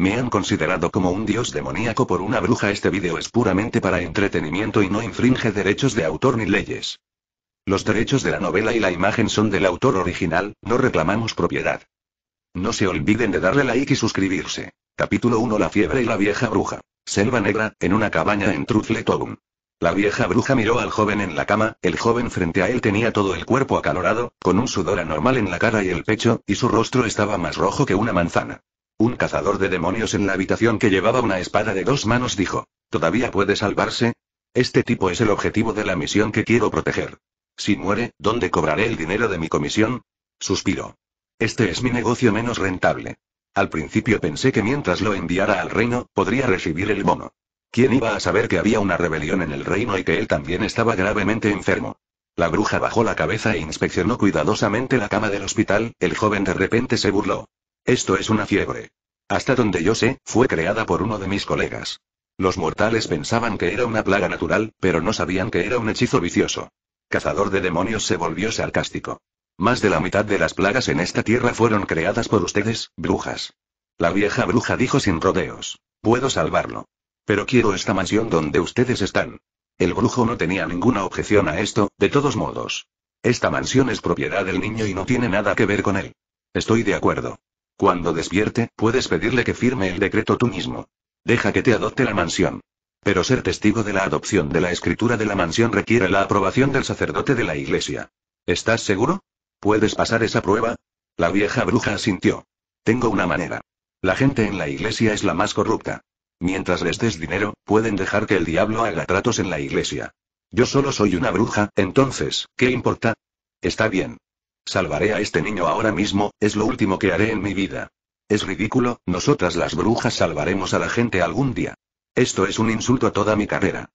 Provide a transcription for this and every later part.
Me han considerado como un dios demoníaco por una bruja. Este vídeo es puramente para entretenimiento y no infringe derechos de autor ni leyes. Los derechos de la novela y la imagen son del autor original, no reclamamos propiedad. No se olviden de darle like y suscribirse. Capítulo 1 La fiebre y la vieja bruja. Selva negra, en una cabaña en Truzletown. La vieja bruja miró al joven en la cama, el joven frente a él tenía todo el cuerpo acalorado, con un sudor anormal en la cara y el pecho, y su rostro estaba más rojo que una manzana. Un cazador de demonios en la habitación que llevaba una espada de dos manos dijo. ¿Todavía puede salvarse? Este tipo es el objetivo de la misión que quiero proteger. Si muere, ¿dónde cobraré el dinero de mi comisión? Suspiró. Este es mi negocio menos rentable. Al principio pensé que mientras lo enviara al reino, podría recibir el bono. ¿Quién iba a saber que había una rebelión en el reino y que él también estaba gravemente enfermo? La bruja bajó la cabeza e inspeccionó cuidadosamente la cama del hospital, el joven de repente se burló. Esto es una fiebre. Hasta donde yo sé, fue creada por uno de mis colegas. Los mortales pensaban que era una plaga natural, pero no sabían que era un hechizo vicioso. Cazador de demonios se volvió sarcástico. Más de la mitad de las plagas en esta tierra fueron creadas por ustedes, brujas. La vieja bruja dijo sin rodeos. Puedo salvarlo. Pero quiero esta mansión donde ustedes están. El brujo no tenía ninguna objeción a esto, de todos modos. Esta mansión es propiedad del niño y no tiene nada que ver con él. Estoy de acuerdo. Cuando despierte, puedes pedirle que firme el decreto tú mismo. Deja que te adopte la mansión. Pero ser testigo de la adopción de la escritura de la mansión requiere la aprobación del sacerdote de la iglesia. ¿Estás seguro? ¿Puedes pasar esa prueba? La vieja bruja asintió. Tengo una manera. La gente en la iglesia es la más corrupta. Mientras les des dinero, pueden dejar que el diablo haga tratos en la iglesia. Yo solo soy una bruja, entonces, ¿qué importa? Está bien. Salvaré a este niño ahora mismo, es lo último que haré en mi vida. Es ridículo, nosotras las brujas salvaremos a la gente algún día. Esto es un insulto a toda mi carrera.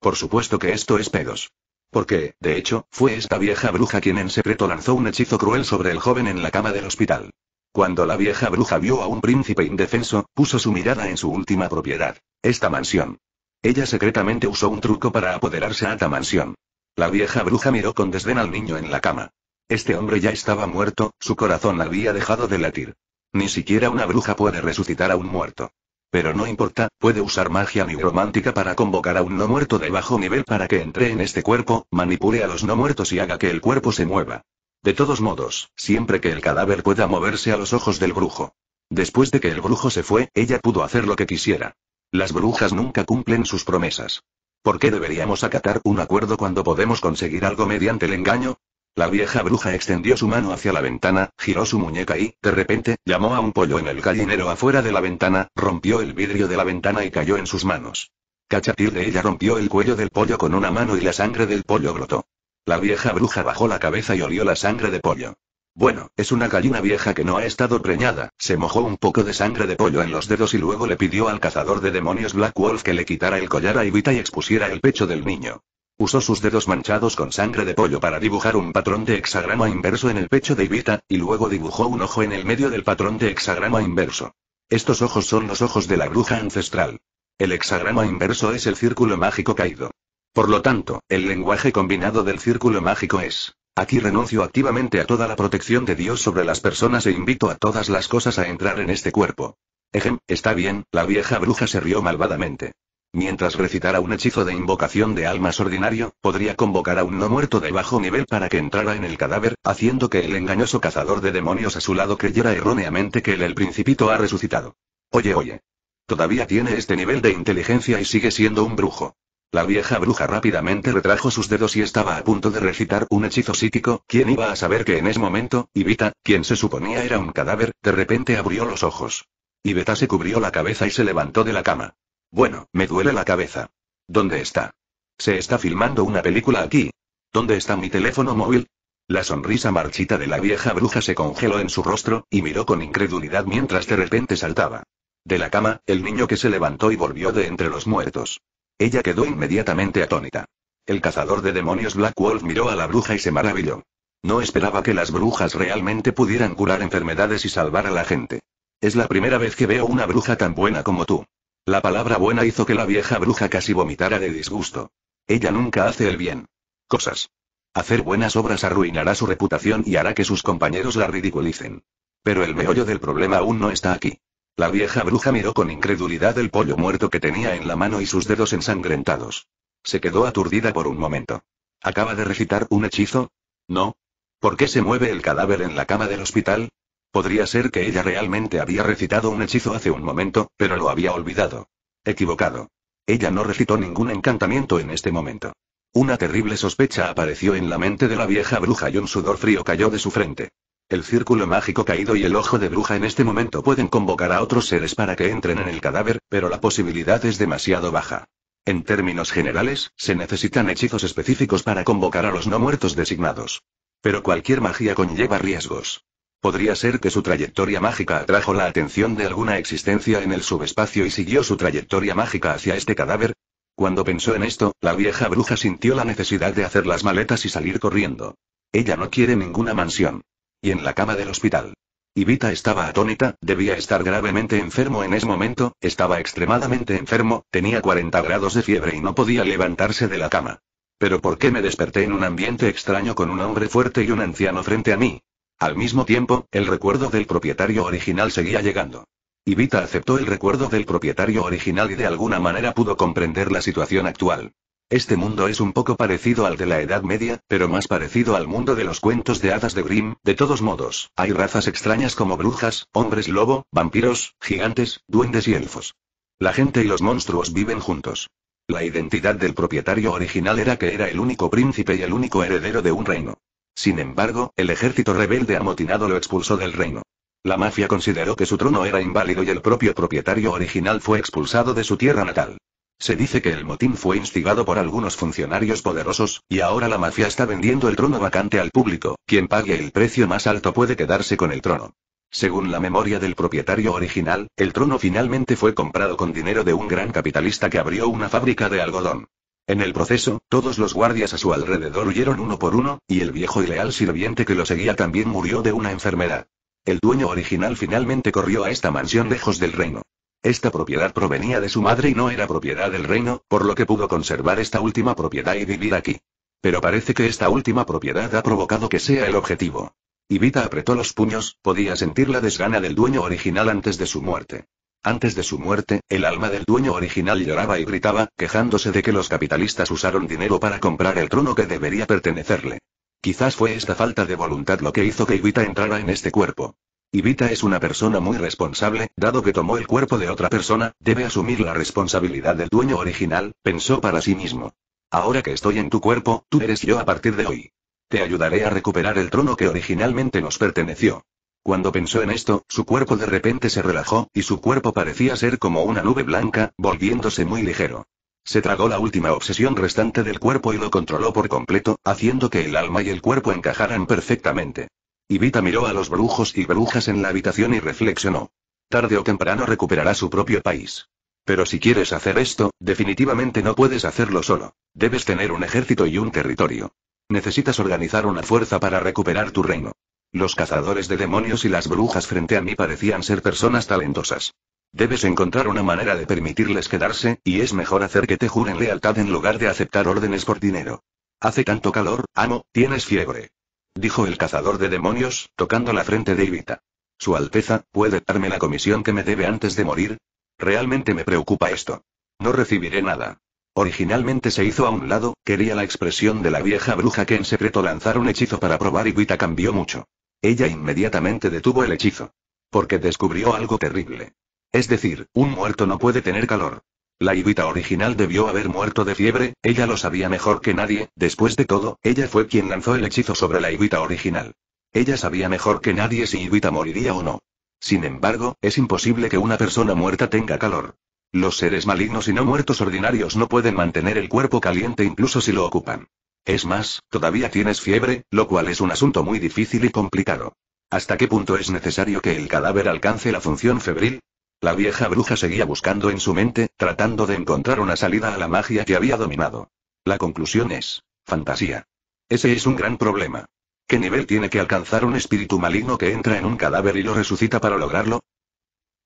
Por supuesto que esto es pedos. Porque, de hecho, fue esta vieja bruja quien en secreto lanzó un hechizo cruel sobre el joven en la cama del hospital. Cuando la vieja bruja vio a un príncipe indefenso, puso su mirada en su última propiedad, esta mansión. Ella secretamente usó un truco para apoderarse a esta mansión. La vieja bruja miró con desdén al niño en la cama. Este hombre ya estaba muerto, su corazón había dejado de latir. Ni siquiera una bruja puede resucitar a un muerto. Pero no importa, puede usar magia nigromántica para convocar a un no muerto de bajo nivel para que entre en este cuerpo, manipule a los no muertos y haga que el cuerpo se mueva. De todos modos, siempre que el cadáver pueda moverse a los ojos del brujo. Después de que el brujo se fue, ella pudo hacer lo que quisiera. Las brujas nunca cumplen sus promesas. ¿Por qué deberíamos acatar un acuerdo cuando podemos conseguir algo mediante el engaño? La vieja bruja extendió su mano hacia la ventana, giró su muñeca y, de repente, llamó a un pollo en el gallinero afuera de la ventana, rompió el vidrio de la ventana y cayó en sus manos. Cachatil de ella rompió el cuello del pollo con una mano y la sangre del pollo brotó. La vieja bruja bajó la cabeza y olió la sangre de pollo. Bueno, es una gallina vieja que no ha estado preñada, se mojó un poco de sangre de pollo en los dedos y luego le pidió al cazador de demonios Black Wolf que le quitara el collar a Ivita y expusiera el pecho del niño. Usó sus dedos manchados con sangre de pollo para dibujar un patrón de hexagrama inverso en el pecho de Ivita, y luego dibujó un ojo en el medio del patrón de hexagrama inverso. Estos ojos son los ojos de la bruja ancestral. El hexagrama inverso es el círculo mágico caído. Por lo tanto, el lenguaje combinado del círculo mágico es. Aquí renuncio activamente a toda la protección de Dios sobre las personas e invito a todas las cosas a entrar en este cuerpo. Ejem, está bien, la vieja bruja se rió malvadamente. Mientras recitara un hechizo de invocación de almas ordinario, podría convocar a un no muerto de bajo nivel para que entrara en el cadáver, haciendo que el engañoso cazador de demonios a su lado creyera erróneamente que el, el principito ha resucitado. Oye, oye. Todavía tiene este nivel de inteligencia y sigue siendo un brujo. La vieja bruja rápidamente retrajo sus dedos y estaba a punto de recitar un hechizo psíquico, ¿quién iba a saber que en ese momento, Ivita, quien se suponía era un cadáver, de repente abrió los ojos. Ibeta se cubrió la cabeza y se levantó de la cama. Bueno, me duele la cabeza. ¿Dónde está? Se está filmando una película aquí. ¿Dónde está mi teléfono móvil? La sonrisa marchita de la vieja bruja se congeló en su rostro, y miró con incredulidad mientras de repente saltaba. De la cama, el niño que se levantó y volvió de entre los muertos. Ella quedó inmediatamente atónita. El cazador de demonios Black Wolf miró a la bruja y se maravilló. No esperaba que las brujas realmente pudieran curar enfermedades y salvar a la gente. Es la primera vez que veo una bruja tan buena como tú. La palabra buena hizo que la vieja bruja casi vomitara de disgusto. Ella nunca hace el bien. Cosas. Hacer buenas obras arruinará su reputación y hará que sus compañeros la ridiculicen. Pero el meollo del problema aún no está aquí. La vieja bruja miró con incredulidad el pollo muerto que tenía en la mano y sus dedos ensangrentados. Se quedó aturdida por un momento. ¿Acaba de recitar un hechizo? No. ¿Por qué se mueve el cadáver en la cama del hospital? Podría ser que ella realmente había recitado un hechizo hace un momento, pero lo había olvidado. Equivocado. Ella no recitó ningún encantamiento en este momento. Una terrible sospecha apareció en la mente de la vieja bruja y un sudor frío cayó de su frente. El círculo mágico caído y el ojo de bruja en este momento pueden convocar a otros seres para que entren en el cadáver, pero la posibilidad es demasiado baja. En términos generales, se necesitan hechizos específicos para convocar a los no muertos designados. Pero cualquier magia conlleva riesgos. Podría ser que su trayectoria mágica atrajo la atención de alguna existencia en el subespacio y siguió su trayectoria mágica hacia este cadáver. Cuando pensó en esto, la vieja bruja sintió la necesidad de hacer las maletas y salir corriendo. Ella no quiere ninguna mansión. Y en la cama del hospital. Ivita estaba atónita, debía estar gravemente enfermo en ese momento, estaba extremadamente enfermo, tenía 40 grados de fiebre y no podía levantarse de la cama. Pero ¿por qué me desperté en un ambiente extraño con un hombre fuerte y un anciano frente a mí? Al mismo tiempo, el recuerdo del propietario original seguía llegando. Ivita aceptó el recuerdo del propietario original y de alguna manera pudo comprender la situación actual. Este mundo es un poco parecido al de la Edad Media, pero más parecido al mundo de los cuentos de hadas de Grimm. De todos modos, hay razas extrañas como brujas, hombres lobo, vampiros, gigantes, duendes y elfos. La gente y los monstruos viven juntos. La identidad del propietario original era que era el único príncipe y el único heredero de un reino. Sin embargo, el ejército rebelde amotinado lo expulsó del reino. La mafia consideró que su trono era inválido y el propio propietario original fue expulsado de su tierra natal. Se dice que el motín fue instigado por algunos funcionarios poderosos, y ahora la mafia está vendiendo el trono vacante al público, quien pague el precio más alto puede quedarse con el trono. Según la memoria del propietario original, el trono finalmente fue comprado con dinero de un gran capitalista que abrió una fábrica de algodón. En el proceso, todos los guardias a su alrededor huyeron uno por uno, y el viejo y leal sirviente que lo seguía también murió de una enfermedad. El dueño original finalmente corrió a esta mansión lejos del reino. Esta propiedad provenía de su madre y no era propiedad del reino, por lo que pudo conservar esta última propiedad y vivir aquí. Pero parece que esta última propiedad ha provocado que sea el objetivo. Ivita apretó los puños, podía sentir la desgana del dueño original antes de su muerte. Antes de su muerte, el alma del dueño original lloraba y gritaba, quejándose de que los capitalistas usaron dinero para comprar el trono que debería pertenecerle. Quizás fue esta falta de voluntad lo que hizo que Ivita entrara en este cuerpo. Ivita es una persona muy responsable, dado que tomó el cuerpo de otra persona, debe asumir la responsabilidad del dueño original, pensó para sí mismo. Ahora que estoy en tu cuerpo, tú eres yo a partir de hoy. Te ayudaré a recuperar el trono que originalmente nos perteneció. Cuando pensó en esto, su cuerpo de repente se relajó, y su cuerpo parecía ser como una nube blanca, volviéndose muy ligero. Se tragó la última obsesión restante del cuerpo y lo controló por completo, haciendo que el alma y el cuerpo encajaran perfectamente. Ivita miró a los brujos y brujas en la habitación y reflexionó. Tarde o temprano recuperará su propio país. Pero si quieres hacer esto, definitivamente no puedes hacerlo solo. Debes tener un ejército y un territorio. Necesitas organizar una fuerza para recuperar tu reino. Los cazadores de demonios y las brujas frente a mí parecían ser personas talentosas. Debes encontrar una manera de permitirles quedarse, y es mejor hacer que te juren lealtad en lugar de aceptar órdenes por dinero. Hace tanto calor, amo, tienes fiebre. Dijo el cazador de demonios, tocando la frente de Ivita. Su Alteza, ¿puede darme la comisión que me debe antes de morir? Realmente me preocupa esto. No recibiré nada. Originalmente se hizo a un lado, quería la expresión de la vieja bruja que en secreto lanzara un hechizo para probar y cambió mucho. Ella inmediatamente detuvo el hechizo. Porque descubrió algo terrible. Es decir, un muerto no puede tener calor. La Ibita original debió haber muerto de fiebre, ella lo sabía mejor que nadie, después de todo, ella fue quien lanzó el hechizo sobre la Ibita original. Ella sabía mejor que nadie si Ibita moriría o no. Sin embargo, es imposible que una persona muerta tenga calor. Los seres malignos y no muertos ordinarios no pueden mantener el cuerpo caliente incluso si lo ocupan. Es más, todavía tienes fiebre, lo cual es un asunto muy difícil y complicado. ¿Hasta qué punto es necesario que el cadáver alcance la función febril? La vieja bruja seguía buscando en su mente, tratando de encontrar una salida a la magia que había dominado. La conclusión es, fantasía. Ese es un gran problema. ¿Qué nivel tiene que alcanzar un espíritu maligno que entra en un cadáver y lo resucita para lograrlo?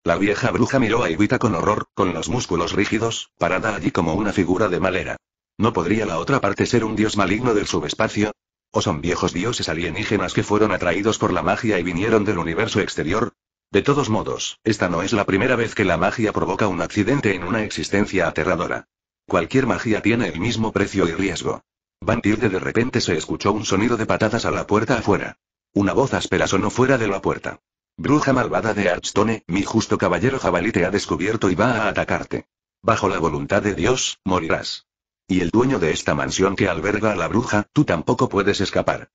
La vieja bruja miró a Iwita con horror, con los músculos rígidos, parada allí como una figura de madera. ¿No podría la otra parte ser un dios maligno del subespacio? ¿O son viejos dioses alienígenas que fueron atraídos por la magia y vinieron del universo exterior? De todos modos, esta no es la primera vez que la magia provoca un accidente en una existencia aterradora. Cualquier magia tiene el mismo precio y riesgo. Van Tilde de repente se escuchó un sonido de patadas a la puerta afuera. Una voz áspera sonó fuera de la puerta. Bruja malvada de Archstone, mi justo caballero jabalí te ha descubierto y va a atacarte. Bajo la voluntad de Dios, morirás. Y el dueño de esta mansión que alberga a la bruja, tú tampoco puedes escapar.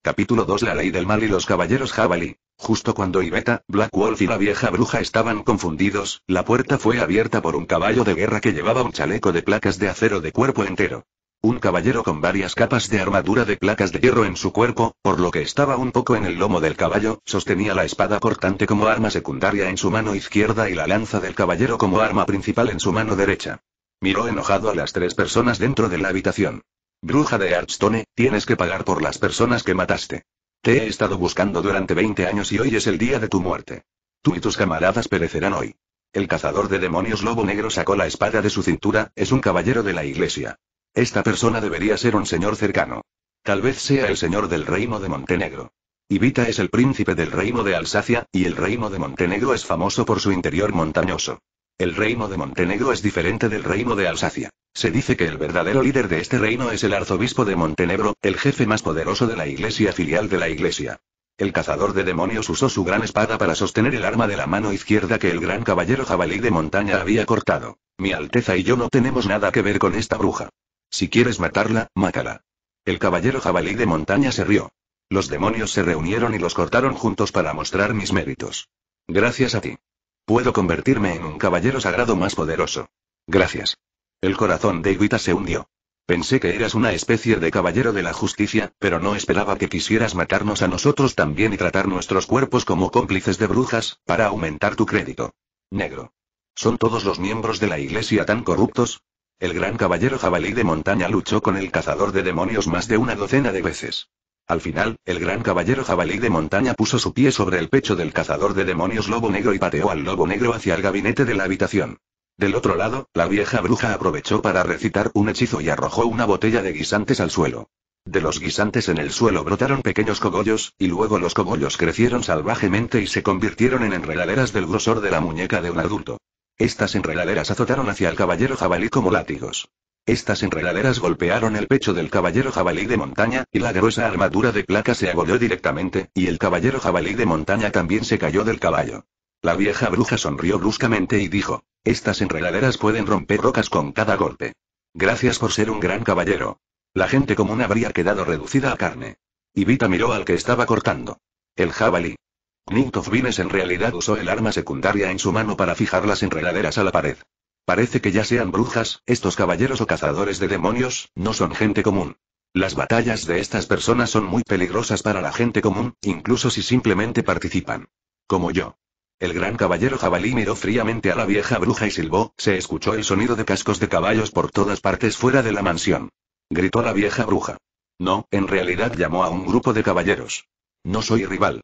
Capítulo 2 La ley del mal y los caballeros jabalí. Justo cuando Iveta, Black Wolf y la vieja bruja estaban confundidos, la puerta fue abierta por un caballo de guerra que llevaba un chaleco de placas de acero de cuerpo entero. Un caballero con varias capas de armadura de placas de hierro en su cuerpo, por lo que estaba un poco en el lomo del caballo, sostenía la espada cortante como arma secundaria en su mano izquierda y la lanza del caballero como arma principal en su mano derecha. Miró enojado a las tres personas dentro de la habitación. Bruja de Archstone, tienes que pagar por las personas que mataste. Te he estado buscando durante 20 años y hoy es el día de tu muerte. Tú y tus camaradas perecerán hoy. El cazador de demonios lobo negro sacó la espada de su cintura, es un caballero de la iglesia. Esta persona debería ser un señor cercano. Tal vez sea el señor del reino de Montenegro. Ivita es el príncipe del reino de Alsacia, y el reino de Montenegro es famoso por su interior montañoso. El reino de Montenegro es diferente del reino de Alsacia. Se dice que el verdadero líder de este reino es el arzobispo de Montenegro, el jefe más poderoso de la iglesia filial de la iglesia. El cazador de demonios usó su gran espada para sostener el arma de la mano izquierda que el gran caballero jabalí de montaña había cortado. Mi Alteza y yo no tenemos nada que ver con esta bruja. Si quieres matarla, mátala. El caballero jabalí de montaña se rió. Los demonios se reunieron y los cortaron juntos para mostrar mis méritos. Gracias a ti. Puedo convertirme en un caballero sagrado más poderoso. Gracias. El corazón de Iguita se hundió. Pensé que eras una especie de caballero de la justicia, pero no esperaba que quisieras matarnos a nosotros también y tratar nuestros cuerpos como cómplices de brujas, para aumentar tu crédito. Negro. ¿Son todos los miembros de la iglesia tan corruptos? El gran caballero jabalí de montaña luchó con el cazador de demonios más de una docena de veces. Al final, el gran caballero jabalí de montaña puso su pie sobre el pecho del cazador de demonios lobo negro y pateó al lobo negro hacia el gabinete de la habitación. Del otro lado, la vieja bruja aprovechó para recitar un hechizo y arrojó una botella de guisantes al suelo. De los guisantes en el suelo brotaron pequeños cogollos, y luego los cogollos crecieron salvajemente y se convirtieron en enredaderas del grosor de la muñeca de un adulto. Estas enredaderas azotaron hacia el caballero jabalí como látigos. Estas enredaderas golpearon el pecho del caballero jabalí de montaña, y la gruesa armadura de placa se agolló directamente, y el caballero jabalí de montaña también se cayó del caballo. La vieja bruja sonrió bruscamente y dijo, estas enredaderas pueden romper rocas con cada golpe. Gracias por ser un gran caballero. La gente común habría quedado reducida a carne. Ivita miró al que estaba cortando. El jabalí. Nintovines Vines en realidad usó el arma secundaria en su mano para fijar las enredaderas a la pared. Parece que ya sean brujas, estos caballeros o cazadores de demonios, no son gente común. Las batallas de estas personas son muy peligrosas para la gente común, incluso si simplemente participan. Como yo. El gran caballero jabalí miró fríamente a la vieja bruja y silbó, se escuchó el sonido de cascos de caballos por todas partes fuera de la mansión. Gritó la vieja bruja. No, en realidad llamó a un grupo de caballeros. No soy rival.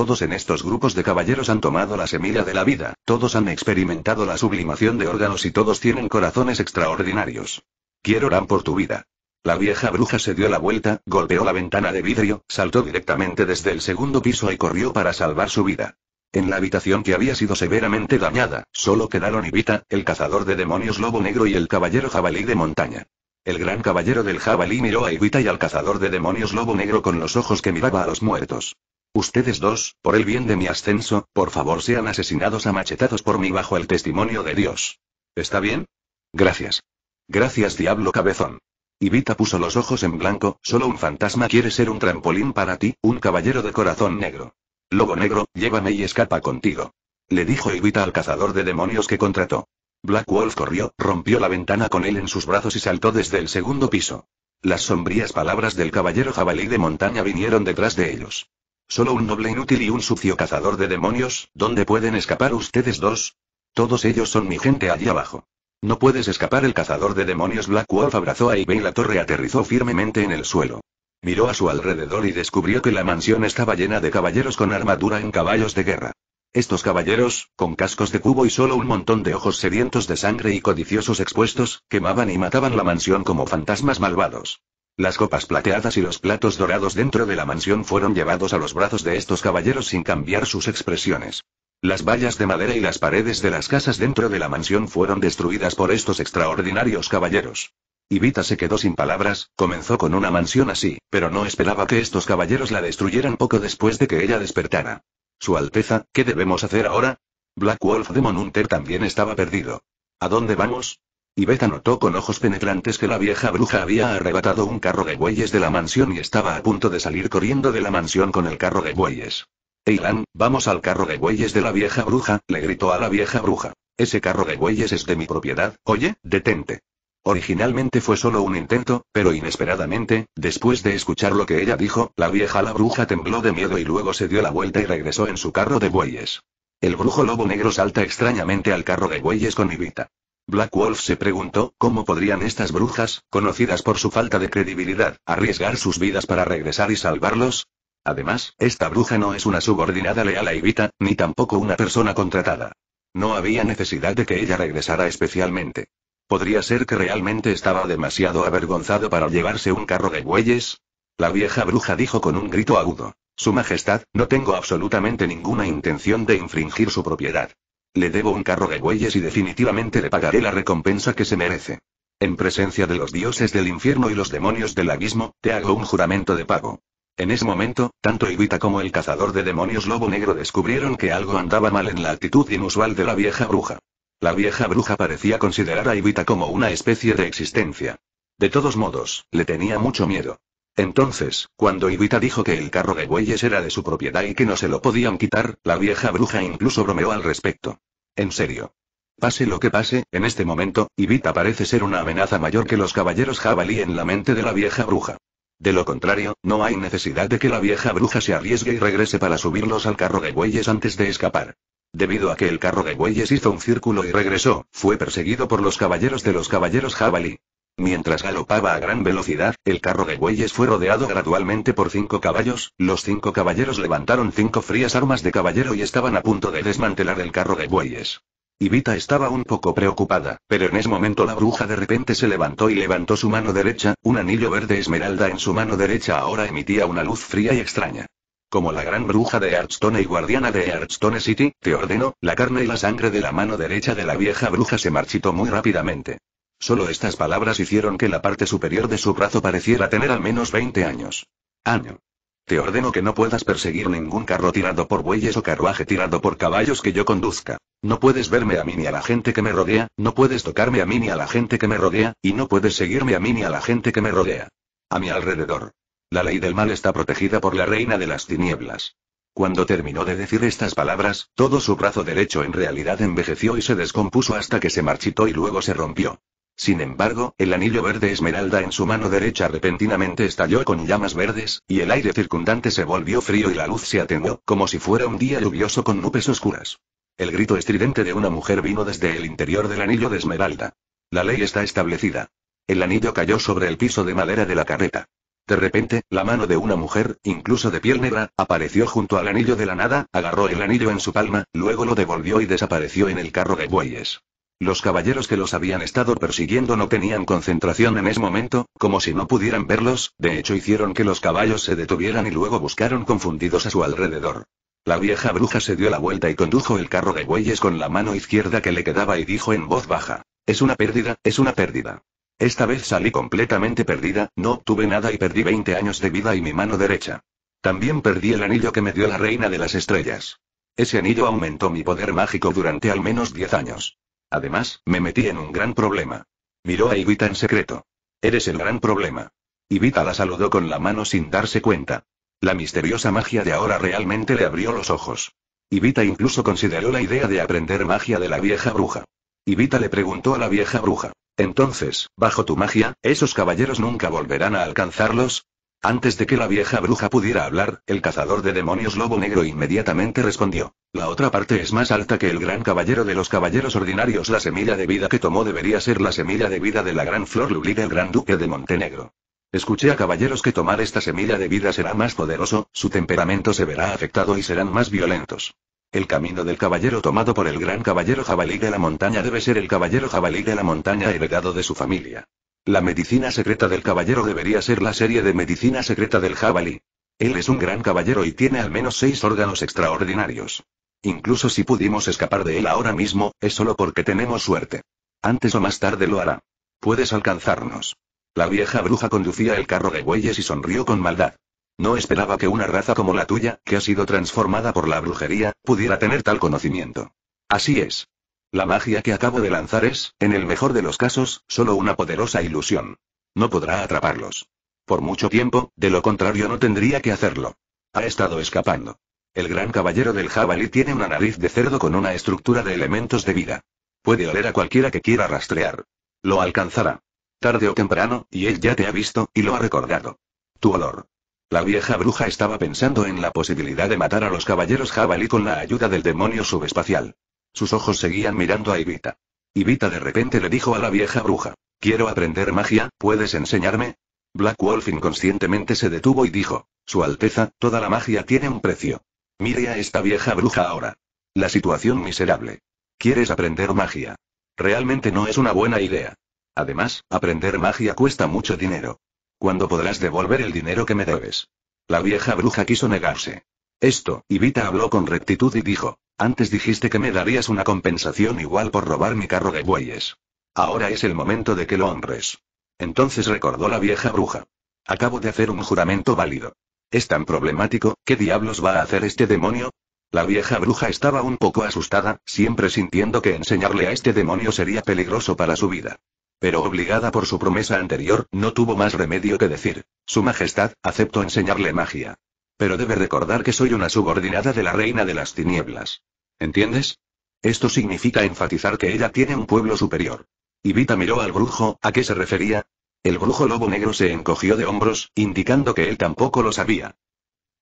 Todos en estos grupos de caballeros han tomado la semilla de la vida, todos han experimentado la sublimación de órganos y todos tienen corazones extraordinarios. Quiero orar por tu vida. La vieja bruja se dio la vuelta, golpeó la ventana de vidrio, saltó directamente desde el segundo piso y corrió para salvar su vida. En la habitación que había sido severamente dañada, solo quedaron Ivita, el cazador de demonios lobo negro y el caballero jabalí de montaña. El gran caballero del jabalí miró a Ivita y al cazador de demonios lobo negro con los ojos que miraba a los muertos. Ustedes dos, por el bien de mi ascenso, por favor sean asesinados a machetazos por mí bajo el testimonio de Dios. ¿Está bien? Gracias. Gracias, diablo cabezón. Ivita puso los ojos en blanco, solo un fantasma quiere ser un trampolín para ti, un caballero de corazón negro. Lobo negro, llévame y escapa contigo. Le dijo Ivita al cazador de demonios que contrató. Black Wolf corrió, rompió la ventana con él en sus brazos y saltó desde el segundo piso. Las sombrías palabras del caballero jabalí de montaña vinieron detrás de ellos. Solo un noble inútil y un sucio cazador de demonios, ¿dónde pueden escapar ustedes dos? Todos ellos son mi gente allí abajo. No puedes escapar el cazador de demonios Black Wolf abrazó a Ivey y la torre aterrizó firmemente en el suelo. Miró a su alrededor y descubrió que la mansión estaba llena de caballeros con armadura en caballos de guerra. Estos caballeros, con cascos de cubo y solo un montón de ojos sedientos de sangre y codiciosos expuestos, quemaban y mataban la mansión como fantasmas malvados. Las copas plateadas y los platos dorados dentro de la mansión fueron llevados a los brazos de estos caballeros sin cambiar sus expresiones. Las vallas de madera y las paredes de las casas dentro de la mansión fueron destruidas por estos extraordinarios caballeros. Ivita se quedó sin palabras, comenzó con una mansión así, pero no esperaba que estos caballeros la destruyeran poco después de que ella despertara. Su Alteza, ¿qué debemos hacer ahora? Black Wolf de Monunter también estaba perdido. ¿A dónde vamos? Y Beth notó con ojos penetrantes que la vieja bruja había arrebatado un carro de bueyes de la mansión y estaba a punto de salir corriendo de la mansión con el carro de bueyes. Eilan, vamos al carro de bueyes de la vieja bruja, le gritó a la vieja bruja. Ese carro de bueyes es de mi propiedad, oye, detente. Originalmente fue solo un intento, pero inesperadamente, después de escuchar lo que ella dijo, la vieja la bruja tembló de miedo y luego se dio la vuelta y regresó en su carro de bueyes. El brujo lobo negro salta extrañamente al carro de bueyes con Ibita. Black Wolf se preguntó, ¿cómo podrían estas brujas, conocidas por su falta de credibilidad, arriesgar sus vidas para regresar y salvarlos? Además, esta bruja no es una subordinada leal a Ivita, ni tampoco una persona contratada. No había necesidad de que ella regresara especialmente. ¿Podría ser que realmente estaba demasiado avergonzado para llevarse un carro de bueyes? La vieja bruja dijo con un grito agudo. Su Majestad, no tengo absolutamente ninguna intención de infringir su propiedad. Le debo un carro de bueyes y definitivamente le pagaré la recompensa que se merece. En presencia de los dioses del infierno y los demonios del abismo, te hago un juramento de pago. En ese momento, tanto Ivita como el cazador de demonios Lobo Negro descubrieron que algo andaba mal en la actitud inusual de la vieja bruja. La vieja bruja parecía considerar a Ivita como una especie de existencia. De todos modos, le tenía mucho miedo. Entonces, cuando Ivita dijo que el carro de bueyes era de su propiedad y que no se lo podían quitar, la vieja bruja incluso bromeó al respecto. En serio. Pase lo que pase, en este momento, Ivita parece ser una amenaza mayor que los caballeros jabalí en la mente de la vieja bruja. De lo contrario, no hay necesidad de que la vieja bruja se arriesgue y regrese para subirlos al carro de bueyes antes de escapar. Debido a que el carro de bueyes hizo un círculo y regresó, fue perseguido por los caballeros de los caballeros jabalí. Mientras galopaba a gran velocidad, el carro de bueyes fue rodeado gradualmente por cinco caballos, los cinco caballeros levantaron cinco frías armas de caballero y estaban a punto de desmantelar el carro de bueyes. Ivita estaba un poco preocupada, pero en ese momento la bruja de repente se levantó y levantó su mano derecha, un anillo verde esmeralda en su mano derecha ahora emitía una luz fría y extraña. Como la gran bruja de Archstone y guardiana de Archstone City, te ordeno, la carne y la sangre de la mano derecha de la vieja bruja se marchitó muy rápidamente. Solo estas palabras hicieron que la parte superior de su brazo pareciera tener al menos 20 años. Año. Te ordeno que no puedas perseguir ningún carro tirado por bueyes o carruaje tirado por caballos que yo conduzca. No puedes verme a mí ni a la gente que me rodea, no puedes tocarme a mí ni a la gente que me rodea, y no puedes seguirme a mí ni a la gente que me rodea. A mi alrededor. La ley del mal está protegida por la reina de las tinieblas. Cuando terminó de decir estas palabras, todo su brazo derecho en realidad envejeció y se descompuso hasta que se marchitó y luego se rompió. Sin embargo, el anillo verde esmeralda en su mano derecha repentinamente estalló con llamas verdes, y el aire circundante se volvió frío y la luz se atenuó, como si fuera un día lluvioso con nubes oscuras. El grito estridente de una mujer vino desde el interior del anillo de esmeralda. La ley está establecida. El anillo cayó sobre el piso de madera de la carreta. De repente, la mano de una mujer, incluso de piel negra, apareció junto al anillo de la nada, agarró el anillo en su palma, luego lo devolvió y desapareció en el carro de bueyes. Los caballeros que los habían estado persiguiendo no tenían concentración en ese momento, como si no pudieran verlos, de hecho hicieron que los caballos se detuvieran y luego buscaron confundidos a su alrededor. La vieja bruja se dio la vuelta y condujo el carro de bueyes con la mano izquierda que le quedaba y dijo en voz baja, es una pérdida, es una pérdida. Esta vez salí completamente perdida, no obtuve nada y perdí 20 años de vida y mi mano derecha. También perdí el anillo que me dio la reina de las estrellas. Ese anillo aumentó mi poder mágico durante al menos 10 años. Además, me metí en un gran problema. Miró a Ivita en secreto. Eres el gran problema. Ivita la saludó con la mano sin darse cuenta. La misteriosa magia de ahora realmente le abrió los ojos. Ivita incluso consideró la idea de aprender magia de la vieja bruja. Ivita le preguntó a la vieja bruja. Entonces, bajo tu magia, ¿esos caballeros nunca volverán a alcanzarlos? Antes de que la vieja bruja pudiera hablar, el cazador de demonios lobo negro inmediatamente respondió. La otra parte es más alta que el gran caballero de los caballeros ordinarios. La semilla de vida que tomó debería ser la semilla de vida de la gran flor Lulí del gran duque de Montenegro. Escuché a caballeros que tomar esta semilla de vida será más poderoso, su temperamento se verá afectado y serán más violentos. El camino del caballero tomado por el gran caballero jabalí de la montaña debe ser el caballero jabalí de la montaña heredado de su familia. La medicina secreta del caballero debería ser la serie de medicina secreta del jabalí. Él es un gran caballero y tiene al menos seis órganos extraordinarios. Incluso si pudimos escapar de él ahora mismo, es solo porque tenemos suerte. Antes o más tarde lo hará. Puedes alcanzarnos. La vieja bruja conducía el carro de bueyes y sonrió con maldad. No esperaba que una raza como la tuya, que ha sido transformada por la brujería, pudiera tener tal conocimiento. Así es. La magia que acabo de lanzar es, en el mejor de los casos, solo una poderosa ilusión. No podrá atraparlos. Por mucho tiempo, de lo contrario no tendría que hacerlo. Ha estado escapando. El gran caballero del jabalí tiene una nariz de cerdo con una estructura de elementos de vida. Puede oler a cualquiera que quiera rastrear. Lo alcanzará. Tarde o temprano, y él ya te ha visto, y lo ha recordado. Tu olor. La vieja bruja estaba pensando en la posibilidad de matar a los caballeros jabalí con la ayuda del demonio subespacial. Sus ojos seguían mirando a Ivita. Ivita de repente le dijo a la vieja bruja, Quiero aprender magia, ¿puedes enseñarme? Black Wolf inconscientemente se detuvo y dijo, Su Alteza, toda la magia tiene un precio. Mire a esta vieja bruja ahora. La situación miserable. ¿Quieres aprender magia? Realmente no es una buena idea. Además, aprender magia cuesta mucho dinero. ¿Cuándo podrás devolver el dinero que me debes? La vieja bruja quiso negarse. Esto, Ivita habló con rectitud y dijo. Antes dijiste que me darías una compensación igual por robar mi carro de bueyes. Ahora es el momento de que lo honres. Entonces recordó la vieja bruja. Acabo de hacer un juramento válido. Es tan problemático, ¿qué diablos va a hacer este demonio? La vieja bruja estaba un poco asustada, siempre sintiendo que enseñarle a este demonio sería peligroso para su vida. Pero obligada por su promesa anterior, no tuvo más remedio que decir, Su Majestad, acepto enseñarle magia. Pero debe recordar que soy una subordinada de la reina de las tinieblas. ¿Entiendes? Esto significa enfatizar que ella tiene un pueblo superior. Ivita miró al brujo, ¿a qué se refería? El brujo lobo negro se encogió de hombros, indicando que él tampoco lo sabía.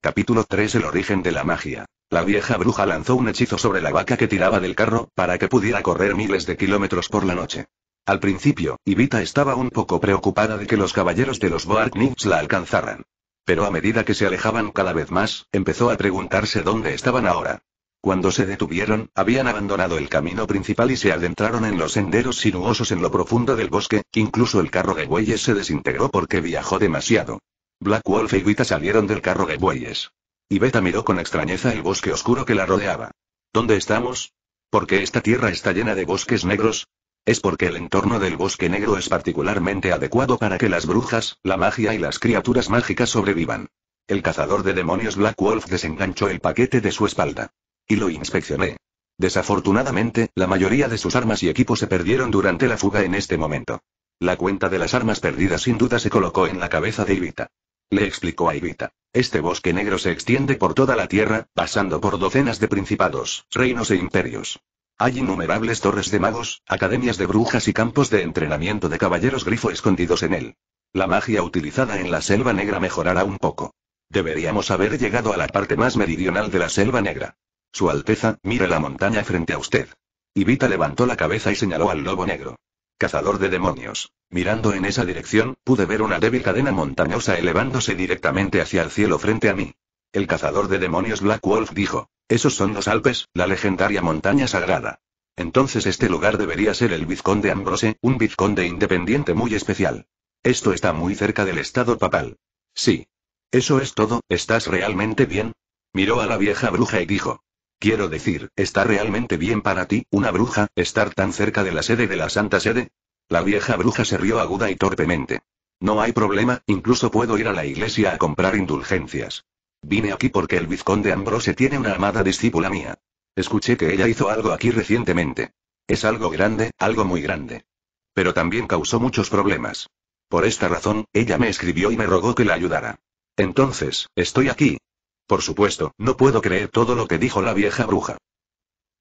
Capítulo 3 El origen de la magia. La vieja bruja lanzó un hechizo sobre la vaca que tiraba del carro, para que pudiera correr miles de kilómetros por la noche. Al principio, Ivita estaba un poco preocupada de que los caballeros de los Knights la alcanzaran. Pero a medida que se alejaban cada vez más, empezó a preguntarse dónde estaban ahora. Cuando se detuvieron, habían abandonado el camino principal y se adentraron en los senderos sinuosos en lo profundo del bosque, incluso el carro de bueyes se desintegró porque viajó demasiado. Black Wolf y Vita salieron del carro de bueyes. Y Beta miró con extrañeza el bosque oscuro que la rodeaba. ¿Dónde estamos? Porque esta tierra está llena de bosques negros? Es porque el entorno del bosque negro es particularmente adecuado para que las brujas, la magia y las criaturas mágicas sobrevivan. El cazador de demonios Black Wolf desenganchó el paquete de su espalda. Y lo inspeccioné. Desafortunadamente, la mayoría de sus armas y equipo se perdieron durante la fuga en este momento. La cuenta de las armas perdidas sin duda se colocó en la cabeza de Ivita. Le explicó a Ivita. Este bosque negro se extiende por toda la tierra, pasando por docenas de principados, reinos e imperios. Hay innumerables torres de magos, academias de brujas y campos de entrenamiento de caballeros grifo escondidos en él. La magia utilizada en la Selva Negra mejorará un poco. Deberíamos haber llegado a la parte más meridional de la Selva Negra. Su Alteza, mire la montaña frente a usted. Ivita levantó la cabeza y señaló al lobo negro. Cazador de demonios. Mirando en esa dirección, pude ver una débil cadena montañosa elevándose directamente hacia el cielo frente a mí. El cazador de demonios Black Wolf dijo. Esos son los Alpes, la legendaria montaña sagrada. Entonces este lugar debería ser el vizconde Ambrose, un vizconde independiente muy especial. Esto está muy cerca del estado papal. Sí. Eso es todo, ¿estás realmente bien? Miró a la vieja bruja y dijo. Quiero decir, ¿está realmente bien para ti, una bruja, estar tan cerca de la sede de la Santa Sede? La vieja bruja se rió aguda y torpemente. No hay problema, incluso puedo ir a la iglesia a comprar indulgencias. Vine aquí porque el vizconde Ambrose tiene una amada discípula mía. Escuché que ella hizo algo aquí recientemente. Es algo grande, algo muy grande. Pero también causó muchos problemas. Por esta razón, ella me escribió y me rogó que la ayudara. Entonces, estoy aquí. Por supuesto, no puedo creer todo lo que dijo la vieja bruja.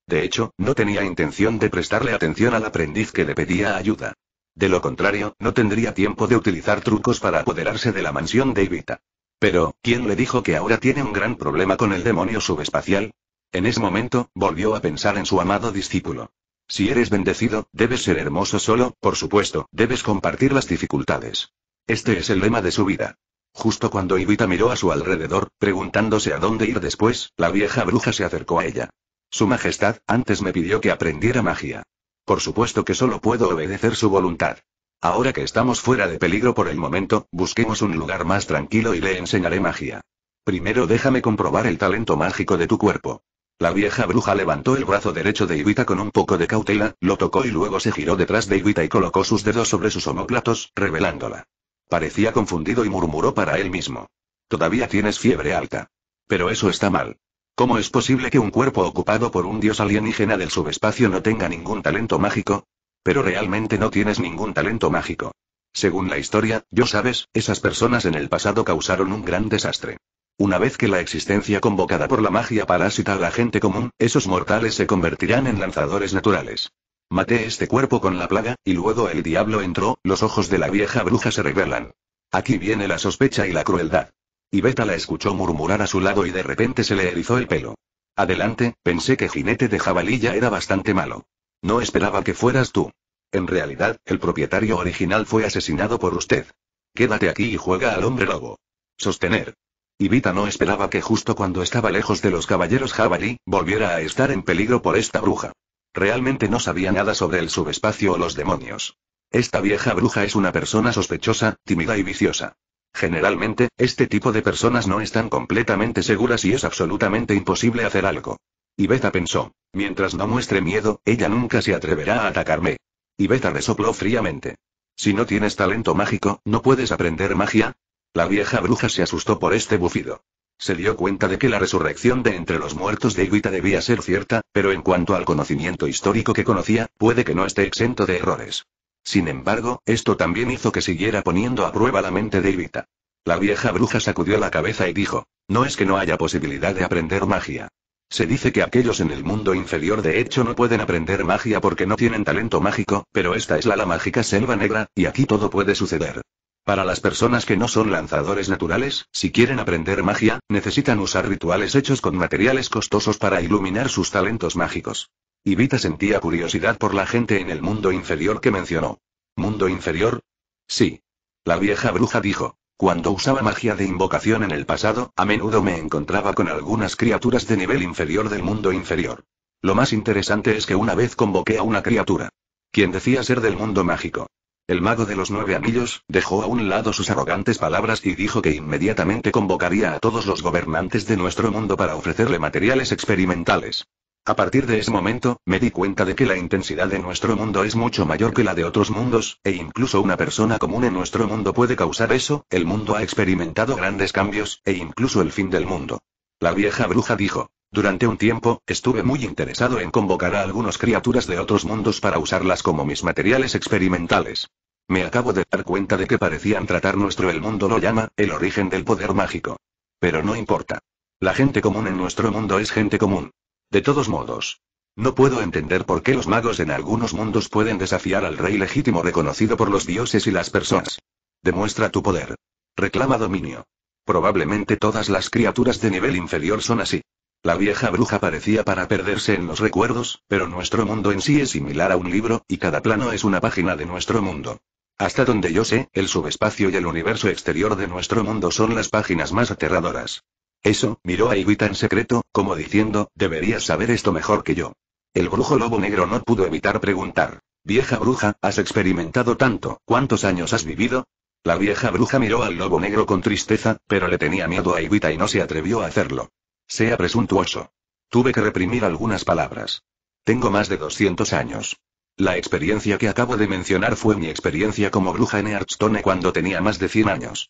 De hecho, no tenía intención de prestarle atención al aprendiz que le pedía ayuda. De lo contrario, no tendría tiempo de utilizar trucos para apoderarse de la mansión de Ivita. Pero, ¿quién le dijo que ahora tiene un gran problema con el demonio subespacial? En ese momento, volvió a pensar en su amado discípulo. Si eres bendecido, debes ser hermoso solo, por supuesto, debes compartir las dificultades. Este es el lema de su vida. Justo cuando Ivita miró a su alrededor, preguntándose a dónde ir después, la vieja bruja se acercó a ella. Su Majestad, antes me pidió que aprendiera magia. Por supuesto que solo puedo obedecer su voluntad. Ahora que estamos fuera de peligro por el momento, busquemos un lugar más tranquilo y le enseñaré magia. Primero déjame comprobar el talento mágico de tu cuerpo. La vieja bruja levantó el brazo derecho de Ibita con un poco de cautela, lo tocó y luego se giró detrás de Ibita y colocó sus dedos sobre sus omóplatos, revelándola. Parecía confundido y murmuró para él mismo. Todavía tienes fiebre alta. Pero eso está mal. ¿Cómo es posible que un cuerpo ocupado por un dios alienígena del subespacio no tenga ningún talento mágico? Pero realmente no tienes ningún talento mágico. Según la historia, yo sabes, esas personas en el pasado causaron un gran desastre. Una vez que la existencia convocada por la magia parásita a la gente común, esos mortales se convertirán en lanzadores naturales. Maté este cuerpo con la plaga, y luego el diablo entró, los ojos de la vieja bruja se revelan. Aquí viene la sospecha y la crueldad. Y Beta la escuchó murmurar a su lado y de repente se le erizó el pelo. Adelante, pensé que jinete de jabalilla era bastante malo. No esperaba que fueras tú. En realidad, el propietario original fue asesinado por usted. Quédate aquí y juega al hombre lobo. Sostener. Ivita no esperaba que justo cuando estaba lejos de los caballeros javali volviera a estar en peligro por esta bruja. Realmente no sabía nada sobre el subespacio o los demonios. Esta vieja bruja es una persona sospechosa, tímida y viciosa. Generalmente, este tipo de personas no están completamente seguras y es absolutamente imposible hacer algo. Y Beta pensó, mientras no muestre miedo, ella nunca se atreverá a atacarme. Y Beta resopló fríamente. Si no tienes talento mágico, ¿no puedes aprender magia? La vieja bruja se asustó por este bufido. Se dio cuenta de que la resurrección de entre los muertos de Ibita debía ser cierta, pero en cuanto al conocimiento histórico que conocía, puede que no esté exento de errores. Sin embargo, esto también hizo que siguiera poniendo a prueba la mente de Ivita. La vieja bruja sacudió la cabeza y dijo, no es que no haya posibilidad de aprender magia. Se dice que aquellos en el mundo inferior de hecho no pueden aprender magia porque no tienen talento mágico, pero esta es la, la mágica selva negra, y aquí todo puede suceder. Para las personas que no son lanzadores naturales, si quieren aprender magia, necesitan usar rituales hechos con materiales costosos para iluminar sus talentos mágicos. Ivita sentía curiosidad por la gente en el mundo inferior que mencionó. ¿Mundo inferior? Sí. La vieja bruja dijo. Cuando usaba magia de invocación en el pasado, a menudo me encontraba con algunas criaturas de nivel inferior del mundo inferior. Lo más interesante es que una vez convoqué a una criatura. Quien decía ser del mundo mágico. El mago de los nueve anillos, dejó a un lado sus arrogantes palabras y dijo que inmediatamente convocaría a todos los gobernantes de nuestro mundo para ofrecerle materiales experimentales. A partir de ese momento, me di cuenta de que la intensidad de nuestro mundo es mucho mayor que la de otros mundos, e incluso una persona común en nuestro mundo puede causar eso, el mundo ha experimentado grandes cambios, e incluso el fin del mundo. La vieja bruja dijo. Durante un tiempo, estuve muy interesado en convocar a algunas criaturas de otros mundos para usarlas como mis materiales experimentales. Me acabo de dar cuenta de que parecían tratar nuestro el mundo lo llama, el origen del poder mágico. Pero no importa. La gente común en nuestro mundo es gente común. De todos modos. No puedo entender por qué los magos en algunos mundos pueden desafiar al rey legítimo reconocido por los dioses y las personas. Demuestra tu poder. Reclama dominio. Probablemente todas las criaturas de nivel inferior son así. La vieja bruja parecía para perderse en los recuerdos, pero nuestro mundo en sí es similar a un libro, y cada plano es una página de nuestro mundo. Hasta donde yo sé, el subespacio y el universo exterior de nuestro mundo son las páginas más aterradoras. Eso, miró a Iguita en secreto, como diciendo, deberías saber esto mejor que yo. El brujo lobo negro no pudo evitar preguntar. Vieja bruja, has experimentado tanto, ¿cuántos años has vivido? La vieja bruja miró al lobo negro con tristeza, pero le tenía miedo a Iwita y no se atrevió a hacerlo. Sea presuntuoso. Tuve que reprimir algunas palabras. Tengo más de 200 años. La experiencia que acabo de mencionar fue mi experiencia como bruja en Hearthstone cuando tenía más de 100 años.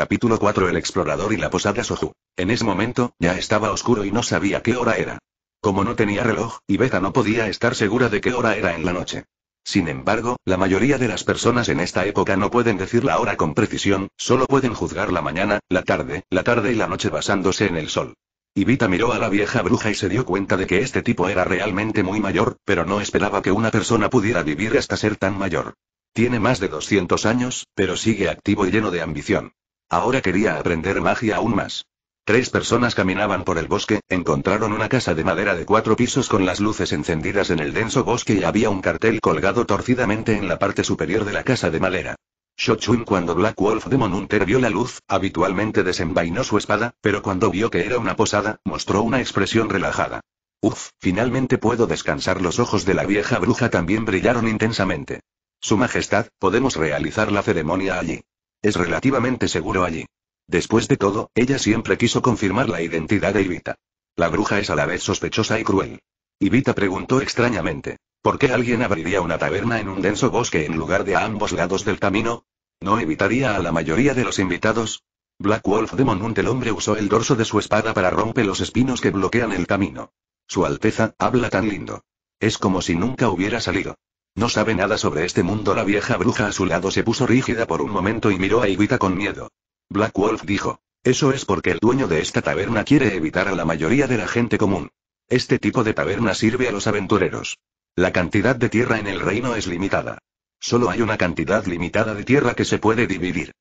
Capítulo 4 El explorador y la posada Soju. En ese momento, ya estaba oscuro y no sabía qué hora era. Como no tenía reloj, Ibeta no podía estar segura de qué hora era en la noche. Sin embargo, la mayoría de las personas en esta época no pueden decir la hora con precisión, solo pueden juzgar la mañana, la tarde, la tarde y la noche basándose en el sol. Ibita miró a la vieja bruja y se dio cuenta de que este tipo era realmente muy mayor, pero no esperaba que una persona pudiera vivir hasta ser tan mayor. Tiene más de 200 años, pero sigue activo y lleno de ambición. Ahora quería aprender magia aún más. Tres personas caminaban por el bosque, encontraron una casa de madera de cuatro pisos con las luces encendidas en el denso bosque y había un cartel colgado torcidamente en la parte superior de la casa de madera. Shochun cuando Black Wolf de Hunter vio la luz, habitualmente desenvainó su espada, pero cuando vio que era una posada, mostró una expresión relajada. Uf, finalmente puedo descansar los ojos de la vieja bruja también brillaron intensamente. Su Majestad, podemos realizar la ceremonia allí. Es relativamente seguro allí. Después de todo, ella siempre quiso confirmar la identidad de Ivita. La bruja es a la vez sospechosa y cruel. Ivita preguntó extrañamente. ¿Por qué alguien abriría una taberna en un denso bosque en lugar de a ambos lados del camino? ¿No evitaría a la mayoría de los invitados? Black Wolf Demon Hunt el hombre usó el dorso de su espada para romper los espinos que bloquean el camino. Su Alteza, habla tan lindo. Es como si nunca hubiera salido. No sabe nada sobre este mundo. La vieja bruja a su lado se puso rígida por un momento y miró a Iwita con miedo. Black Wolf dijo. Eso es porque el dueño de esta taberna quiere evitar a la mayoría de la gente común. Este tipo de taberna sirve a los aventureros. La cantidad de tierra en el reino es limitada. Solo hay una cantidad limitada de tierra que se puede dividir.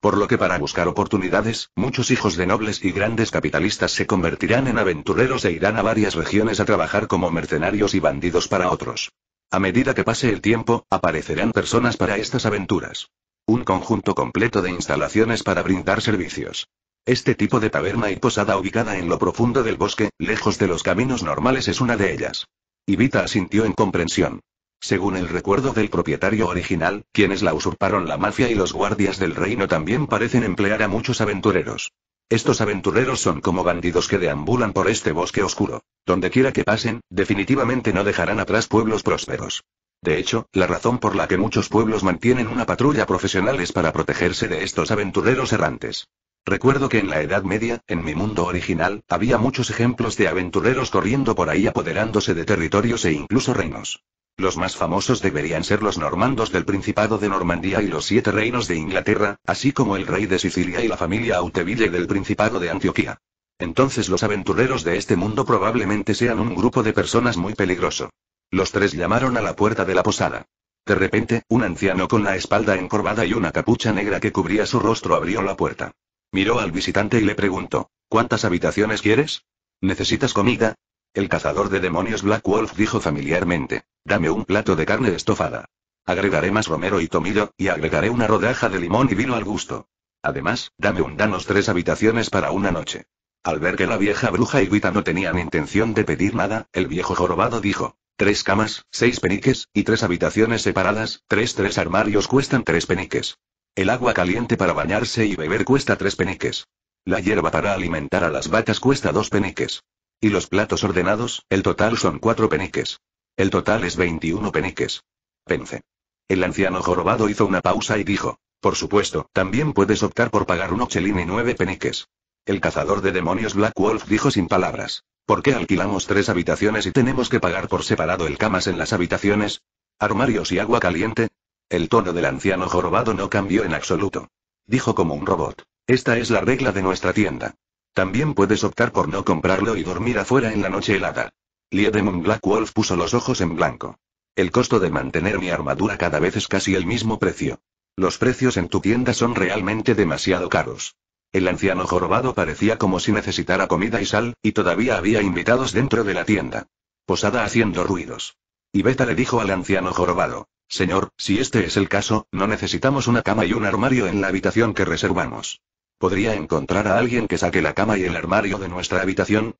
Por lo que para buscar oportunidades, muchos hijos de nobles y grandes capitalistas se convertirán en aventureros e irán a varias regiones a trabajar como mercenarios y bandidos para otros. A medida que pase el tiempo, aparecerán personas para estas aventuras. Un conjunto completo de instalaciones para brindar servicios. Este tipo de taberna y posada ubicada en lo profundo del bosque, lejos de los caminos normales, es una de ellas. Ivita asintió en comprensión. Según el recuerdo del propietario original, quienes la usurparon la mafia y los guardias del reino también parecen emplear a muchos aventureros. Estos aventureros son como bandidos que deambulan por este bosque oscuro. Donde quiera que pasen, definitivamente no dejarán atrás pueblos prósperos. De hecho, la razón por la que muchos pueblos mantienen una patrulla profesional es para protegerse de estos aventureros errantes. Recuerdo que en la Edad Media, en mi mundo original, había muchos ejemplos de aventureros corriendo por ahí apoderándose de territorios e incluso reinos. Los más famosos deberían ser los normandos del Principado de Normandía y los siete reinos de Inglaterra, así como el rey de Sicilia y la familia Auteville del Principado de Antioquía. Entonces los aventureros de este mundo probablemente sean un grupo de personas muy peligroso. Los tres llamaron a la puerta de la posada. De repente, un anciano con la espalda encorvada y una capucha negra que cubría su rostro abrió la puerta. Miró al visitante y le preguntó, ¿cuántas habitaciones quieres? ¿Necesitas comida? El cazador de demonios Black Wolf dijo familiarmente, dame un plato de carne estofada. Agregaré más romero y tomillo, y agregaré una rodaja de limón y vino al gusto. Además, dame un danos tres habitaciones para una noche. Al ver que la vieja bruja y Guita no tenían intención de pedir nada, el viejo jorobado dijo, tres camas, seis peniques, y tres habitaciones separadas, tres tres armarios cuestan tres peniques. El agua caliente para bañarse y beber cuesta tres peniques. La hierba para alimentar a las vacas cuesta dos peniques. Y los platos ordenados, el total son cuatro peniques. El total es 21 peniques. Pense. El anciano jorobado hizo una pausa y dijo, por supuesto, también puedes optar por pagar un ochelín y nueve peniques. El cazador de demonios Black Wolf dijo sin palabras. ¿Por qué alquilamos tres habitaciones y tenemos que pagar por separado el camas en las habitaciones? ¿Armarios y agua caliente? El tono del anciano jorobado no cambió en absoluto. Dijo como un robot. Esta es la regla de nuestra tienda. También puedes optar por no comprarlo y dormir afuera en la noche helada. Liedemon Black Wolf puso los ojos en blanco. El costo de mantener mi armadura cada vez es casi el mismo precio. Los precios en tu tienda son realmente demasiado caros. El anciano jorobado parecía como si necesitara comida y sal, y todavía había invitados dentro de la tienda. Posada haciendo ruidos. Y Beta le dijo al anciano jorobado. Señor, si este es el caso, no necesitamos una cama y un armario en la habitación que reservamos. ¿Podría encontrar a alguien que saque la cama y el armario de nuestra habitación?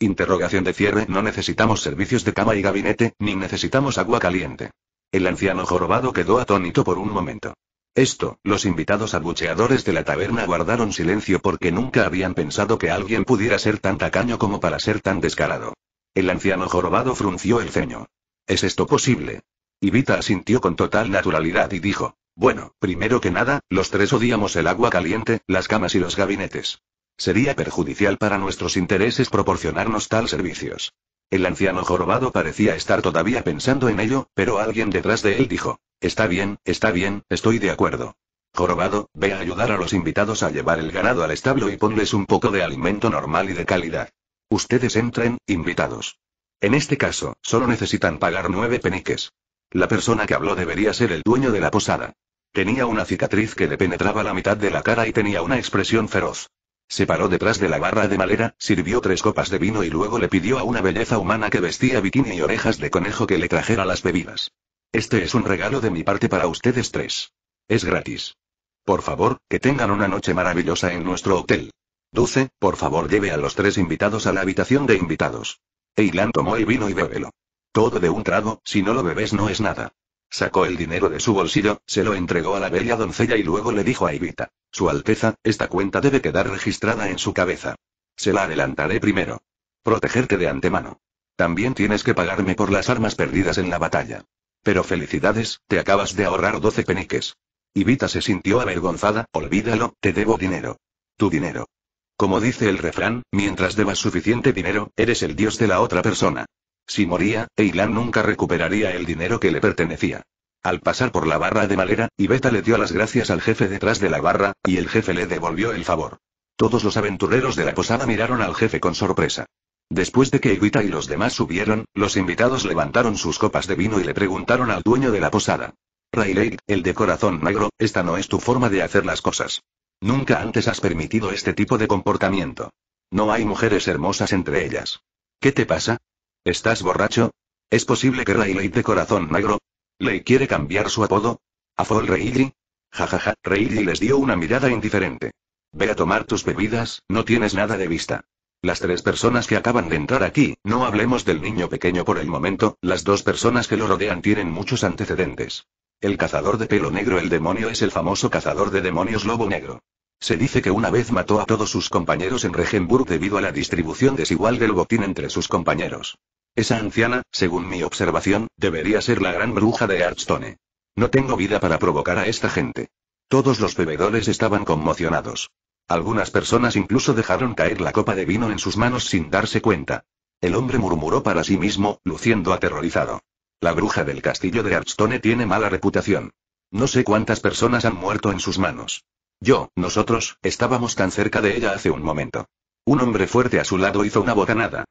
Interrogación de cierre. No necesitamos servicios de cama y gabinete, ni necesitamos agua caliente. El anciano jorobado quedó atónito por un momento. Esto, los invitados abucheadores de la taberna guardaron silencio porque nunca habían pensado que alguien pudiera ser tan tacaño como para ser tan descarado. El anciano jorobado frunció el ceño. ¿Es esto posible? Ibita asintió con total naturalidad y dijo, bueno, primero que nada, los tres odiamos el agua caliente, las camas y los gabinetes. Sería perjudicial para nuestros intereses proporcionarnos tal servicios. El anciano jorobado parecía estar todavía pensando en ello, pero alguien detrás de él dijo, está bien, está bien, estoy de acuerdo. Jorobado, ve a ayudar a los invitados a llevar el ganado al establo y ponles un poco de alimento normal y de calidad. Ustedes entren, invitados. En este caso, solo necesitan pagar nueve peniques. La persona que habló debería ser el dueño de la posada. Tenía una cicatriz que le penetraba la mitad de la cara y tenía una expresión feroz. Se paró detrás de la barra de madera, sirvió tres copas de vino y luego le pidió a una belleza humana que vestía bikini y orejas de conejo que le trajera las bebidas. Este es un regalo de mi parte para ustedes tres. Es gratis. Por favor, que tengan una noche maravillosa en nuestro hotel. dulce por favor lleve a los tres invitados a la habitación de invitados. Eilan tomó el vino y bebelo. Todo de un trago, si no lo bebes no es nada. Sacó el dinero de su bolsillo, se lo entregó a la bella doncella y luego le dijo a Ivita: Su Alteza, esta cuenta debe quedar registrada en su cabeza. Se la adelantaré primero. Protegerte de antemano. También tienes que pagarme por las armas perdidas en la batalla. Pero felicidades, te acabas de ahorrar 12 peniques. Ivita se sintió avergonzada, olvídalo, te debo dinero. Tu dinero. Como dice el refrán, mientras debas suficiente dinero, eres el dios de la otra persona. Si moría, Eilan nunca recuperaría el dinero que le pertenecía. Al pasar por la barra de madera, Iveta le dio las gracias al jefe detrás de la barra, y el jefe le devolvió el favor. Todos los aventureros de la posada miraron al jefe con sorpresa. Después de que Ivita y los demás subieron, los invitados levantaron sus copas de vino y le preguntaron al dueño de la posada. Rayleigh, el de corazón negro, esta no es tu forma de hacer las cosas. Nunca antes has permitido este tipo de comportamiento. No hay mujeres hermosas entre ellas. ¿Qué te pasa? ¿Estás borracho? ¿Es posible que Rayleigh de corazón negro? ¿Le quiere cambiar su apodo? ¿A Ja ja Jajaja, Rayleigh les dio una mirada indiferente. Ve a tomar tus bebidas, no tienes nada de vista. Las tres personas que acaban de entrar aquí, no hablemos del niño pequeño por el momento, las dos personas que lo rodean tienen muchos antecedentes. El cazador de pelo negro, el demonio, es el famoso cazador de demonios lobo negro. Se dice que una vez mató a todos sus compañeros en Regenburg debido a la distribución desigual del botín entre sus compañeros. Esa anciana, según mi observación, debería ser la gran bruja de Archstone. No tengo vida para provocar a esta gente. Todos los bebedores estaban conmocionados. Algunas personas incluso dejaron caer la copa de vino en sus manos sin darse cuenta. El hombre murmuró para sí mismo, luciendo aterrorizado. La bruja del castillo de Archstone tiene mala reputación. No sé cuántas personas han muerto en sus manos. Yo, nosotros, estábamos tan cerca de ella hace un momento. Un hombre fuerte a su lado hizo una botanada.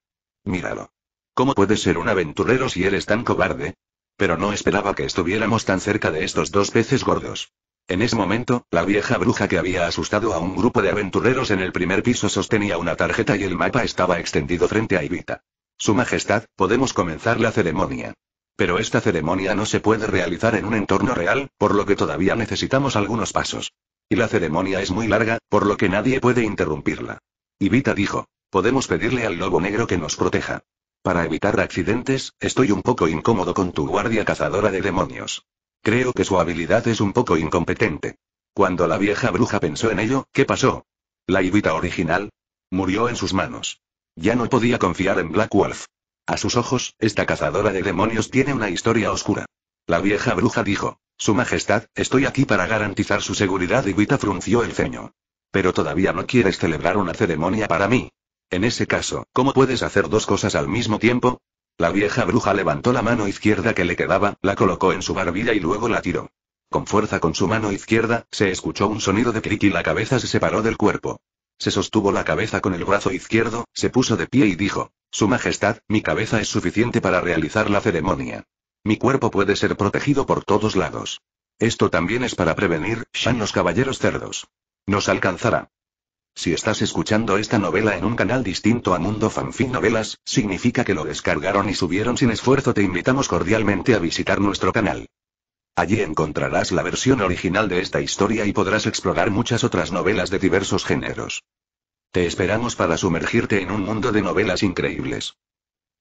Míralo. ¿Cómo puede ser un aventurero si eres tan cobarde? Pero no esperaba que estuviéramos tan cerca de estos dos peces gordos. En ese momento, la vieja bruja que había asustado a un grupo de aventureros en el primer piso sostenía una tarjeta y el mapa estaba extendido frente a Ivita. Su Majestad, podemos comenzar la ceremonia. Pero esta ceremonia no se puede realizar en un entorno real, por lo que todavía necesitamos algunos pasos la ceremonia es muy larga, por lo que nadie puede interrumpirla. Ivita dijo, podemos pedirle al lobo negro que nos proteja. Para evitar accidentes, estoy un poco incómodo con tu guardia cazadora de demonios. Creo que su habilidad es un poco incompetente. Cuando la vieja bruja pensó en ello, ¿qué pasó? La Ivita original murió en sus manos. Ya no podía confiar en Black Wolf. A sus ojos, esta cazadora de demonios tiene una historia oscura. La vieja bruja dijo. Su Majestad, estoy aquí para garantizar su seguridad y Vita frunció el ceño. Pero todavía no quieres celebrar una ceremonia para mí. En ese caso, ¿cómo puedes hacer dos cosas al mismo tiempo? La vieja bruja levantó la mano izquierda que le quedaba, la colocó en su barbilla y luego la tiró. Con fuerza con su mano izquierda, se escuchó un sonido de clic y la cabeza se separó del cuerpo. Se sostuvo la cabeza con el brazo izquierdo, se puso de pie y dijo, Su Majestad, mi cabeza es suficiente para realizar la ceremonia. Mi cuerpo puede ser protegido por todos lados. Esto también es para prevenir, Shan los caballeros cerdos. Nos alcanzará. Si estás escuchando esta novela en un canal distinto a Mundo Fanfin Novelas, significa que lo descargaron y subieron sin esfuerzo. Te invitamos cordialmente a visitar nuestro canal. Allí encontrarás la versión original de esta historia y podrás explorar muchas otras novelas de diversos géneros. Te esperamos para sumergirte en un mundo de novelas increíbles.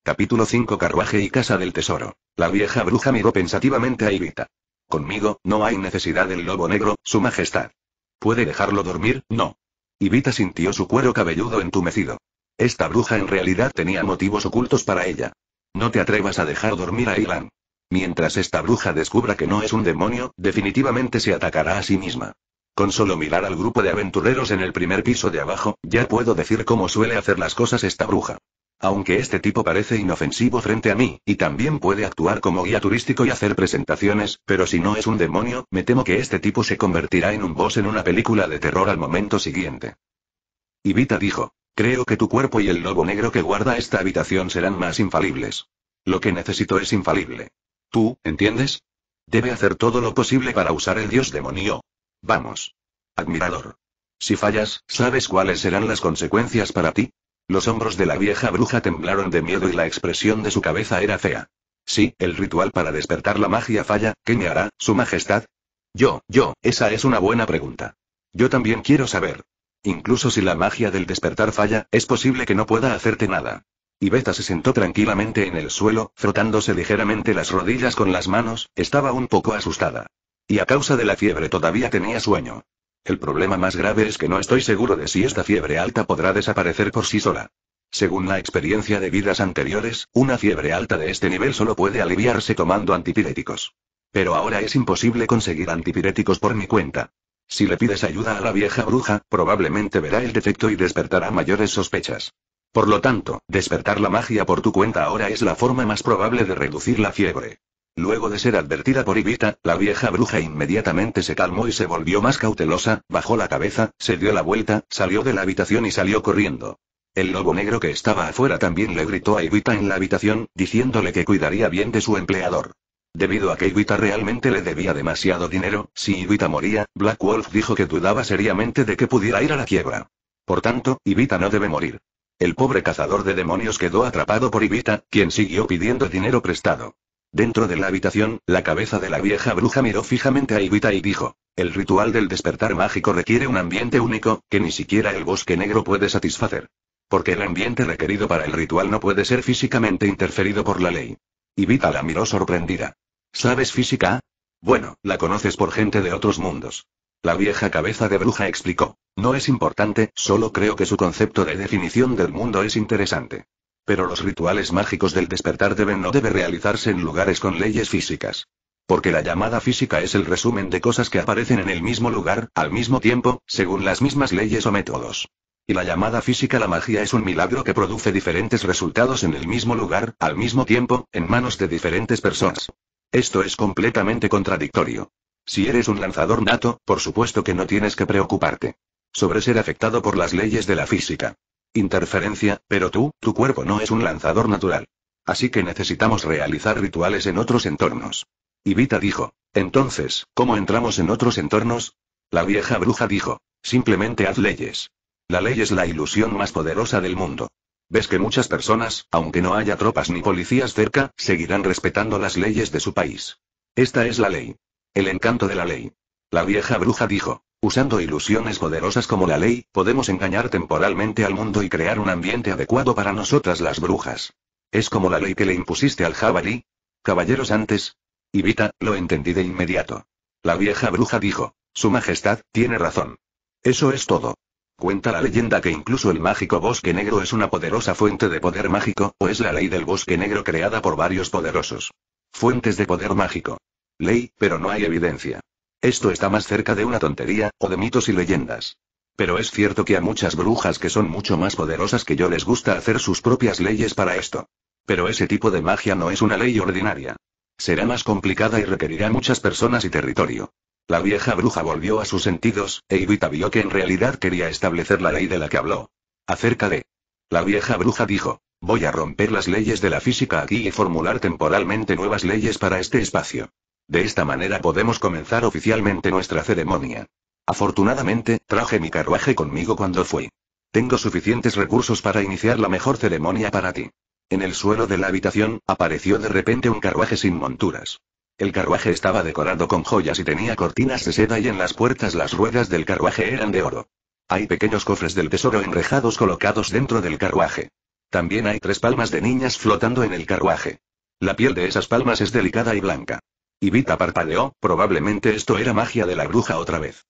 Capítulo 5 Carruaje y Casa del Tesoro. La vieja bruja miró pensativamente a Ivita. Conmigo, no hay necesidad del lobo negro, su majestad. ¿Puede dejarlo dormir? No. Ivita sintió su cuero cabelludo entumecido. Esta bruja en realidad tenía motivos ocultos para ella. No te atrevas a dejar dormir a Ilan. Mientras esta bruja descubra que no es un demonio, definitivamente se atacará a sí misma. Con solo mirar al grupo de aventureros en el primer piso de abajo, ya puedo decir cómo suele hacer las cosas esta bruja. Aunque este tipo parece inofensivo frente a mí, y también puede actuar como guía turístico y hacer presentaciones, pero si no es un demonio, me temo que este tipo se convertirá en un boss en una película de terror al momento siguiente. Ivita dijo, creo que tu cuerpo y el lobo negro que guarda esta habitación serán más infalibles. Lo que necesito es infalible. ¿Tú, entiendes? Debe hacer todo lo posible para usar el dios demonio. Vamos. Admirador. Si fallas, ¿sabes cuáles serán las consecuencias para ti? Los hombros de la vieja bruja temblaron de miedo y la expresión de su cabeza era fea. Sí, el ritual para despertar la magia falla, ¿qué me hará, Su Majestad? Yo, yo, esa es una buena pregunta. Yo también quiero saber. Incluso si la magia del despertar falla, es posible que no pueda hacerte nada. Y Beta se sentó tranquilamente en el suelo, frotándose ligeramente las rodillas con las manos, estaba un poco asustada. Y a causa de la fiebre todavía tenía sueño. El problema más grave es que no estoy seguro de si esta fiebre alta podrá desaparecer por sí sola. Según la experiencia de vidas anteriores, una fiebre alta de este nivel solo puede aliviarse tomando antipiréticos. Pero ahora es imposible conseguir antipiréticos por mi cuenta. Si le pides ayuda a la vieja bruja, probablemente verá el defecto y despertará mayores sospechas. Por lo tanto, despertar la magia por tu cuenta ahora es la forma más probable de reducir la fiebre. Luego de ser advertida por Ivita, la vieja bruja inmediatamente se calmó y se volvió más cautelosa, bajó la cabeza, se dio la vuelta, salió de la habitación y salió corriendo. El lobo negro que estaba afuera también le gritó a Ivita en la habitación, diciéndole que cuidaría bien de su empleador. Debido a que Ivita realmente le debía demasiado dinero, si Ivita moría, Black Wolf dijo que dudaba seriamente de que pudiera ir a la quiebra. Por tanto, Ivita no debe morir. El pobre cazador de demonios quedó atrapado por Ivita, quien siguió pidiendo dinero prestado. Dentro de la habitación, la cabeza de la vieja bruja miró fijamente a Ivita y dijo, el ritual del despertar mágico requiere un ambiente único, que ni siquiera el bosque negro puede satisfacer. Porque el ambiente requerido para el ritual no puede ser físicamente interferido por la ley. Ivita la miró sorprendida. ¿Sabes física? Bueno, la conoces por gente de otros mundos. La vieja cabeza de bruja explicó. No es importante, solo creo que su concepto de definición del mundo es interesante. Pero los rituales mágicos del despertar deben o debe realizarse en lugares con leyes físicas. Porque la llamada física es el resumen de cosas que aparecen en el mismo lugar, al mismo tiempo, según las mismas leyes o métodos. Y la llamada física la magia es un milagro que produce diferentes resultados en el mismo lugar, al mismo tiempo, en manos de diferentes personas. Esto es completamente contradictorio. Si eres un lanzador nato, por supuesto que no tienes que preocuparte sobre ser afectado por las leyes de la física. Interferencia, pero tú, tu cuerpo no es un lanzador natural. Así que necesitamos realizar rituales en otros entornos. Ivita dijo, entonces, ¿cómo entramos en otros entornos? La vieja bruja dijo, simplemente haz leyes. La ley es la ilusión más poderosa del mundo. Ves que muchas personas, aunque no haya tropas ni policías cerca, seguirán respetando las leyes de su país. Esta es la ley. El encanto de la ley. La vieja bruja dijo, Usando ilusiones poderosas como la ley, podemos engañar temporalmente al mundo y crear un ambiente adecuado para nosotras las brujas. Es como la ley que le impusiste al jabalí. Caballeros antes. Ibita, lo entendí de inmediato. La vieja bruja dijo, Su Majestad, tiene razón. Eso es todo. Cuenta la leyenda que incluso el mágico bosque negro es una poderosa fuente de poder mágico, o es la ley del bosque negro creada por varios poderosos. Fuentes de poder mágico. Ley, pero no hay evidencia. Esto está más cerca de una tontería, o de mitos y leyendas. Pero es cierto que a muchas brujas que son mucho más poderosas que yo les gusta hacer sus propias leyes para esto. Pero ese tipo de magia no es una ley ordinaria. Será más complicada y requerirá muchas personas y territorio. La vieja bruja volvió a sus sentidos, e Ivita vio que en realidad quería establecer la ley de la que habló. Acerca de. La vieja bruja dijo, voy a romper las leyes de la física aquí y formular temporalmente nuevas leyes para este espacio. De esta manera podemos comenzar oficialmente nuestra ceremonia. Afortunadamente, traje mi carruaje conmigo cuando fui. Tengo suficientes recursos para iniciar la mejor ceremonia para ti. En el suelo de la habitación, apareció de repente un carruaje sin monturas. El carruaje estaba decorado con joyas y tenía cortinas de seda y en las puertas las ruedas del carruaje eran de oro. Hay pequeños cofres del tesoro enrejados colocados dentro del carruaje. También hay tres palmas de niñas flotando en el carruaje. La piel de esas palmas es delicada y blanca. Ivita parpadeó, probablemente esto era magia de la bruja otra vez.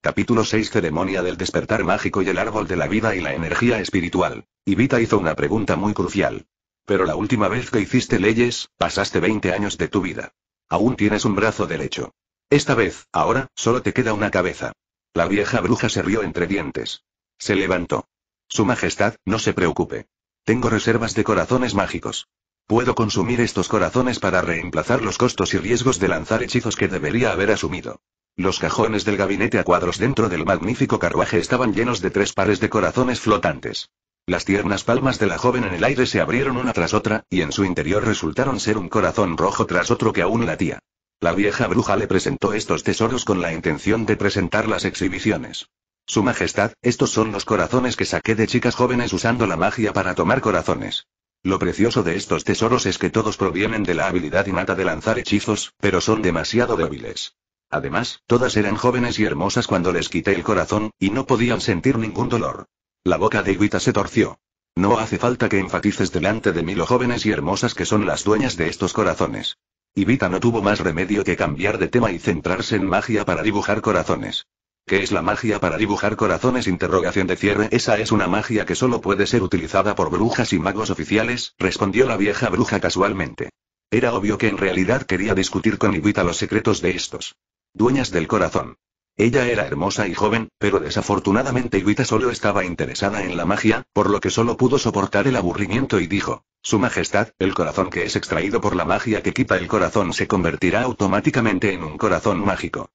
Capítulo 6 Ceremonia del despertar mágico y el árbol de la vida y la energía espiritual. Ivita hizo una pregunta muy crucial. Pero la última vez que hiciste leyes, pasaste 20 años de tu vida. Aún tienes un brazo derecho. Esta vez, ahora, solo te queda una cabeza. La vieja bruja se rió entre dientes. Se levantó. Su Majestad, no se preocupe. Tengo reservas de corazones mágicos. Puedo consumir estos corazones para reemplazar los costos y riesgos de lanzar hechizos que debería haber asumido. Los cajones del gabinete a cuadros dentro del magnífico carruaje estaban llenos de tres pares de corazones flotantes. Las tiernas palmas de la joven en el aire se abrieron una tras otra, y en su interior resultaron ser un corazón rojo tras otro que aún latía. La vieja bruja le presentó estos tesoros con la intención de presentar las exhibiciones. Su Majestad, estos son los corazones que saqué de chicas jóvenes usando la magia para tomar corazones. Lo precioso de estos tesoros es que todos provienen de la habilidad innata de lanzar hechizos, pero son demasiado débiles. Además, todas eran jóvenes y hermosas cuando les quité el corazón, y no podían sentir ningún dolor. La boca de Ivita se torció. No hace falta que enfatices delante de mí lo jóvenes y hermosas que son las dueñas de estos corazones. Ivita no tuvo más remedio que cambiar de tema y centrarse en magia para dibujar corazones. ¿Qué es la magia para dibujar corazones? Interrogación de cierre. Esa es una magia que solo puede ser utilizada por brujas y magos oficiales, respondió la vieja bruja casualmente. Era obvio que en realidad quería discutir con Iwita los secretos de estos. Dueñas del corazón. Ella era hermosa y joven, pero desafortunadamente Ibita solo estaba interesada en la magia, por lo que solo pudo soportar el aburrimiento y dijo, Su Majestad, el corazón que es extraído por la magia que quita el corazón se convertirá automáticamente en un corazón mágico.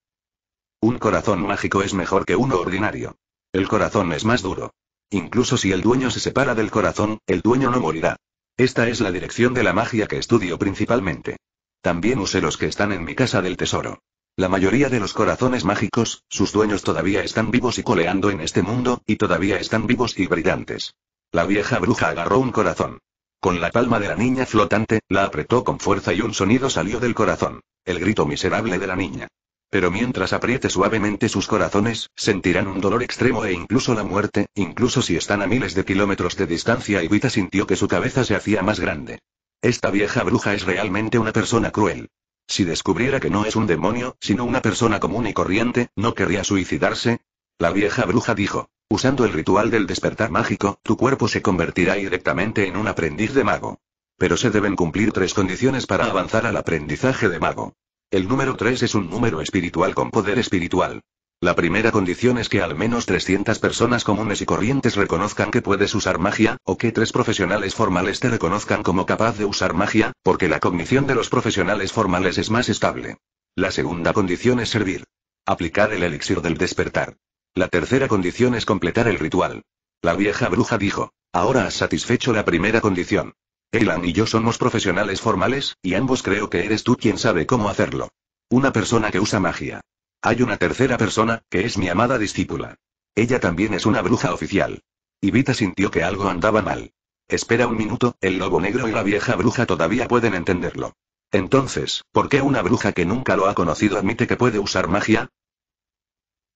Un corazón mágico es mejor que uno ordinario. El corazón es más duro. Incluso si el dueño se separa del corazón, el dueño no morirá. Esta es la dirección de la magia que estudio principalmente. También usé los que están en mi casa del tesoro. La mayoría de los corazones mágicos, sus dueños todavía están vivos y coleando en este mundo, y todavía están vivos y brillantes. La vieja bruja agarró un corazón. Con la palma de la niña flotante, la apretó con fuerza y un sonido salió del corazón. El grito miserable de la niña. Pero mientras apriete suavemente sus corazones, sentirán un dolor extremo e incluso la muerte, incluso si están a miles de kilómetros de distancia y Vita sintió que su cabeza se hacía más grande. Esta vieja bruja es realmente una persona cruel. Si descubriera que no es un demonio, sino una persona común y corriente, ¿no querría suicidarse? La vieja bruja dijo. Usando el ritual del despertar mágico, tu cuerpo se convertirá directamente en un aprendiz de mago. Pero se deben cumplir tres condiciones para avanzar al aprendizaje de mago. El número 3 es un número espiritual con poder espiritual. La primera condición es que al menos 300 personas comunes y corrientes reconozcan que puedes usar magia, o que tres profesionales formales te reconozcan como capaz de usar magia, porque la cognición de los profesionales formales es más estable. La segunda condición es servir. Aplicar el elixir del despertar. La tercera condición es completar el ritual. La vieja bruja dijo, ahora has satisfecho la primera condición. Elan y yo somos profesionales formales, y ambos creo que eres tú quien sabe cómo hacerlo. Una persona que usa magia. Hay una tercera persona, que es mi amada discípula. Ella también es una bruja oficial. Ivita sintió que algo andaba mal. Espera un minuto, el lobo negro y la vieja bruja todavía pueden entenderlo. Entonces, ¿por qué una bruja que nunca lo ha conocido admite que puede usar magia?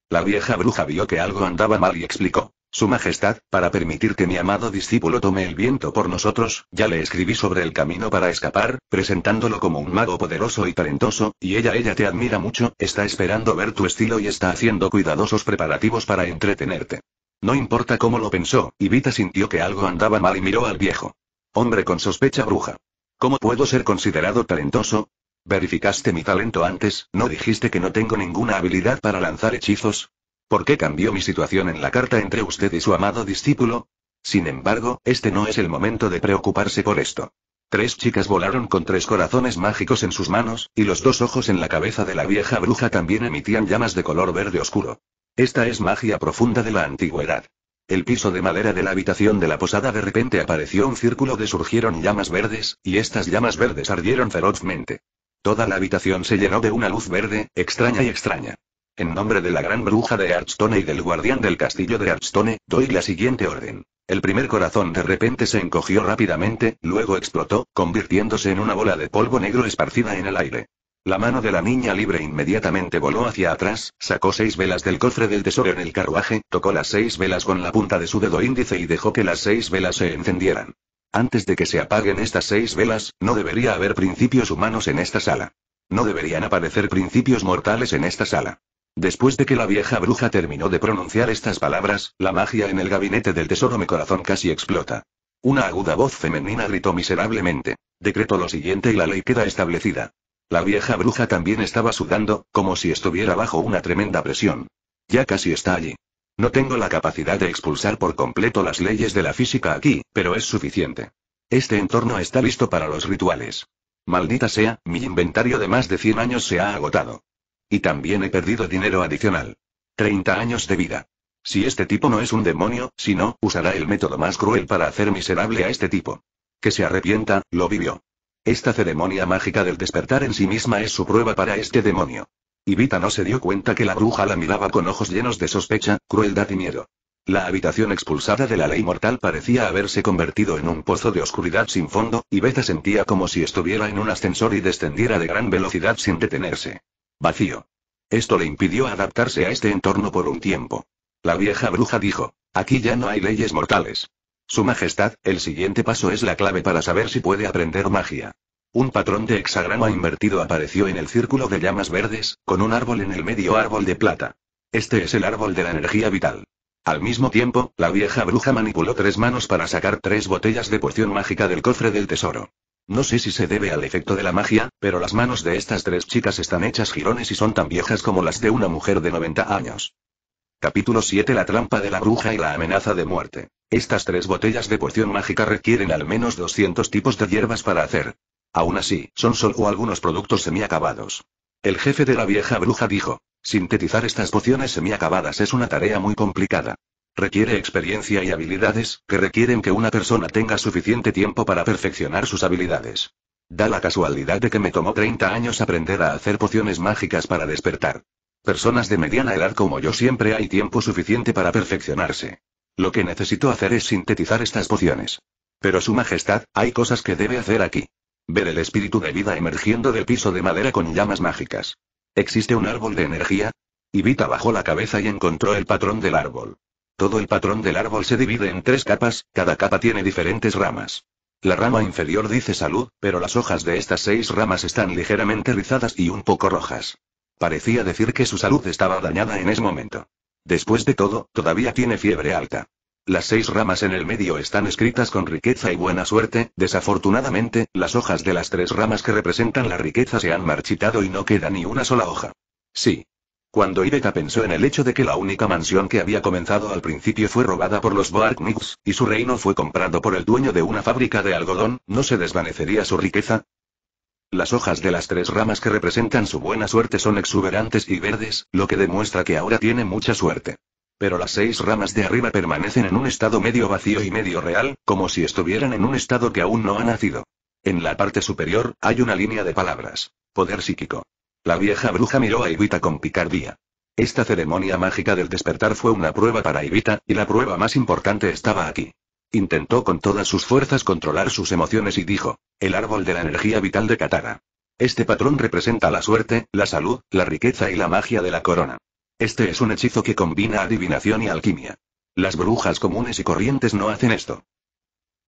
La vieja bruja vio que algo andaba mal y explicó. Su Majestad, para permitir que mi amado discípulo tome el viento por nosotros, ya le escribí sobre el camino para escapar, presentándolo como un mago poderoso y talentoso, y ella ella te admira mucho, está esperando ver tu estilo y está haciendo cuidadosos preparativos para entretenerte. No importa cómo lo pensó, Ivita sintió que algo andaba mal y miró al viejo. Hombre con sospecha bruja. ¿Cómo puedo ser considerado talentoso? Verificaste mi talento antes, ¿no dijiste que no tengo ninguna habilidad para lanzar hechizos? ¿Por qué cambió mi situación en la carta entre usted y su amado discípulo? Sin embargo, este no es el momento de preocuparse por esto. Tres chicas volaron con tres corazones mágicos en sus manos, y los dos ojos en la cabeza de la vieja bruja también emitían llamas de color verde oscuro. Esta es magia profunda de la antigüedad. El piso de madera de la habitación de la posada de repente apareció un círculo de surgieron llamas verdes, y estas llamas verdes ardieron ferozmente. Toda la habitación se llenó de una luz verde, extraña y extraña. En nombre de la gran bruja de Archstone y del guardián del castillo de Archstone, doy la siguiente orden. El primer corazón de repente se encogió rápidamente, luego explotó, convirtiéndose en una bola de polvo negro esparcida en el aire. La mano de la niña libre inmediatamente voló hacia atrás, sacó seis velas del cofre del tesoro en el carruaje, tocó las seis velas con la punta de su dedo índice y dejó que las seis velas se encendieran. Antes de que se apaguen estas seis velas, no debería haber principios humanos en esta sala. No deberían aparecer principios mortales en esta sala. Después de que la vieja bruja terminó de pronunciar estas palabras, la magia en el gabinete del tesoro mi corazón casi explota. Una aguda voz femenina gritó miserablemente. Decreto lo siguiente y la ley queda establecida. La vieja bruja también estaba sudando, como si estuviera bajo una tremenda presión. Ya casi está allí. No tengo la capacidad de expulsar por completo las leyes de la física aquí, pero es suficiente. Este entorno está listo para los rituales. Maldita sea, mi inventario de más de 100 años se ha agotado. Y también he perdido dinero adicional. 30 años de vida. Si este tipo no es un demonio, si no, usará el método más cruel para hacer miserable a este tipo. Que se arrepienta, lo vivió. Esta ceremonia mágica del despertar en sí misma es su prueba para este demonio. Y no se dio cuenta que la bruja la miraba con ojos llenos de sospecha, crueldad y miedo. La habitación expulsada de la ley mortal parecía haberse convertido en un pozo de oscuridad sin fondo, y Beta sentía como si estuviera en un ascensor y descendiera de gran velocidad sin detenerse. Vacío. Esto le impidió adaptarse a este entorno por un tiempo. La vieja bruja dijo, aquí ya no hay leyes mortales. Su Majestad, el siguiente paso es la clave para saber si puede aprender magia. Un patrón de hexagrama invertido apareció en el círculo de llamas verdes, con un árbol en el medio árbol de plata. Este es el árbol de la energía vital. Al mismo tiempo, la vieja bruja manipuló tres manos para sacar tres botellas de poción mágica del cofre del tesoro. No sé si se debe al efecto de la magia, pero las manos de estas tres chicas están hechas jirones y son tan viejas como las de una mujer de 90 años. Capítulo 7 La trampa de la bruja y la amenaza de muerte. Estas tres botellas de poción mágica requieren al menos 200 tipos de hierbas para hacer. Aún así, son solo algunos productos semiacabados. El jefe de la vieja bruja dijo, sintetizar estas pociones semiacabadas es una tarea muy complicada. Requiere experiencia y habilidades, que requieren que una persona tenga suficiente tiempo para perfeccionar sus habilidades. Da la casualidad de que me tomó 30 años aprender a hacer pociones mágicas para despertar. Personas de mediana edad como yo siempre hay tiempo suficiente para perfeccionarse. Lo que necesito hacer es sintetizar estas pociones. Pero Su Majestad, hay cosas que debe hacer aquí. Ver el espíritu de vida emergiendo del piso de madera con llamas mágicas. ¿Existe un árbol de energía? Ivita bajó la cabeza y encontró el patrón del árbol. Todo el patrón del árbol se divide en tres capas, cada capa tiene diferentes ramas. La rama inferior dice salud, pero las hojas de estas seis ramas están ligeramente rizadas y un poco rojas. Parecía decir que su salud estaba dañada en ese momento. Después de todo, todavía tiene fiebre alta. Las seis ramas en el medio están escritas con riqueza y buena suerte, desafortunadamente, las hojas de las tres ramas que representan la riqueza se han marchitado y no queda ni una sola hoja. Sí, cuando Ireka pensó en el hecho de que la única mansión que había comenzado al principio fue robada por los Boarknigs, y su reino fue comprado por el dueño de una fábrica de algodón, ¿no se desvanecería su riqueza? Las hojas de las tres ramas que representan su buena suerte son exuberantes y verdes, lo que demuestra que ahora tiene mucha suerte. Pero las seis ramas de arriba permanecen en un estado medio vacío y medio real, como si estuvieran en un estado que aún no ha nacido. En la parte superior, hay una línea de palabras. Poder psíquico. La vieja bruja miró a Ivita con picardía. Esta ceremonia mágica del despertar fue una prueba para Ivita, y la prueba más importante estaba aquí. Intentó con todas sus fuerzas controlar sus emociones y dijo, el árbol de la energía vital de Katara. Este patrón representa la suerte, la salud, la riqueza y la magia de la corona. Este es un hechizo que combina adivinación y alquimia. Las brujas comunes y corrientes no hacen esto.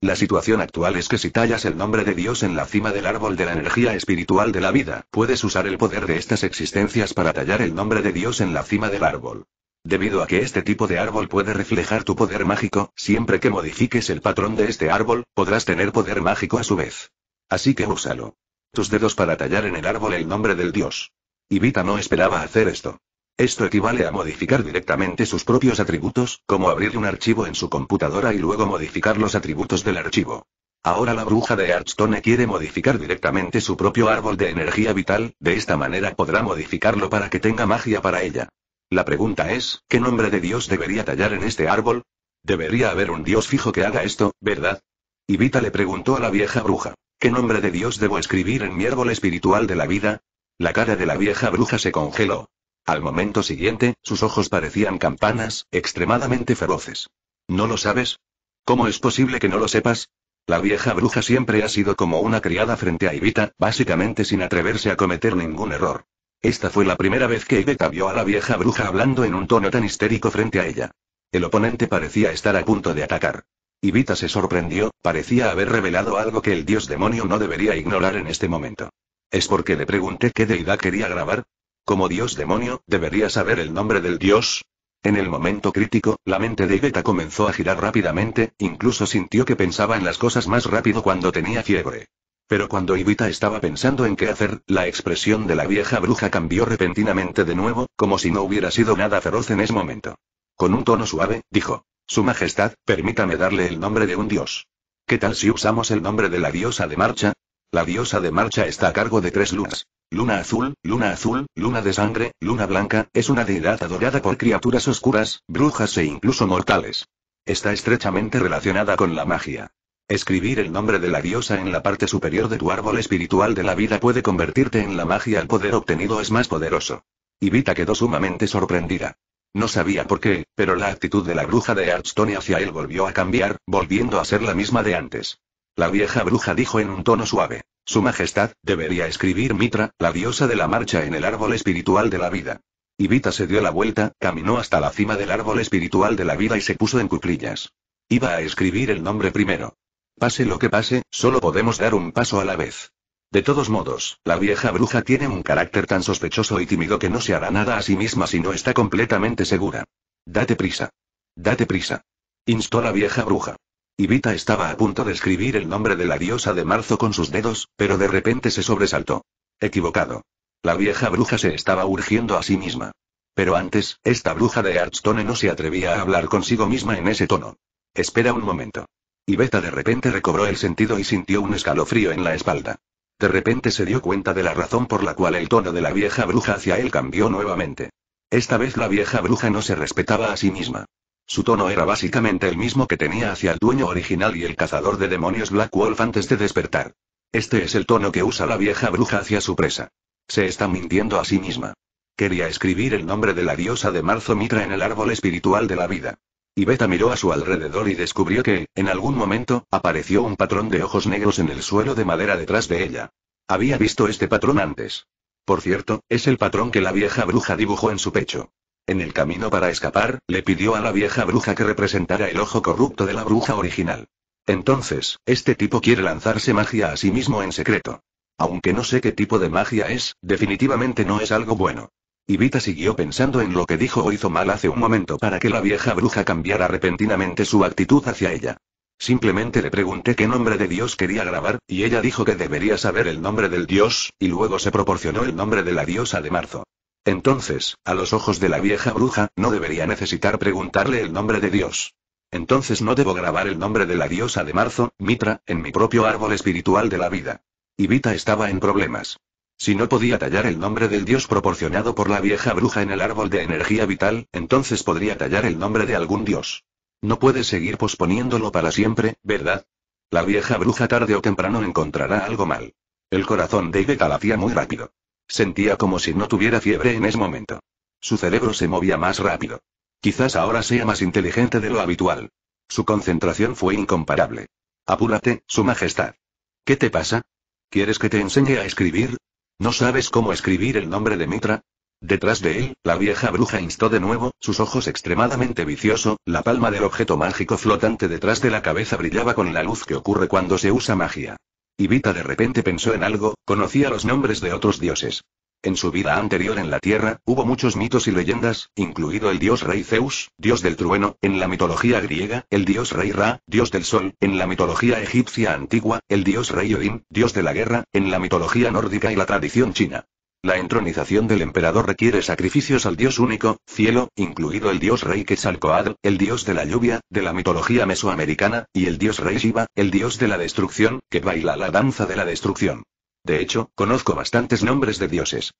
La situación actual es que si tallas el nombre de Dios en la cima del árbol de la energía espiritual de la vida, puedes usar el poder de estas existencias para tallar el nombre de Dios en la cima del árbol. Debido a que este tipo de árbol puede reflejar tu poder mágico, siempre que modifiques el patrón de este árbol, podrás tener poder mágico a su vez. Así que úsalo. Tus dedos para tallar en el árbol el nombre del Dios. Ivita no esperaba hacer esto. Esto equivale a modificar directamente sus propios atributos, como abrir un archivo en su computadora y luego modificar los atributos del archivo. Ahora la bruja de Archstone quiere modificar directamente su propio árbol de energía vital, de esta manera podrá modificarlo para que tenga magia para ella. La pregunta es, ¿qué nombre de dios debería tallar en este árbol? Debería haber un dios fijo que haga esto, ¿verdad? Y le preguntó a la vieja bruja, ¿qué nombre de dios debo escribir en mi árbol espiritual de la vida? La cara de la vieja bruja se congeló. Al momento siguiente, sus ojos parecían campanas, extremadamente feroces. ¿No lo sabes? ¿Cómo es posible que no lo sepas? La vieja bruja siempre ha sido como una criada frente a Ivita, básicamente sin atreverse a cometer ningún error. Esta fue la primera vez que Ivita vio a la vieja bruja hablando en un tono tan histérico frente a ella. El oponente parecía estar a punto de atacar. Ivita se sorprendió, parecía haber revelado algo que el dios demonio no debería ignorar en este momento. ¿Es porque le pregunté qué deidad quería grabar? Como dios demonio, debería saber el nombre del dios. En el momento crítico, la mente de Iveta comenzó a girar rápidamente, incluso sintió que pensaba en las cosas más rápido cuando tenía fiebre. Pero cuando ivita estaba pensando en qué hacer, la expresión de la vieja bruja cambió repentinamente de nuevo, como si no hubiera sido nada feroz en ese momento. Con un tono suave, dijo, Su Majestad, permítame darle el nombre de un dios. ¿Qué tal si usamos el nombre de la diosa de marcha? La diosa de marcha está a cargo de tres lunas. Luna azul, luna azul, luna de sangre, luna blanca, es una deidad adorada por criaturas oscuras, brujas e incluso mortales. Está estrechamente relacionada con la magia. Escribir el nombre de la diosa en la parte superior de tu árbol espiritual de la vida puede convertirte en la magia. El poder obtenido es más poderoso. Ivita quedó sumamente sorprendida. No sabía por qué, pero la actitud de la bruja de Hearthstone hacia él volvió a cambiar, volviendo a ser la misma de antes. La vieja bruja dijo en un tono suave. Su Majestad, debería escribir Mitra, la diosa de la marcha en el árbol espiritual de la vida. Y se dio la vuelta, caminó hasta la cima del árbol espiritual de la vida y se puso en cuclillas. Iba a escribir el nombre primero. Pase lo que pase, solo podemos dar un paso a la vez. De todos modos, la vieja bruja tiene un carácter tan sospechoso y tímido que no se hará nada a sí misma si no está completamente segura. Date prisa. Date prisa. Instó la vieja bruja. Y estaba a punto de escribir el nombre de la diosa de marzo con sus dedos, pero de repente se sobresaltó. Equivocado. La vieja bruja se estaba urgiendo a sí misma. Pero antes, esta bruja de Archstone no se atrevía a hablar consigo misma en ese tono. Espera un momento. Y de repente recobró el sentido y sintió un escalofrío en la espalda. De repente se dio cuenta de la razón por la cual el tono de la vieja bruja hacia él cambió nuevamente. Esta vez la vieja bruja no se respetaba a sí misma. Su tono era básicamente el mismo que tenía hacia el dueño original y el cazador de demonios Black Wolf antes de despertar. Este es el tono que usa la vieja bruja hacia su presa. Se está mintiendo a sí misma. Quería escribir el nombre de la diosa de marzo Mitra en el árbol espiritual de la vida. Y Beta miró a su alrededor y descubrió que, en algún momento, apareció un patrón de ojos negros en el suelo de madera detrás de ella. Había visto este patrón antes. Por cierto, es el patrón que la vieja bruja dibujó en su pecho. En el camino para escapar, le pidió a la vieja bruja que representara el ojo corrupto de la bruja original. Entonces, este tipo quiere lanzarse magia a sí mismo en secreto. Aunque no sé qué tipo de magia es, definitivamente no es algo bueno. Ibita siguió pensando en lo que dijo o hizo mal hace un momento para que la vieja bruja cambiara repentinamente su actitud hacia ella. Simplemente le pregunté qué nombre de Dios quería grabar, y ella dijo que debería saber el nombre del Dios, y luego se proporcionó el nombre de la diosa de marzo. Entonces, a los ojos de la vieja bruja, no debería necesitar preguntarle el nombre de Dios. Entonces no debo grabar el nombre de la diosa de marzo, Mitra, en mi propio árbol espiritual de la vida. Y estaba en problemas. Si no podía tallar el nombre del dios proporcionado por la vieja bruja en el árbol de energía vital, entonces podría tallar el nombre de algún dios. No puede seguir posponiéndolo para siempre, ¿verdad? La vieja bruja tarde o temprano encontrará algo mal. El corazón de la hacía muy rápido. Sentía como si no tuviera fiebre en ese momento. Su cerebro se movía más rápido. Quizás ahora sea más inteligente de lo habitual. Su concentración fue incomparable. Apúrate, Su Majestad. ¿Qué te pasa? ¿Quieres que te enseñe a escribir? ¿No sabes cómo escribir el nombre de Mitra? Detrás de él, la vieja bruja instó de nuevo, sus ojos extremadamente vicioso, la palma del objeto mágico flotante detrás de la cabeza brillaba con la luz que ocurre cuando se usa magia. Y de repente pensó en algo, conocía los nombres de otros dioses. En su vida anterior en la Tierra, hubo muchos mitos y leyendas, incluido el dios rey Zeus, dios del trueno, en la mitología griega, el dios rey Ra, dios del sol, en la mitología egipcia antigua, el dios rey Odín, dios de la guerra, en la mitología nórdica y la tradición china. La entronización del emperador requiere sacrificios al dios único, cielo, incluido el dios rey Quetzalcoatl, el dios de la lluvia, de la mitología mesoamericana, y el dios rey Shiva, el dios de la destrucción, que baila la danza de la destrucción. De hecho, conozco bastantes nombres de dioses.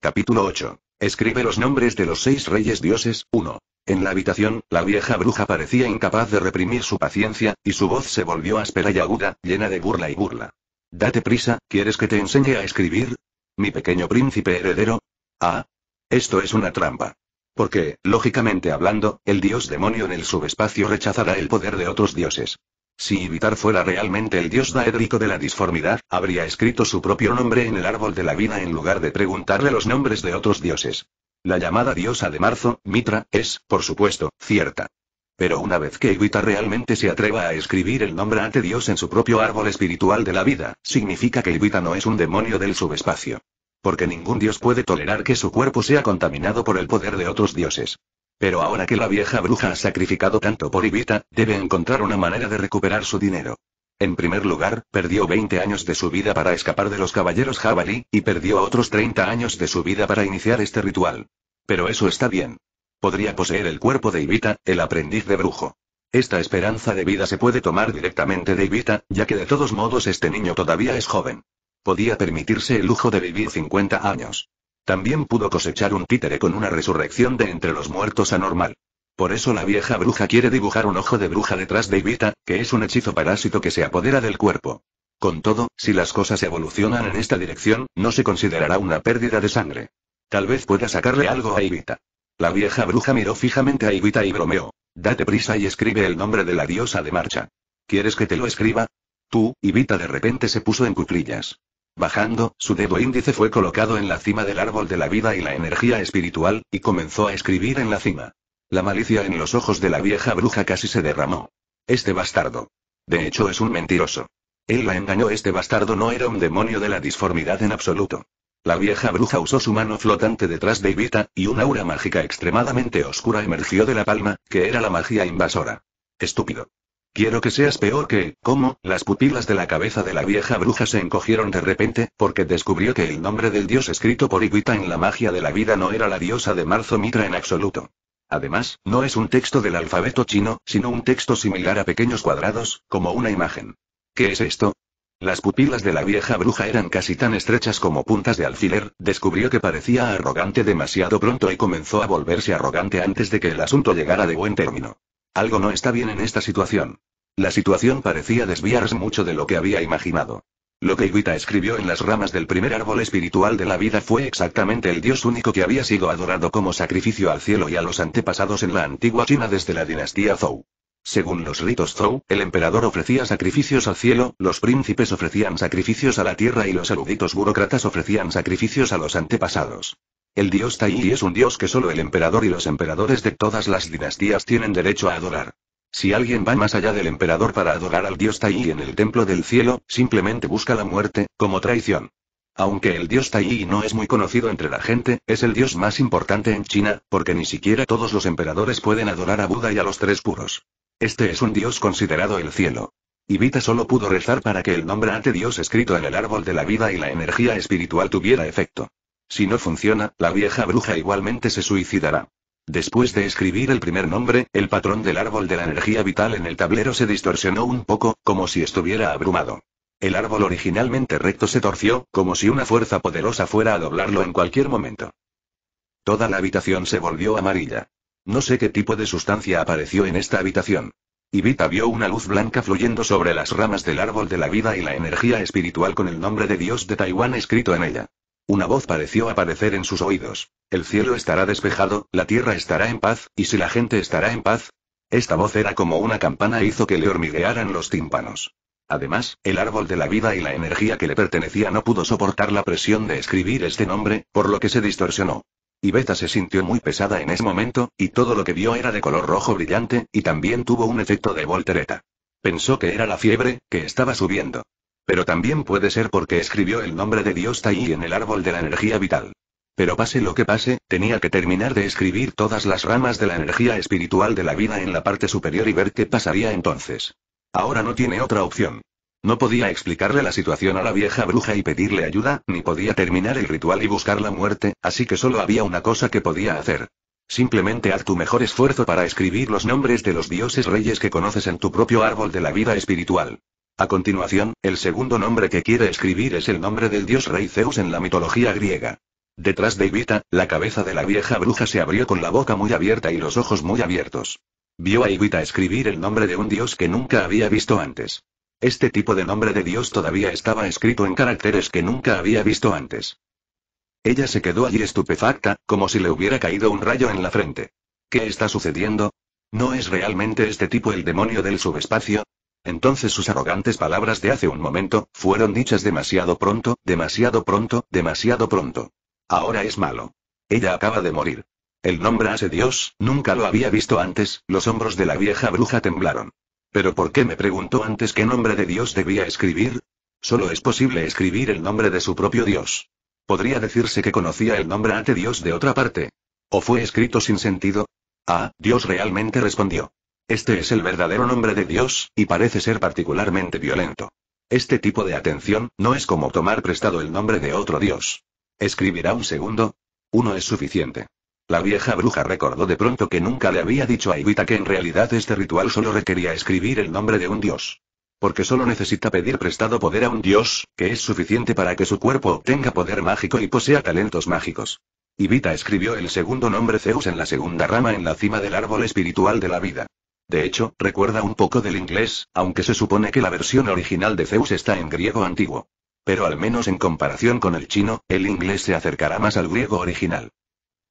Capítulo 8. Escribe los nombres de los seis reyes dioses, 1. En la habitación, la vieja bruja parecía incapaz de reprimir su paciencia, y su voz se volvió áspera y aguda, llena de burla y burla. Date prisa, ¿quieres que te enseñe a escribir? Mi pequeño príncipe heredero. Ah. Esto es una trampa. Porque, lógicamente hablando, el dios demonio en el subespacio rechazará el poder de otros dioses. Si Ivitar fuera realmente el dios daédrico de la disformidad, habría escrito su propio nombre en el árbol de la vida en lugar de preguntarle los nombres de otros dioses. La llamada diosa de marzo, Mitra, es, por supuesto, cierta. Pero una vez que Ibita realmente se atreva a escribir el nombre ante Dios en su propio árbol espiritual de la vida, significa que Ibita no es un demonio del subespacio. Porque ningún dios puede tolerar que su cuerpo sea contaminado por el poder de otros dioses. Pero ahora que la vieja bruja ha sacrificado tanto por Ivita, debe encontrar una manera de recuperar su dinero. En primer lugar, perdió 20 años de su vida para escapar de los caballeros jabalí, y perdió otros 30 años de su vida para iniciar este ritual. Pero eso está bien. Podría poseer el cuerpo de Ivita, el aprendiz de brujo. Esta esperanza de vida se puede tomar directamente de Ivita, ya que de todos modos este niño todavía es joven. Podía permitirse el lujo de vivir 50 años. También pudo cosechar un títere con una resurrección de entre los muertos anormal. Por eso la vieja bruja quiere dibujar un ojo de bruja detrás de Ivita, que es un hechizo parásito que se apodera del cuerpo. Con todo, si las cosas evolucionan en esta dirección, no se considerará una pérdida de sangre. Tal vez pueda sacarle algo a Ivita. La vieja bruja miró fijamente a Ivita y bromeó. Date prisa y escribe el nombre de la diosa de marcha. ¿Quieres que te lo escriba? Tú, Ivita de repente se puso en cuclillas. Bajando, su dedo índice fue colocado en la cima del árbol de la vida y la energía espiritual, y comenzó a escribir en la cima. La malicia en los ojos de la vieja bruja casi se derramó. Este bastardo. De hecho es un mentiroso. Él la engañó, este bastardo no era un demonio de la disformidad en absoluto. La vieja bruja usó su mano flotante detrás de Ibita, y una aura mágica extremadamente oscura emergió de la palma, que era la magia invasora. Estúpido. Quiero que seas peor que, como, las pupilas de la cabeza de la vieja bruja se encogieron de repente, porque descubrió que el nombre del dios escrito por Ibita en la magia de la vida no era la diosa de marzo Mitra en absoluto. Además, no es un texto del alfabeto chino, sino un texto similar a pequeños cuadrados, como una imagen. ¿Qué es esto? Las pupilas de la vieja bruja eran casi tan estrechas como puntas de alfiler, descubrió que parecía arrogante demasiado pronto y comenzó a volverse arrogante antes de que el asunto llegara de buen término. Algo no está bien en esta situación. La situación parecía desviarse mucho de lo que había imaginado. Lo que Iguita escribió en las ramas del primer árbol espiritual de la vida fue exactamente el dios único que había sido adorado como sacrificio al cielo y a los antepasados en la antigua China desde la dinastía Zhou. Según los ritos Zhou, el emperador ofrecía sacrificios al cielo, los príncipes ofrecían sacrificios a la tierra y los eruditos burócratas ofrecían sacrificios a los antepasados. El dios Taiyi es un dios que solo el emperador y los emperadores de todas las dinastías tienen derecho a adorar. Si alguien va más allá del emperador para adorar al dios Taiyi en el templo del cielo, simplemente busca la muerte, como traición. Aunque el dios Taiyi no es muy conocido entre la gente, es el dios más importante en China, porque ni siquiera todos los emperadores pueden adorar a Buda y a los tres puros. Este es un dios considerado el cielo. Ibita solo pudo rezar para que el nombre ante Dios escrito en el árbol de la vida y la energía espiritual tuviera efecto. Si no funciona, la vieja bruja igualmente se suicidará. Después de escribir el primer nombre, el patrón del árbol de la energía vital en el tablero se distorsionó un poco, como si estuviera abrumado. El árbol originalmente recto se torció, como si una fuerza poderosa fuera a doblarlo en cualquier momento. Toda la habitación se volvió amarilla. No sé qué tipo de sustancia apareció en esta habitación. Ibita vio una luz blanca fluyendo sobre las ramas del árbol de la vida y la energía espiritual con el nombre de Dios de Taiwán escrito en ella. Una voz pareció aparecer en sus oídos. El cielo estará despejado, la tierra estará en paz, y si la gente estará en paz. Esta voz era como una campana e hizo que le hormiguearan los tímpanos. Además, el árbol de la vida y la energía que le pertenecía no pudo soportar la presión de escribir este nombre, por lo que se distorsionó. Y Beta se sintió muy pesada en ese momento, y todo lo que vio era de color rojo brillante, y también tuvo un efecto de voltereta. Pensó que era la fiebre, que estaba subiendo. Pero también puede ser porque escribió el nombre de Dios Tai en el árbol de la energía vital. Pero pase lo que pase, tenía que terminar de escribir todas las ramas de la energía espiritual de la vida en la parte superior y ver qué pasaría entonces. Ahora no tiene otra opción. No podía explicarle la situación a la vieja bruja y pedirle ayuda, ni podía terminar el ritual y buscar la muerte, así que solo había una cosa que podía hacer. Simplemente haz tu mejor esfuerzo para escribir los nombres de los dioses reyes que conoces en tu propio árbol de la vida espiritual. A continuación, el segundo nombre que quiere escribir es el nombre del dios rey Zeus en la mitología griega. Detrás de Ivita, la cabeza de la vieja bruja se abrió con la boca muy abierta y los ojos muy abiertos. Vio a Ivita escribir el nombre de un dios que nunca había visto antes. Este tipo de nombre de dios todavía estaba escrito en caracteres que nunca había visto antes. Ella se quedó allí estupefacta, como si le hubiera caído un rayo en la frente. ¿Qué está sucediendo? ¿No es realmente este tipo el demonio del subespacio? Entonces sus arrogantes palabras de hace un momento, fueron dichas demasiado pronto, demasiado pronto, demasiado pronto. Ahora es malo. Ella acaba de morir. El nombre hace Dios, nunca lo había visto antes, los hombros de la vieja bruja temblaron. ¿Pero por qué me preguntó antes qué nombre de Dios debía escribir? Solo es posible escribir el nombre de su propio Dios. Podría decirse que conocía el nombre ante Dios de otra parte. ¿O fue escrito sin sentido? Ah, Dios realmente respondió. Este es el verdadero nombre de Dios, y parece ser particularmente violento. Este tipo de atención, no es como tomar prestado el nombre de otro Dios. ¿Escribirá un segundo? Uno es suficiente. La vieja bruja recordó de pronto que nunca le había dicho a Ivita que en realidad este ritual solo requería escribir el nombre de un dios. Porque solo necesita pedir prestado poder a un dios, que es suficiente para que su cuerpo obtenga poder mágico y posea talentos mágicos. Ivita escribió el segundo nombre Zeus en la segunda rama en la cima del árbol espiritual de la vida. De hecho, recuerda un poco del inglés, aunque se supone que la versión original de Zeus está en griego antiguo. Pero al menos en comparación con el chino, el inglés se acercará más al griego original.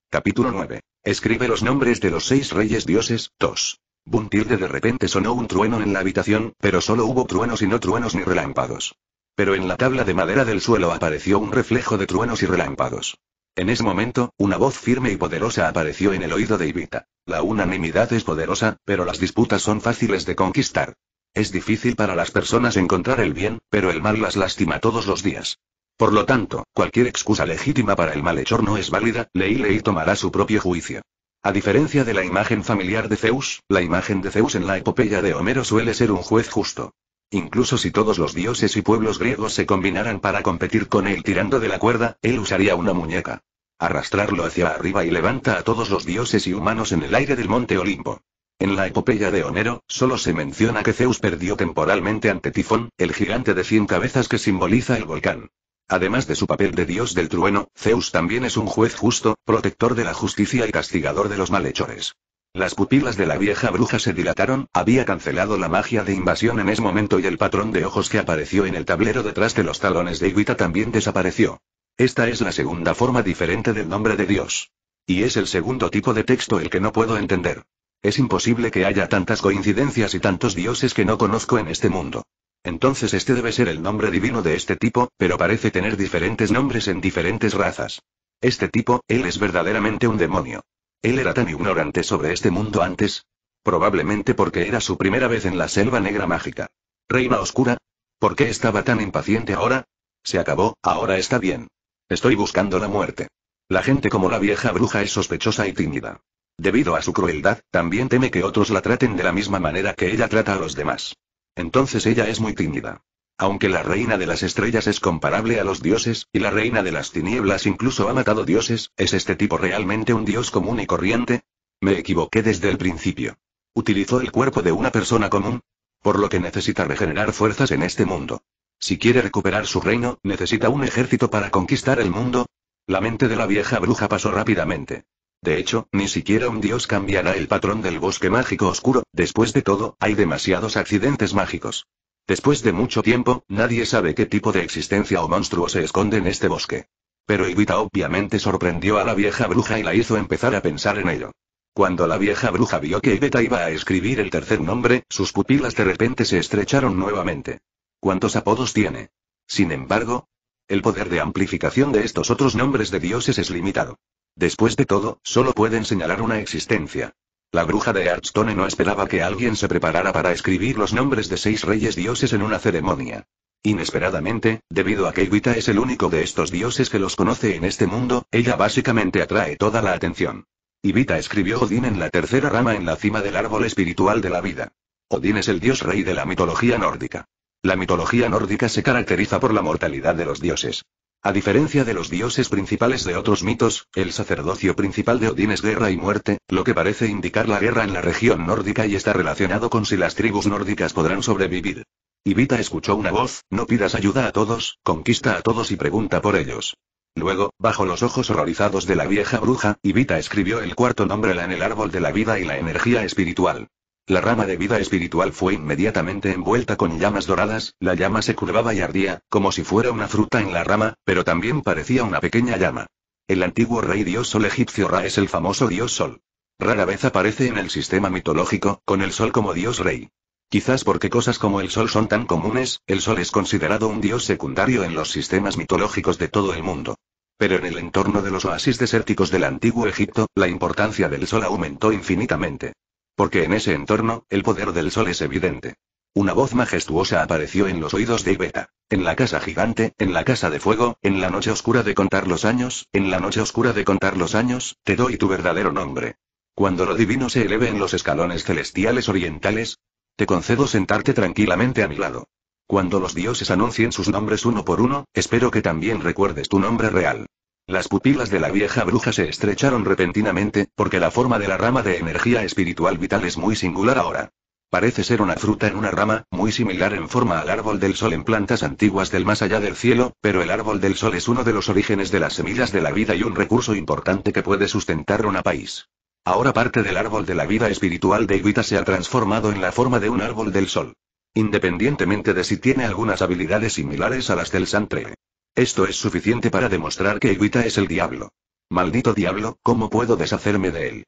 Capítulo 9. Escribe los nombres de los seis reyes dioses, tos. Buntilde de repente sonó un trueno en la habitación, pero solo hubo truenos y no truenos ni relámpagos. Pero en la tabla de madera del suelo apareció un reflejo de truenos y relámpagos. En ese momento, una voz firme y poderosa apareció en el oído de Ivita. La unanimidad es poderosa, pero las disputas son fáciles de conquistar. Es difícil para las personas encontrar el bien, pero el mal las lastima todos los días. Por lo tanto, cualquier excusa legítima para el malhechor no es válida, Ley Ley tomará su propio juicio. A diferencia de la imagen familiar de Zeus, la imagen de Zeus en la epopeya de Homero suele ser un juez justo. Incluso si todos los dioses y pueblos griegos se combinaran para competir con él tirando de la cuerda, él usaría una muñeca. Arrastrarlo hacia arriba y levanta a todos los dioses y humanos en el aire del monte Olimpo. En la epopeya de Homero, solo se menciona que Zeus perdió temporalmente ante Tifón, el gigante de cien cabezas que simboliza el volcán. Además de su papel de dios del trueno, Zeus también es un juez justo, protector de la justicia y castigador de los malhechores. Las pupilas de la vieja bruja se dilataron, había cancelado la magia de invasión en ese momento y el patrón de ojos que apareció en el tablero detrás de los talones de Iguita también desapareció. Esta es la segunda forma diferente del nombre de Dios. Y es el segundo tipo de texto el que no puedo entender. Es imposible que haya tantas coincidencias y tantos dioses que no conozco en este mundo. Entonces este debe ser el nombre divino de este tipo, pero parece tener diferentes nombres en diferentes razas. Este tipo, él es verdaderamente un demonio. Él era tan ignorante sobre este mundo antes. Probablemente porque era su primera vez en la selva negra mágica. Reina Oscura. ¿Por qué estaba tan impaciente ahora? Se acabó, ahora está bien. Estoy buscando la muerte. La gente como la vieja bruja es sospechosa y tímida. Debido a su crueldad, también teme que otros la traten de la misma manera que ella trata a los demás. Entonces ella es muy tímida. Aunque la reina de las estrellas es comparable a los dioses, y la reina de las tinieblas incluso ha matado dioses, ¿es este tipo realmente un dios común y corriente? Me equivoqué desde el principio. Utilizó el cuerpo de una persona común, por lo que necesita regenerar fuerzas en este mundo. Si quiere recuperar su reino, necesita un ejército para conquistar el mundo. La mente de la vieja bruja pasó rápidamente. De hecho, ni siquiera un dios cambiará el patrón del bosque mágico oscuro, después de todo, hay demasiados accidentes mágicos. Después de mucho tiempo, nadie sabe qué tipo de existencia o monstruo se esconde en este bosque. Pero Ibita obviamente sorprendió a la vieja bruja y la hizo empezar a pensar en ello. Cuando la vieja bruja vio que Ibeta iba a escribir el tercer nombre, sus pupilas de repente se estrecharon nuevamente. ¿Cuántos apodos tiene? Sin embargo, el poder de amplificación de estos otros nombres de dioses es limitado. Después de todo, solo pueden señalar una existencia. La bruja de Artstone no esperaba que alguien se preparara para escribir los nombres de seis reyes dioses en una ceremonia. Inesperadamente, debido a que Ibita es el único de estos dioses que los conoce en este mundo, ella básicamente atrae toda la atención. Ivita escribió Odín en la tercera rama en la cima del árbol espiritual de la vida. Odín es el dios rey de la mitología nórdica. La mitología nórdica se caracteriza por la mortalidad de los dioses. A diferencia de los dioses principales de otros mitos, el sacerdocio principal de Odín es guerra y muerte, lo que parece indicar la guerra en la región nórdica y está relacionado con si las tribus nórdicas podrán sobrevivir. Ivita escuchó una voz, no pidas ayuda a todos, conquista a todos y pregunta por ellos. Luego, bajo los ojos horrorizados de la vieja bruja, Ivita escribió el cuarto nombre en el árbol de la vida y la energía espiritual. La rama de vida espiritual fue inmediatamente envuelta con llamas doradas, la llama se curvaba y ardía, como si fuera una fruta en la rama, pero también parecía una pequeña llama. El antiguo rey dios sol egipcio Ra es el famoso dios sol. Rara vez aparece en el sistema mitológico, con el sol como dios rey. Quizás porque cosas como el sol son tan comunes, el sol es considerado un dios secundario en los sistemas mitológicos de todo el mundo. Pero en el entorno de los oasis desérticos del antiguo Egipto, la importancia del sol aumentó infinitamente. Porque en ese entorno, el poder del sol es evidente. Una voz majestuosa apareció en los oídos de Ibeta. En la casa gigante, en la casa de fuego, en la noche oscura de contar los años, en la noche oscura de contar los años, te doy tu verdadero nombre. Cuando lo divino se eleve en los escalones celestiales orientales, te concedo sentarte tranquilamente a mi lado. Cuando los dioses anuncien sus nombres uno por uno, espero que también recuerdes tu nombre real. Las pupilas de la vieja bruja se estrecharon repentinamente, porque la forma de la rama de energía espiritual vital es muy singular ahora. Parece ser una fruta en una rama, muy similar en forma al árbol del sol en plantas antiguas del más allá del cielo, pero el árbol del sol es uno de los orígenes de las semillas de la vida y un recurso importante que puede sustentar una país. Ahora parte del árbol de la vida espiritual de Iguita se ha transformado en la forma de un árbol del sol. Independientemente de si tiene algunas habilidades similares a las del Santre. Esto es suficiente para demostrar que Evita es el diablo. Maldito diablo, ¿cómo puedo deshacerme de él?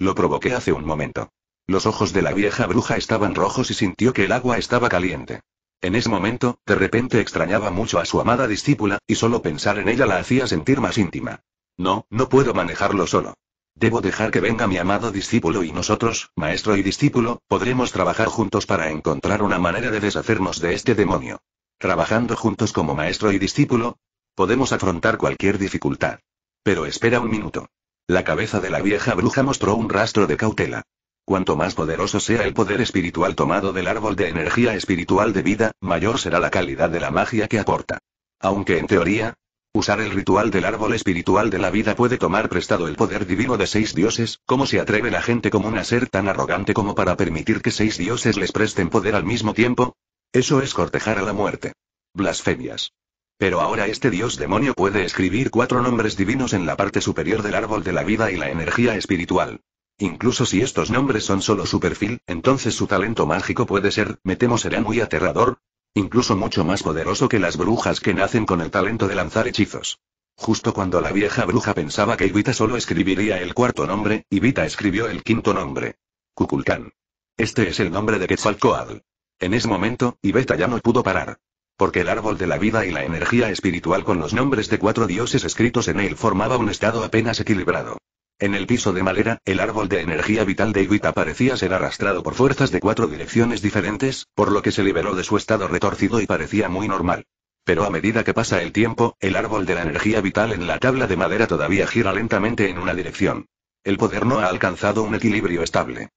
Lo provoqué hace un momento. Los ojos de la vieja bruja estaban rojos y sintió que el agua estaba caliente. En ese momento, de repente extrañaba mucho a su amada discípula, y solo pensar en ella la hacía sentir más íntima. No, no puedo manejarlo solo. Debo dejar que venga mi amado discípulo y nosotros, maestro y discípulo, podremos trabajar juntos para encontrar una manera de deshacernos de este demonio. Trabajando juntos como maestro y discípulo, podemos afrontar cualquier dificultad. Pero espera un minuto. La cabeza de la vieja bruja mostró un rastro de cautela. Cuanto más poderoso sea el poder espiritual tomado del árbol de energía espiritual de vida, mayor será la calidad de la magia que aporta. Aunque en teoría, usar el ritual del árbol espiritual de la vida puede tomar prestado el poder divino de seis dioses, ¿cómo se atreve la gente común a ser tan arrogante como para permitir que seis dioses les presten poder al mismo tiempo? Eso es cortejar a la muerte. Blasfemias. Pero ahora este dios demonio puede escribir cuatro nombres divinos en la parte superior del árbol de la vida y la energía espiritual. Incluso si estos nombres son solo su perfil, entonces su talento mágico puede ser, me temo será muy aterrador, incluso mucho más poderoso que las brujas que nacen con el talento de lanzar hechizos. Justo cuando la vieja bruja pensaba que Ivita solo escribiría el cuarto nombre, Ivita escribió el quinto nombre. Kukulkan. Este es el nombre de Quetzalcoatl. En ese momento, Ibeta ya no pudo parar. Porque el árbol de la vida y la energía espiritual con los nombres de cuatro dioses escritos en él formaba un estado apenas equilibrado. En el piso de madera, el árbol de energía vital de Iwita parecía ser arrastrado por fuerzas de cuatro direcciones diferentes, por lo que se liberó de su estado retorcido y parecía muy normal. Pero a medida que pasa el tiempo, el árbol de la energía vital en la tabla de madera todavía gira lentamente en una dirección. El poder no ha alcanzado un equilibrio estable.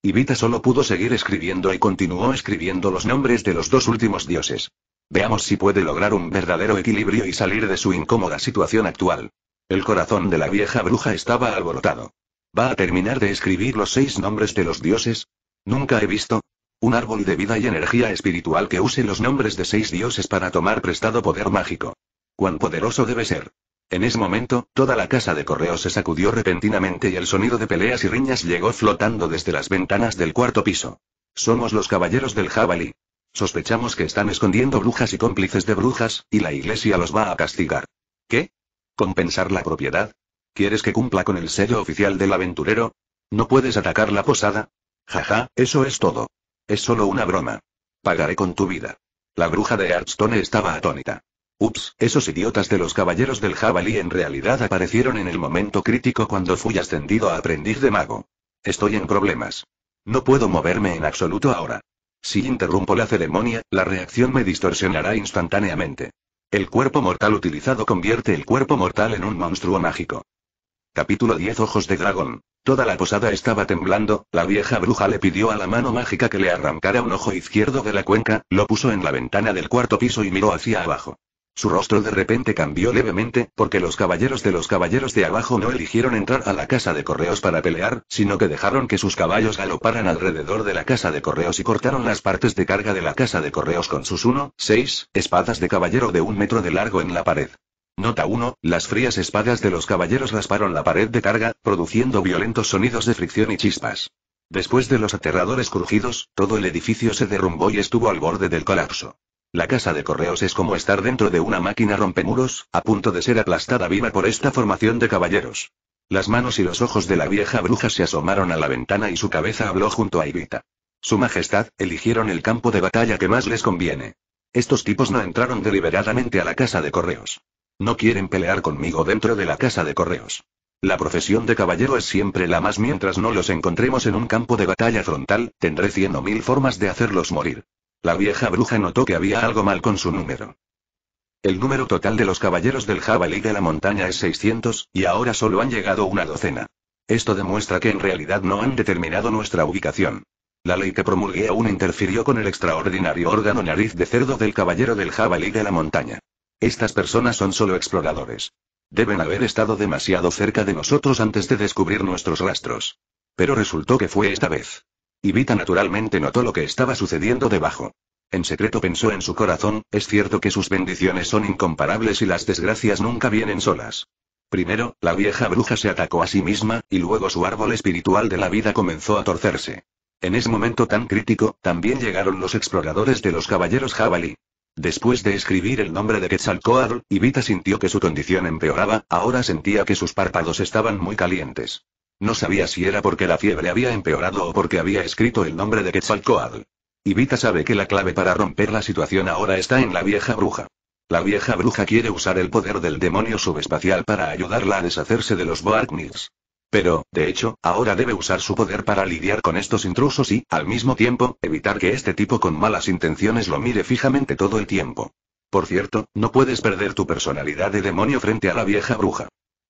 Y solo pudo seguir escribiendo y continuó escribiendo los nombres de los dos últimos dioses. Veamos si puede lograr un verdadero equilibrio y salir de su incómoda situación actual. El corazón de la vieja bruja estaba alborotado. ¿Va a terminar de escribir los seis nombres de los dioses? Nunca he visto, un árbol de vida y energía espiritual que use los nombres de seis dioses para tomar prestado poder mágico. ¿Cuán poderoso debe ser? En ese momento, toda la casa de correo se sacudió repentinamente y el sonido de peleas y riñas llegó flotando desde las ventanas del cuarto piso. Somos los caballeros del jabalí. Sospechamos que están escondiendo brujas y cómplices de brujas, y la iglesia los va a castigar. ¿Qué? ¿Compensar la propiedad? ¿Quieres que cumpla con el sello oficial del aventurero? ¿No puedes atacar la posada? Jaja, eso es todo. Es solo una broma. Pagaré con tu vida. La bruja de hartstone estaba atónita. Ups, esos idiotas de los caballeros del jabalí en realidad aparecieron en el momento crítico cuando fui ascendido a aprendiz de mago. Estoy en problemas. No puedo moverme en absoluto ahora. Si interrumpo la ceremonia, la reacción me distorsionará instantáneamente. El cuerpo mortal utilizado convierte el cuerpo mortal en un monstruo mágico. Capítulo 10 Ojos de Dragón. Toda la posada estaba temblando, la vieja bruja le pidió a la mano mágica que le arrancara un ojo izquierdo de la cuenca, lo puso en la ventana del cuarto piso y miró hacia abajo. Su rostro de repente cambió levemente, porque los caballeros de los caballeros de abajo no eligieron entrar a la casa de correos para pelear, sino que dejaron que sus caballos galoparan alrededor de la casa de correos y cortaron las partes de carga de la casa de correos con sus 1, 6, espadas de caballero de un metro de largo en la pared. Nota 1, las frías espadas de los caballeros rasparon la pared de carga, produciendo violentos sonidos de fricción y chispas. Después de los aterradores crujidos, todo el edificio se derrumbó y estuvo al borde del colapso. La casa de correos es como estar dentro de una máquina rompemuros, a punto de ser aplastada viva por esta formación de caballeros. Las manos y los ojos de la vieja bruja se asomaron a la ventana y su cabeza habló junto a Ivita. Su Majestad, eligieron el campo de batalla que más les conviene. Estos tipos no entraron deliberadamente a la casa de correos. No quieren pelear conmigo dentro de la casa de correos. La profesión de caballero es siempre la más mientras no los encontremos en un campo de batalla frontal, tendré cien o mil formas de hacerlos morir. La vieja bruja notó que había algo mal con su número. El número total de los caballeros del jabalí de la montaña es 600, y ahora solo han llegado una docena. Esto demuestra que en realidad no han determinado nuestra ubicación. La ley que promulgué aún interfirió con el extraordinario órgano nariz de cerdo del caballero del jabalí de la montaña. Estas personas son solo exploradores. Deben haber estado demasiado cerca de nosotros antes de descubrir nuestros rastros. Pero resultó que fue esta vez. Ivita naturalmente notó lo que estaba sucediendo debajo. En secreto pensó en su corazón, es cierto que sus bendiciones son incomparables y las desgracias nunca vienen solas. Primero, la vieja bruja se atacó a sí misma, y luego su árbol espiritual de la vida comenzó a torcerse. En ese momento tan crítico, también llegaron los exploradores de los caballeros jabalí. Después de escribir el nombre de Quetzalcoatl, Ivita sintió que su condición empeoraba, ahora sentía que sus párpados estaban muy calientes. No sabía si era porque la fiebre había empeorado o porque había escrito el nombre de Quetzalcoatl. Y sabe que la clave para romper la situación ahora está en la vieja bruja. La vieja bruja quiere usar el poder del demonio subespacial para ayudarla a deshacerse de los Boarknils. Pero, de hecho, ahora debe usar su poder para lidiar con estos intrusos y, al mismo tiempo, evitar que este tipo con malas intenciones lo mire fijamente todo el tiempo. Por cierto, no puedes perder tu personalidad de demonio frente a la vieja bruja.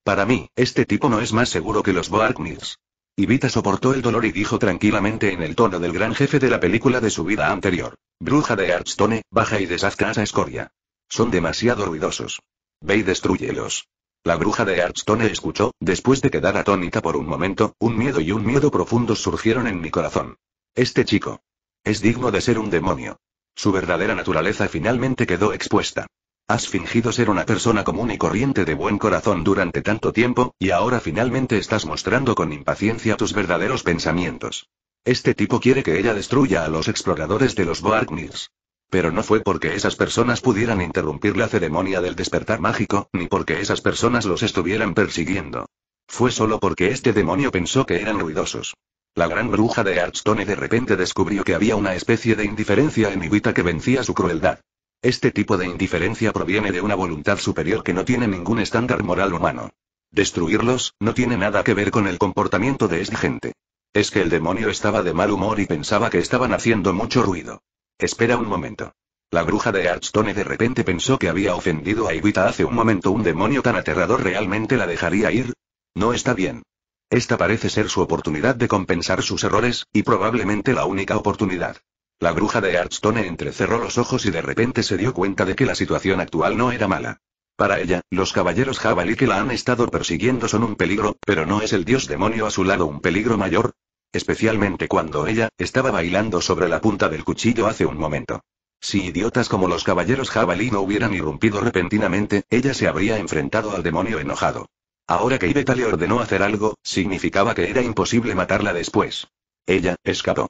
Para mí, este tipo no es más seguro que los Boarknils. Ivita soportó el dolor y dijo tranquilamente en el tono del gran jefe de la película de su vida anterior. Bruja de Archstone, baja y deshazca esa escoria. Son demasiado ruidosos. Ve y destruyelos. La bruja de Archstone escuchó, después de quedar atónita por un momento, un miedo y un miedo profundos surgieron en mi corazón. Este chico. Es digno de ser un demonio. Su verdadera naturaleza finalmente quedó expuesta. Has fingido ser una persona común y corriente de buen corazón durante tanto tiempo, y ahora finalmente estás mostrando con impaciencia tus verdaderos pensamientos. Este tipo quiere que ella destruya a los exploradores de los Boarknirs. Pero no fue porque esas personas pudieran interrumpir la ceremonia del despertar mágico, ni porque esas personas los estuvieran persiguiendo. Fue solo porque este demonio pensó que eran ruidosos. La gran bruja de Arctone de repente descubrió que había una especie de indiferencia en Ibita que vencía su crueldad. Este tipo de indiferencia proviene de una voluntad superior que no tiene ningún estándar moral humano. Destruirlos, no tiene nada que ver con el comportamiento de esta gente. Es que el demonio estaba de mal humor y pensaba que estaban haciendo mucho ruido. Espera un momento. La bruja de Hearthstone de repente pensó que había ofendido a Ivita hace un momento. ¿Un demonio tan aterrador realmente la dejaría ir? No está bien. Esta parece ser su oportunidad de compensar sus errores, y probablemente la única oportunidad. La bruja de Hearthstone entrecerró los ojos y de repente se dio cuenta de que la situación actual no era mala. Para ella, los caballeros jabalí que la han estado persiguiendo son un peligro, pero no es el dios demonio a su lado un peligro mayor. Especialmente cuando ella estaba bailando sobre la punta del cuchillo hace un momento. Si idiotas como los caballeros jabalí no hubieran irrumpido repentinamente, ella se habría enfrentado al demonio enojado. Ahora que Ibeta le ordenó hacer algo, significaba que era imposible matarla después. Ella escapó.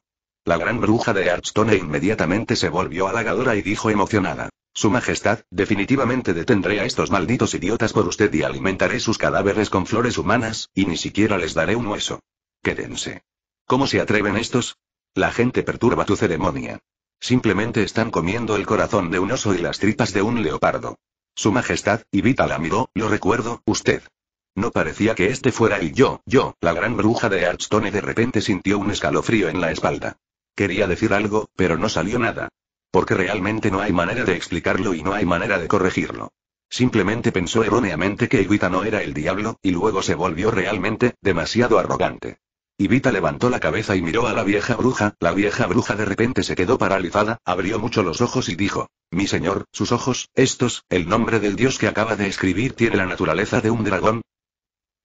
La gran bruja de Archstone inmediatamente se volvió halagadora y dijo emocionada. Su Majestad, definitivamente detendré a estos malditos idiotas por usted y alimentaré sus cadáveres con flores humanas, y ni siquiera les daré un hueso. Quédense. ¿Cómo se atreven estos? La gente perturba tu ceremonia. Simplemente están comiendo el corazón de un oso y las tripas de un leopardo. Su Majestad, y la miró, lo recuerdo, usted. No parecía que este fuera el yo, yo, la gran bruja de Archstone de repente sintió un escalofrío en la espalda. Quería decir algo, pero no salió nada. Porque realmente no hay manera de explicarlo y no hay manera de corregirlo. Simplemente pensó erróneamente que Ivita no era el diablo, y luego se volvió realmente, demasiado arrogante. Ivita levantó la cabeza y miró a la vieja bruja, la vieja bruja de repente se quedó paralizada, abrió mucho los ojos y dijo, Mi señor, sus ojos, estos, el nombre del dios que acaba de escribir tiene la naturaleza de un dragón,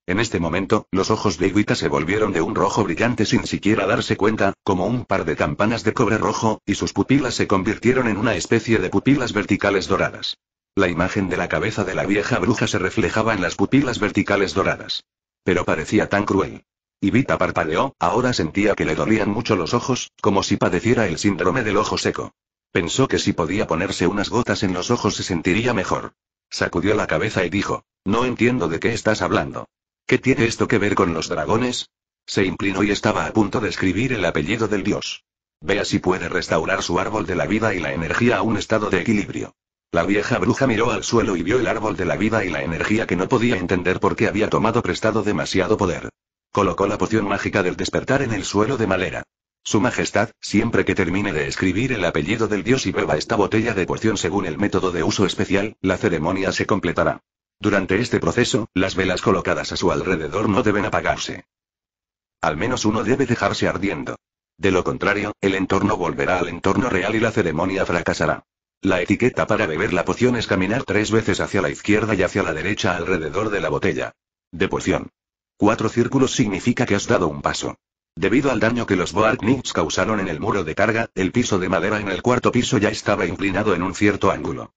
en este momento, los ojos de Ivita se volvieron de un rojo brillante sin siquiera darse cuenta, como un par de campanas de cobre rojo, y sus pupilas se convirtieron en una especie de pupilas verticales doradas. La imagen de la cabeza de la vieja bruja se reflejaba en las pupilas verticales doradas. Pero parecía tan cruel. Ivita parpadeó, ahora sentía que le dolían mucho los ojos, como si padeciera el síndrome del ojo seco. Pensó que si podía ponerse unas gotas en los ojos se sentiría mejor. Sacudió la cabeza y dijo, No entiendo de qué estás hablando. ¿Qué tiene esto que ver con los dragones? Se inclinó y estaba a punto de escribir el apellido del dios. Vea si puede restaurar su árbol de la vida y la energía a un estado de equilibrio. La vieja bruja miró al suelo y vio el árbol de la vida y la energía que no podía entender porque había tomado prestado demasiado poder. Colocó la poción mágica del despertar en el suelo de madera. Su Majestad, siempre que termine de escribir el apellido del dios y beba esta botella de poción según el método de uso especial, la ceremonia se completará. Durante este proceso, las velas colocadas a su alrededor no deben apagarse. Al menos uno debe dejarse ardiendo. De lo contrario, el entorno volverá al entorno real y la ceremonia fracasará. La etiqueta para beber la poción es caminar tres veces hacia la izquierda y hacia la derecha alrededor de la botella. De poción. Cuatro círculos significa que has dado un paso. Debido al daño que los Knights causaron en el muro de carga, el piso de madera en el cuarto piso ya estaba inclinado en un cierto ángulo.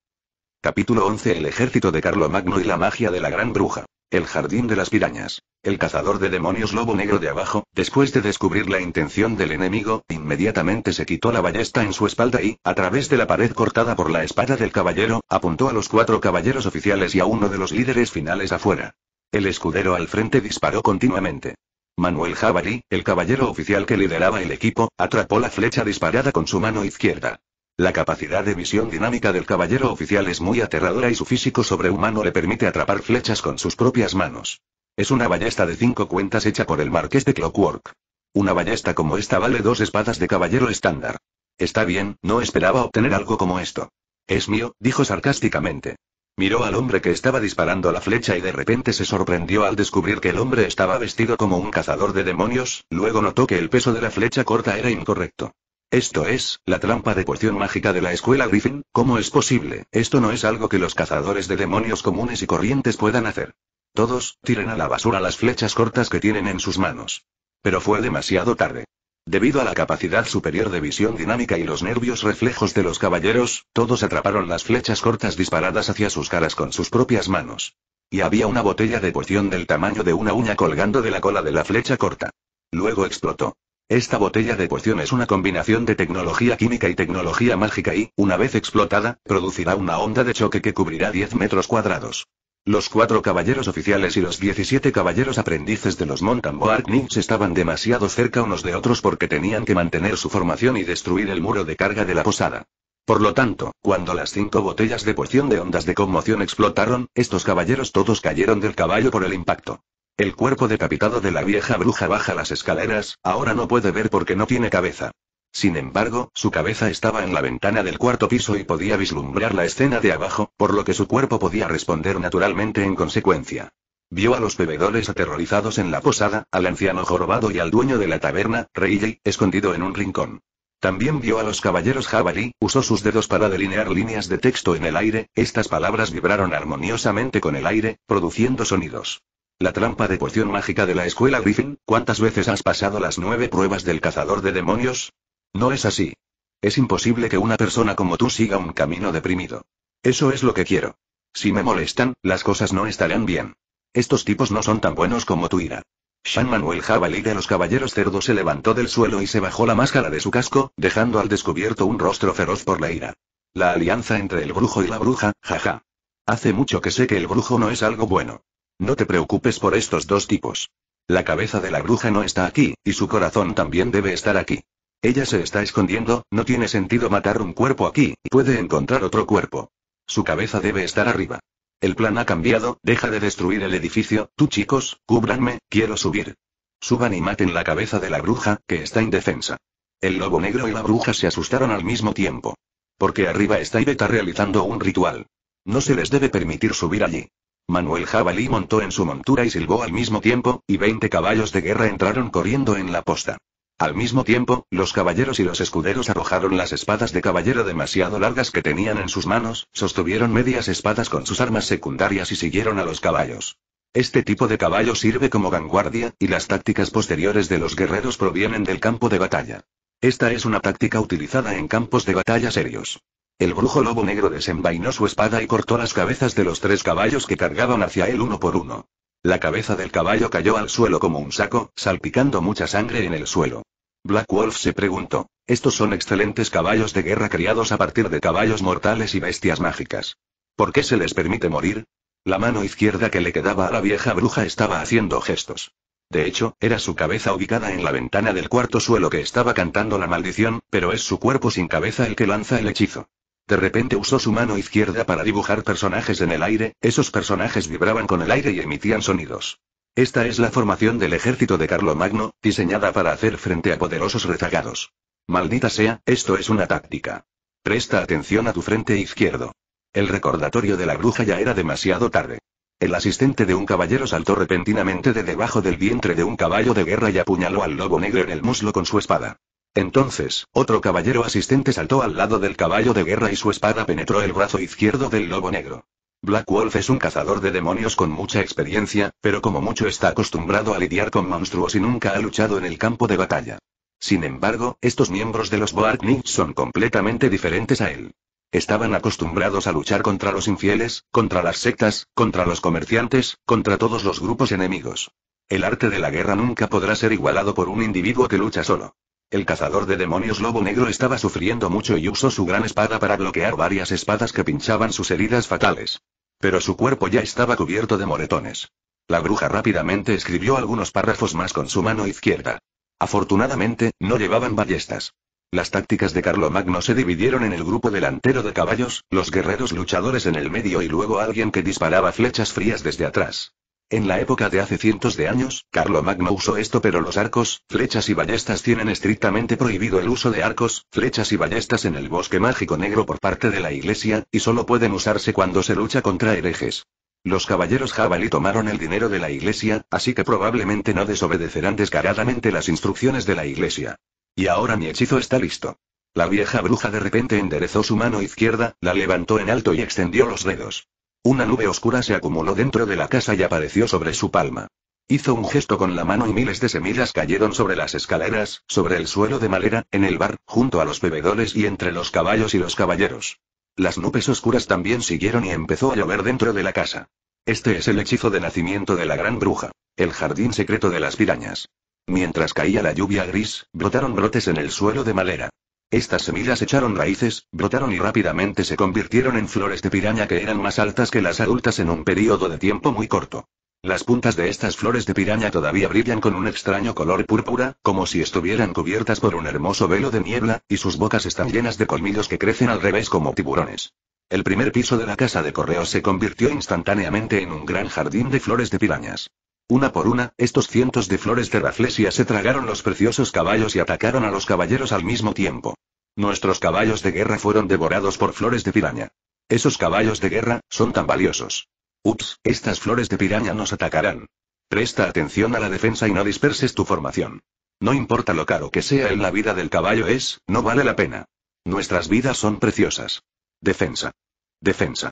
Capítulo 11 El ejército de Carlomagno y la magia de la gran bruja. El jardín de las pirañas. El cazador de demonios lobo negro de abajo, después de descubrir la intención del enemigo, inmediatamente se quitó la ballesta en su espalda y, a través de la pared cortada por la espada del caballero, apuntó a los cuatro caballeros oficiales y a uno de los líderes finales afuera. El escudero al frente disparó continuamente. Manuel Javari, el caballero oficial que lideraba el equipo, atrapó la flecha disparada con su mano izquierda. La capacidad de visión dinámica del caballero oficial es muy aterradora y su físico sobrehumano le permite atrapar flechas con sus propias manos. Es una ballesta de cinco cuentas hecha por el marqués de Clockwork. Una ballesta como esta vale dos espadas de caballero estándar. Está bien, no esperaba obtener algo como esto. Es mío, dijo sarcásticamente. Miró al hombre que estaba disparando la flecha y de repente se sorprendió al descubrir que el hombre estaba vestido como un cazador de demonios, luego notó que el peso de la flecha corta era incorrecto. Esto es, la trampa de poción mágica de la escuela Griffin, ¿cómo es posible? Esto no es algo que los cazadores de demonios comunes y corrientes puedan hacer. Todos, tiren a la basura las flechas cortas que tienen en sus manos. Pero fue demasiado tarde. Debido a la capacidad superior de visión dinámica y los nervios reflejos de los caballeros, todos atraparon las flechas cortas disparadas hacia sus caras con sus propias manos. Y había una botella de poción del tamaño de una uña colgando de la cola de la flecha corta. Luego explotó. Esta botella de poción es una combinación de tecnología química y tecnología mágica y, una vez explotada, producirá una onda de choque que cubrirá 10 metros cuadrados. Los cuatro caballeros oficiales y los 17 caballeros aprendices de los Mountain Knights estaban demasiado cerca unos de otros porque tenían que mantener su formación y destruir el muro de carga de la posada. Por lo tanto, cuando las cinco botellas de poción de ondas de conmoción explotaron, estos caballeros todos cayeron del caballo por el impacto. El cuerpo decapitado de la vieja bruja baja las escaleras, ahora no puede ver porque no tiene cabeza. Sin embargo, su cabeza estaba en la ventana del cuarto piso y podía vislumbrar la escena de abajo, por lo que su cuerpo podía responder naturalmente en consecuencia. Vio a los bebedores aterrorizados en la posada, al anciano jorobado y al dueño de la taberna, Reilly, escondido en un rincón. También vio a los caballeros jabalí, usó sus dedos para delinear líneas de texto en el aire, estas palabras vibraron armoniosamente con el aire, produciendo sonidos. La trampa de poción mágica de la escuela Griffin, ¿cuántas veces has pasado las nueve pruebas del cazador de demonios? No es así. Es imposible que una persona como tú siga un camino deprimido. Eso es lo que quiero. Si me molestan, las cosas no estarán bien. Estos tipos no son tan buenos como tu Ira. Sean Manuel Jabalí de los Caballeros Cerdos se levantó del suelo y se bajó la máscara de su casco, dejando al descubierto un rostro feroz por la ira. La alianza entre el brujo y la bruja, jaja. Hace mucho que sé que el brujo no es algo bueno. No te preocupes por estos dos tipos. La cabeza de la bruja no está aquí, y su corazón también debe estar aquí. Ella se está escondiendo, no tiene sentido matar un cuerpo aquí, y puede encontrar otro cuerpo. Su cabeza debe estar arriba. El plan ha cambiado, deja de destruir el edificio, tú chicos, cúbranme, quiero subir. Suban y maten la cabeza de la bruja, que está indefensa. El lobo negro y la bruja se asustaron al mismo tiempo. Porque arriba está ibeta realizando un ritual. No se les debe permitir subir allí. Manuel Jabalí montó en su montura y silbó al mismo tiempo, y veinte caballos de guerra entraron corriendo en la posta. Al mismo tiempo, los caballeros y los escuderos arrojaron las espadas de caballero demasiado largas que tenían en sus manos, sostuvieron medias espadas con sus armas secundarias y siguieron a los caballos. Este tipo de caballo sirve como vanguardia, y las tácticas posteriores de los guerreros provienen del campo de batalla. Esta es una táctica utilizada en campos de batalla serios. El brujo lobo negro desenvainó su espada y cortó las cabezas de los tres caballos que cargaban hacia él uno por uno. La cabeza del caballo cayó al suelo como un saco, salpicando mucha sangre en el suelo. Black Wolf se preguntó, estos son excelentes caballos de guerra criados a partir de caballos mortales y bestias mágicas. ¿Por qué se les permite morir? La mano izquierda que le quedaba a la vieja bruja estaba haciendo gestos. De hecho, era su cabeza ubicada en la ventana del cuarto suelo que estaba cantando la maldición, pero es su cuerpo sin cabeza el que lanza el hechizo. De repente usó su mano izquierda para dibujar personajes en el aire, esos personajes vibraban con el aire y emitían sonidos. Esta es la formación del ejército de Carlomagno, diseñada para hacer frente a poderosos rezagados. Maldita sea, esto es una táctica. Presta atención a tu frente izquierdo. El recordatorio de la bruja ya era demasiado tarde. El asistente de un caballero saltó repentinamente de debajo del vientre de un caballo de guerra y apuñaló al lobo negro en el muslo con su espada. Entonces, otro caballero asistente saltó al lado del caballo de guerra y su espada penetró el brazo izquierdo del lobo negro. Black Wolf es un cazador de demonios con mucha experiencia, pero como mucho está acostumbrado a lidiar con monstruos y nunca ha luchado en el campo de batalla. Sin embargo, estos miembros de los Knights son completamente diferentes a él. Estaban acostumbrados a luchar contra los infieles, contra las sectas, contra los comerciantes, contra todos los grupos enemigos. El arte de la guerra nunca podrá ser igualado por un individuo que lucha solo. El cazador de demonios lobo negro estaba sufriendo mucho y usó su gran espada para bloquear varias espadas que pinchaban sus heridas fatales. Pero su cuerpo ya estaba cubierto de moretones. La bruja rápidamente escribió algunos párrafos más con su mano izquierda. Afortunadamente, no llevaban ballestas. Las tácticas de Carlomagno se dividieron en el grupo delantero de caballos, los guerreros luchadores en el medio y luego alguien que disparaba flechas frías desde atrás. En la época de hace cientos de años, Carlomagno usó esto pero los arcos, flechas y ballestas tienen estrictamente prohibido el uso de arcos, flechas y ballestas en el bosque mágico negro por parte de la iglesia, y solo pueden usarse cuando se lucha contra herejes. Los caballeros jabalí tomaron el dinero de la iglesia, así que probablemente no desobedecerán descaradamente las instrucciones de la iglesia. Y ahora mi hechizo está listo. La vieja bruja de repente enderezó su mano izquierda, la levantó en alto y extendió los dedos. Una nube oscura se acumuló dentro de la casa y apareció sobre su palma. Hizo un gesto con la mano y miles de semillas cayeron sobre las escaleras, sobre el suelo de madera, en el bar, junto a los bebedores y entre los caballos y los caballeros. Las nubes oscuras también siguieron y empezó a llover dentro de la casa. Este es el hechizo de nacimiento de la gran bruja. El jardín secreto de las pirañas. Mientras caía la lluvia gris, brotaron brotes en el suelo de madera. Estas semillas echaron raíces, brotaron y rápidamente se convirtieron en flores de piraña que eran más altas que las adultas en un periodo de tiempo muy corto. Las puntas de estas flores de piraña todavía brillan con un extraño color púrpura, como si estuvieran cubiertas por un hermoso velo de niebla, y sus bocas están llenas de colmillos que crecen al revés como tiburones. El primer piso de la casa de correos se convirtió instantáneamente en un gran jardín de flores de pirañas. Una por una, estos cientos de flores de raflesia se tragaron los preciosos caballos y atacaron a los caballeros al mismo tiempo. Nuestros caballos de guerra fueron devorados por flores de piraña. Esos caballos de guerra, son tan valiosos. Ups, estas flores de piraña nos atacarán. Presta atención a la defensa y no disperses tu formación. No importa lo caro que sea en la vida del caballo es, no vale la pena. Nuestras vidas son preciosas. Defensa. Defensa.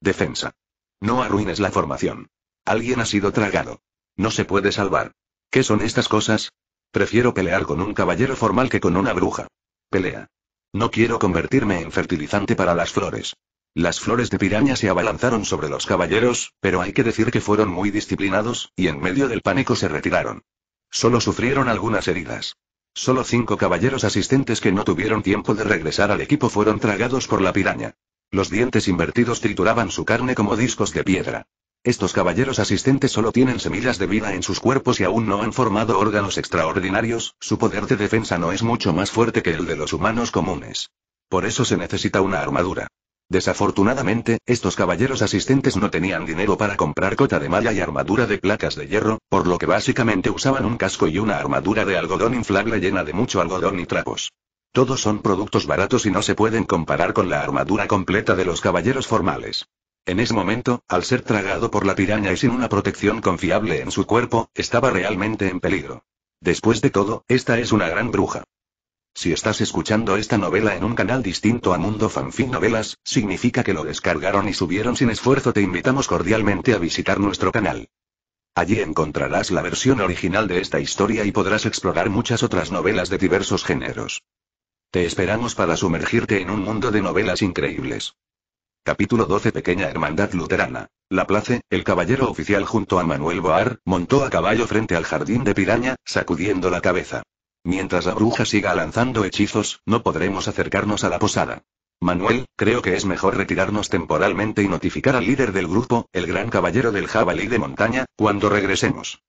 Defensa. No arruines la formación. Alguien ha sido tragado. No se puede salvar. ¿Qué son estas cosas? Prefiero pelear con un caballero formal que con una bruja. Pelea. No quiero convertirme en fertilizante para las flores. Las flores de piraña se abalanzaron sobre los caballeros, pero hay que decir que fueron muy disciplinados, y en medio del pánico se retiraron. Solo sufrieron algunas heridas. Solo cinco caballeros asistentes que no tuvieron tiempo de regresar al equipo fueron tragados por la piraña. Los dientes invertidos trituraban su carne como discos de piedra. Estos caballeros asistentes solo tienen semillas de vida en sus cuerpos y aún no han formado órganos extraordinarios, su poder de defensa no es mucho más fuerte que el de los humanos comunes. Por eso se necesita una armadura. Desafortunadamente, estos caballeros asistentes no tenían dinero para comprar cota de malla y armadura de placas de hierro, por lo que básicamente usaban un casco y una armadura de algodón inflable llena de mucho algodón y trapos. Todos son productos baratos y no se pueden comparar con la armadura completa de los caballeros formales. En ese momento, al ser tragado por la piraña y sin una protección confiable en su cuerpo, estaba realmente en peligro. Después de todo, esta es una gran bruja. Si estás escuchando esta novela en un canal distinto a Mundo Fanfic Novelas, significa que lo descargaron y subieron sin esfuerzo. Te invitamos cordialmente a visitar nuestro canal. Allí encontrarás la versión original de esta historia y podrás explorar muchas otras novelas de diversos géneros. Te esperamos para sumergirte en un mundo de novelas increíbles. Capítulo 12 Pequeña Hermandad Luterana. La Place, el caballero oficial junto a Manuel Boar, montó a caballo frente al jardín de piraña, sacudiendo la cabeza. Mientras la bruja siga lanzando hechizos, no podremos acercarnos a la posada. Manuel, creo que es mejor retirarnos temporalmente y notificar al líder del grupo, el gran caballero del jabalí de montaña, cuando regresemos.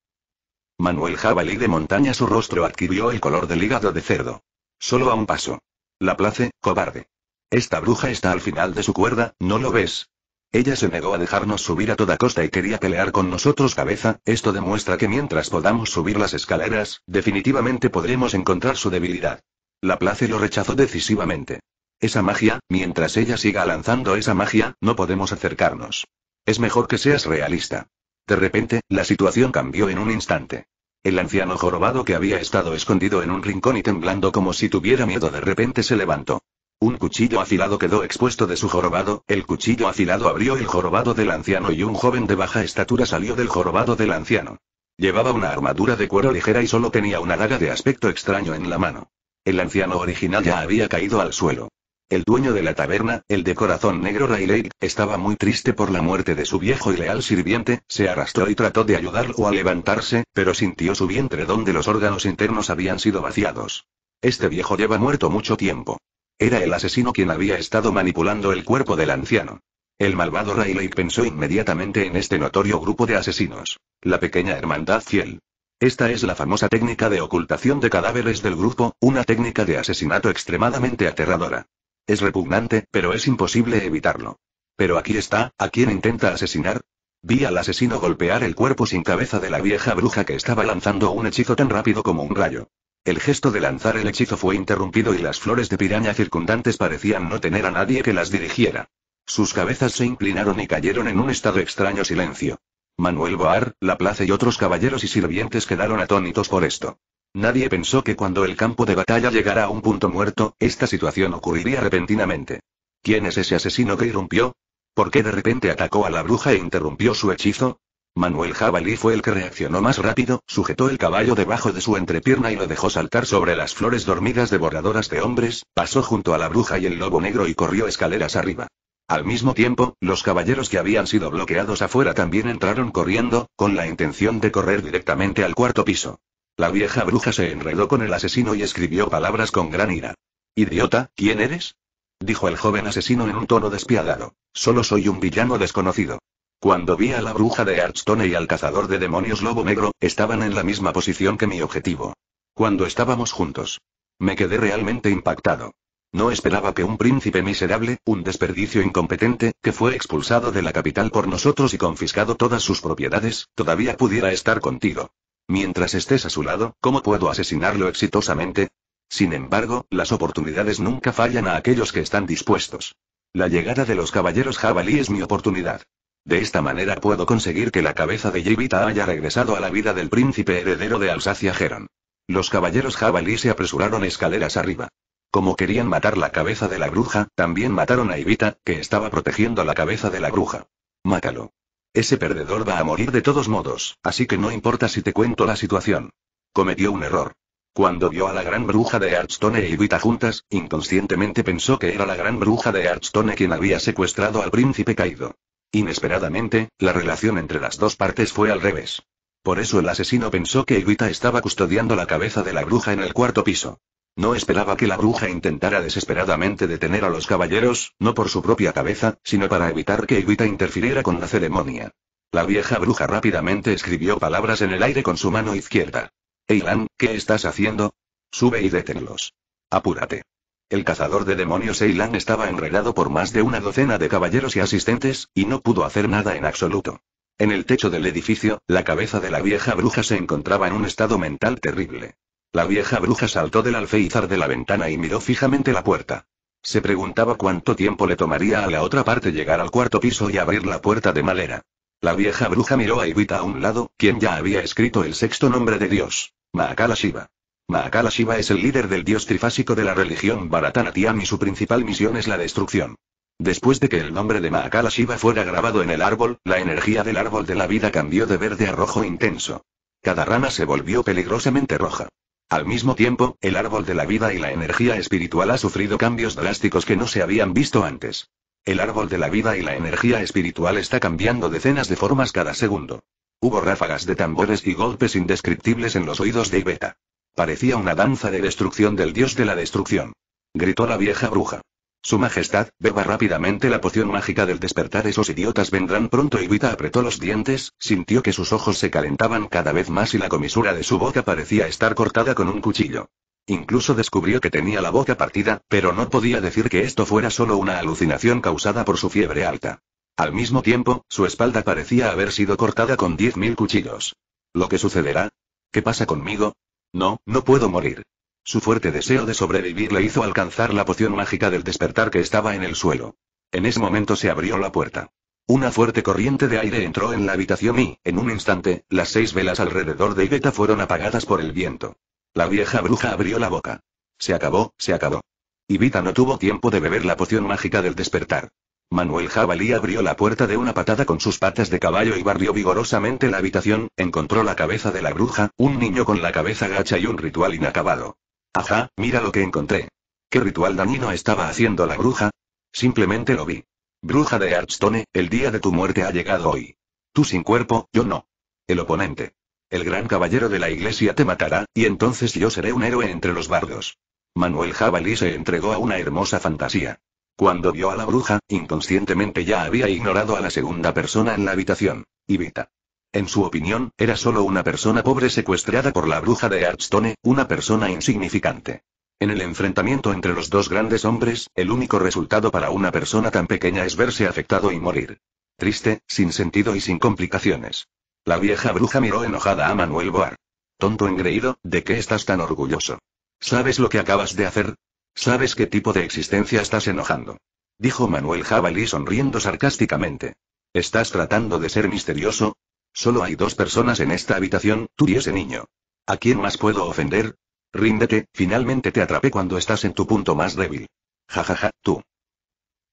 Manuel jabalí de montaña su rostro adquirió el color del hígado de cerdo. Solo a un paso. La place, cobarde. Esta bruja está al final de su cuerda, ¿no lo ves? Ella se negó a dejarnos subir a toda costa y quería pelear con nosotros cabeza, esto demuestra que mientras podamos subir las escaleras, definitivamente podremos encontrar su debilidad. La Place lo rechazó decisivamente. Esa magia, mientras ella siga lanzando esa magia, no podemos acercarnos. Es mejor que seas realista. De repente, la situación cambió en un instante. El anciano jorobado que había estado escondido en un rincón y temblando como si tuviera miedo de repente se levantó. Un cuchillo afilado quedó expuesto de su jorobado, el cuchillo afilado abrió el jorobado del anciano y un joven de baja estatura salió del jorobado del anciano. Llevaba una armadura de cuero ligera y solo tenía una daga de aspecto extraño en la mano. El anciano original ya había caído al suelo. El dueño de la taberna, el de corazón negro Rayleigh, estaba muy triste por la muerte de su viejo y leal sirviente, se arrastró y trató de ayudarlo a levantarse, pero sintió su vientre donde los órganos internos habían sido vaciados. Este viejo lleva muerto mucho tiempo. Era el asesino quien había estado manipulando el cuerpo del anciano. El malvado Rayleigh pensó inmediatamente en este notorio grupo de asesinos. La pequeña hermandad fiel. Esta es la famosa técnica de ocultación de cadáveres del grupo, una técnica de asesinato extremadamente aterradora. Es repugnante, pero es imposible evitarlo. Pero aquí está, ¿a quién intenta asesinar? Vi al asesino golpear el cuerpo sin cabeza de la vieja bruja que estaba lanzando un hechizo tan rápido como un rayo. El gesto de lanzar el hechizo fue interrumpido y las flores de piraña circundantes parecían no tener a nadie que las dirigiera. Sus cabezas se inclinaron y cayeron en un estado extraño silencio. Manuel Boar, la plaza y otros caballeros y sirvientes quedaron atónitos por esto. Nadie pensó que cuando el campo de batalla llegara a un punto muerto, esta situación ocurriría repentinamente. ¿Quién es ese asesino que irrumpió? ¿Por qué de repente atacó a la bruja e interrumpió su hechizo? Manuel Jabalí fue el que reaccionó más rápido, sujetó el caballo debajo de su entrepierna y lo dejó saltar sobre las flores dormidas devoradoras de hombres, pasó junto a la bruja y el lobo negro y corrió escaleras arriba. Al mismo tiempo, los caballeros que habían sido bloqueados afuera también entraron corriendo, con la intención de correr directamente al cuarto piso. La vieja bruja se enredó con el asesino y escribió palabras con gran ira. Idiota, ¿quién eres? dijo el joven asesino en un tono despiadado. Solo soy un villano desconocido. Cuando vi a la bruja de Archstone y al cazador de demonios lobo negro, estaban en la misma posición que mi objetivo. Cuando estábamos juntos. Me quedé realmente impactado. No esperaba que un príncipe miserable, un desperdicio incompetente, que fue expulsado de la capital por nosotros y confiscado todas sus propiedades, todavía pudiera estar contigo. Mientras estés a su lado, ¿cómo puedo asesinarlo exitosamente? Sin embargo, las oportunidades nunca fallan a aquellos que están dispuestos. La llegada de los caballeros jabalí es mi oportunidad. De esta manera puedo conseguir que la cabeza de Jivita haya regresado a la vida del príncipe heredero de Alsacia Geron. Los caballeros jabalí se apresuraron escaleras arriba. Como querían matar la cabeza de la bruja, también mataron a Ivita, que estaba protegiendo la cabeza de la bruja. Mátalo. Ese perdedor va a morir de todos modos, así que no importa si te cuento la situación. Cometió un error. Cuando vio a la gran bruja de Archstone e Yibita juntas, inconscientemente pensó que era la gran bruja de Archstone quien había secuestrado al príncipe caído. Inesperadamente, la relación entre las dos partes fue al revés. Por eso el asesino pensó que Iguita estaba custodiando la cabeza de la bruja en el cuarto piso. No esperaba que la bruja intentara desesperadamente detener a los caballeros, no por su propia cabeza, sino para evitar que Evita interfiriera con la ceremonia. La vieja bruja rápidamente escribió palabras en el aire con su mano izquierda. Eilan, ¿qué estás haciendo? Sube y deténlos. Apúrate. El cazador de demonios Eilan estaba enredado por más de una docena de caballeros y asistentes, y no pudo hacer nada en absoluto. En el techo del edificio, la cabeza de la vieja bruja se encontraba en un estado mental terrible. La vieja bruja saltó del alféizar de la ventana y miró fijamente la puerta. Se preguntaba cuánto tiempo le tomaría a la otra parte llegar al cuarto piso y abrir la puerta de madera. La vieja bruja miró a Ivita a un lado, quien ya había escrito el sexto nombre de Dios, Maakala Shiva. Mahakala Shiva es el líder del dios trifásico de la religión Bharatanatyam y su principal misión es la destrucción. Después de que el nombre de Mahakala Shiva fuera grabado en el árbol, la energía del árbol de la vida cambió de verde a rojo intenso. Cada rama se volvió peligrosamente roja. Al mismo tiempo, el árbol de la vida y la energía espiritual ha sufrido cambios drásticos que no se habían visto antes. El árbol de la vida y la energía espiritual está cambiando decenas de formas cada segundo. Hubo ráfagas de tambores y golpes indescriptibles en los oídos de Ibeta. Parecía una danza de destrucción del dios de la destrucción. Gritó la vieja bruja. Su Majestad, beba rápidamente la poción mágica del despertar. Esos idiotas vendrán pronto. Y Vita apretó los dientes, sintió que sus ojos se calentaban cada vez más y la comisura de su boca parecía estar cortada con un cuchillo. Incluso descubrió que tenía la boca partida, pero no podía decir que esto fuera solo una alucinación causada por su fiebre alta. Al mismo tiempo, su espalda parecía haber sido cortada con diez mil cuchillos. ¿Lo que sucederá? ¿Qué pasa conmigo? No, no puedo morir. Su fuerte deseo de sobrevivir le hizo alcanzar la poción mágica del despertar que estaba en el suelo. En ese momento se abrió la puerta. Una fuerte corriente de aire entró en la habitación y, en un instante, las seis velas alrededor de Iveta fueron apagadas por el viento. La vieja bruja abrió la boca. Se acabó, se acabó. Ivita no tuvo tiempo de beber la poción mágica del despertar. Manuel Jabalí abrió la puerta de una patada con sus patas de caballo y barrió vigorosamente la habitación, encontró la cabeza de la bruja, un niño con la cabeza gacha y un ritual inacabado. Ajá, mira lo que encontré. ¿Qué ritual dañino estaba haciendo la bruja? Simplemente lo vi. Bruja de Archstone, el día de tu muerte ha llegado hoy. Tú sin cuerpo, yo no. El oponente. El gran caballero de la iglesia te matará, y entonces yo seré un héroe entre los bardos. Manuel Jabalí se entregó a una hermosa fantasía. Cuando vio a la bruja, inconscientemente ya había ignorado a la segunda persona en la habitación. Ivita. En su opinión, era solo una persona pobre secuestrada por la bruja de artstone una persona insignificante. En el enfrentamiento entre los dos grandes hombres, el único resultado para una persona tan pequeña es verse afectado y morir. Triste, sin sentido y sin complicaciones. La vieja bruja miró enojada a Manuel Boar. Tonto engreído, ¿de qué estás tan orgulloso? ¿Sabes lo que acabas de hacer? ¿Sabes qué tipo de existencia estás enojando? Dijo Manuel Jabalí sonriendo sarcásticamente. ¿Estás tratando de ser misterioso? Solo hay dos personas en esta habitación, tú y ese niño. ¿A quién más puedo ofender? Ríndete, finalmente te atrapé cuando estás en tu punto más débil. Jajaja, ja, ja, tú.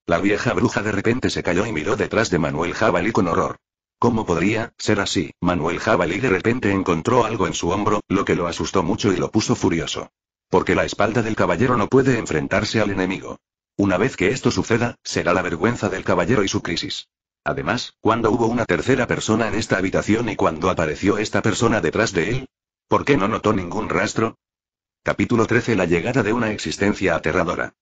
La vieja bruja de repente se cayó y miró detrás de Manuel Jabalí con horror. ¿Cómo podría ser así? Manuel Jabalí de repente encontró algo en su hombro, lo que lo asustó mucho y lo puso furioso. Porque la espalda del caballero no puede enfrentarse al enemigo. Una vez que esto suceda, será la vergüenza del caballero y su crisis. Además, cuando hubo una tercera persona en esta habitación y cuando apareció esta persona detrás de él? ¿Por qué no notó ningún rastro? Capítulo 13 La llegada de una existencia aterradora.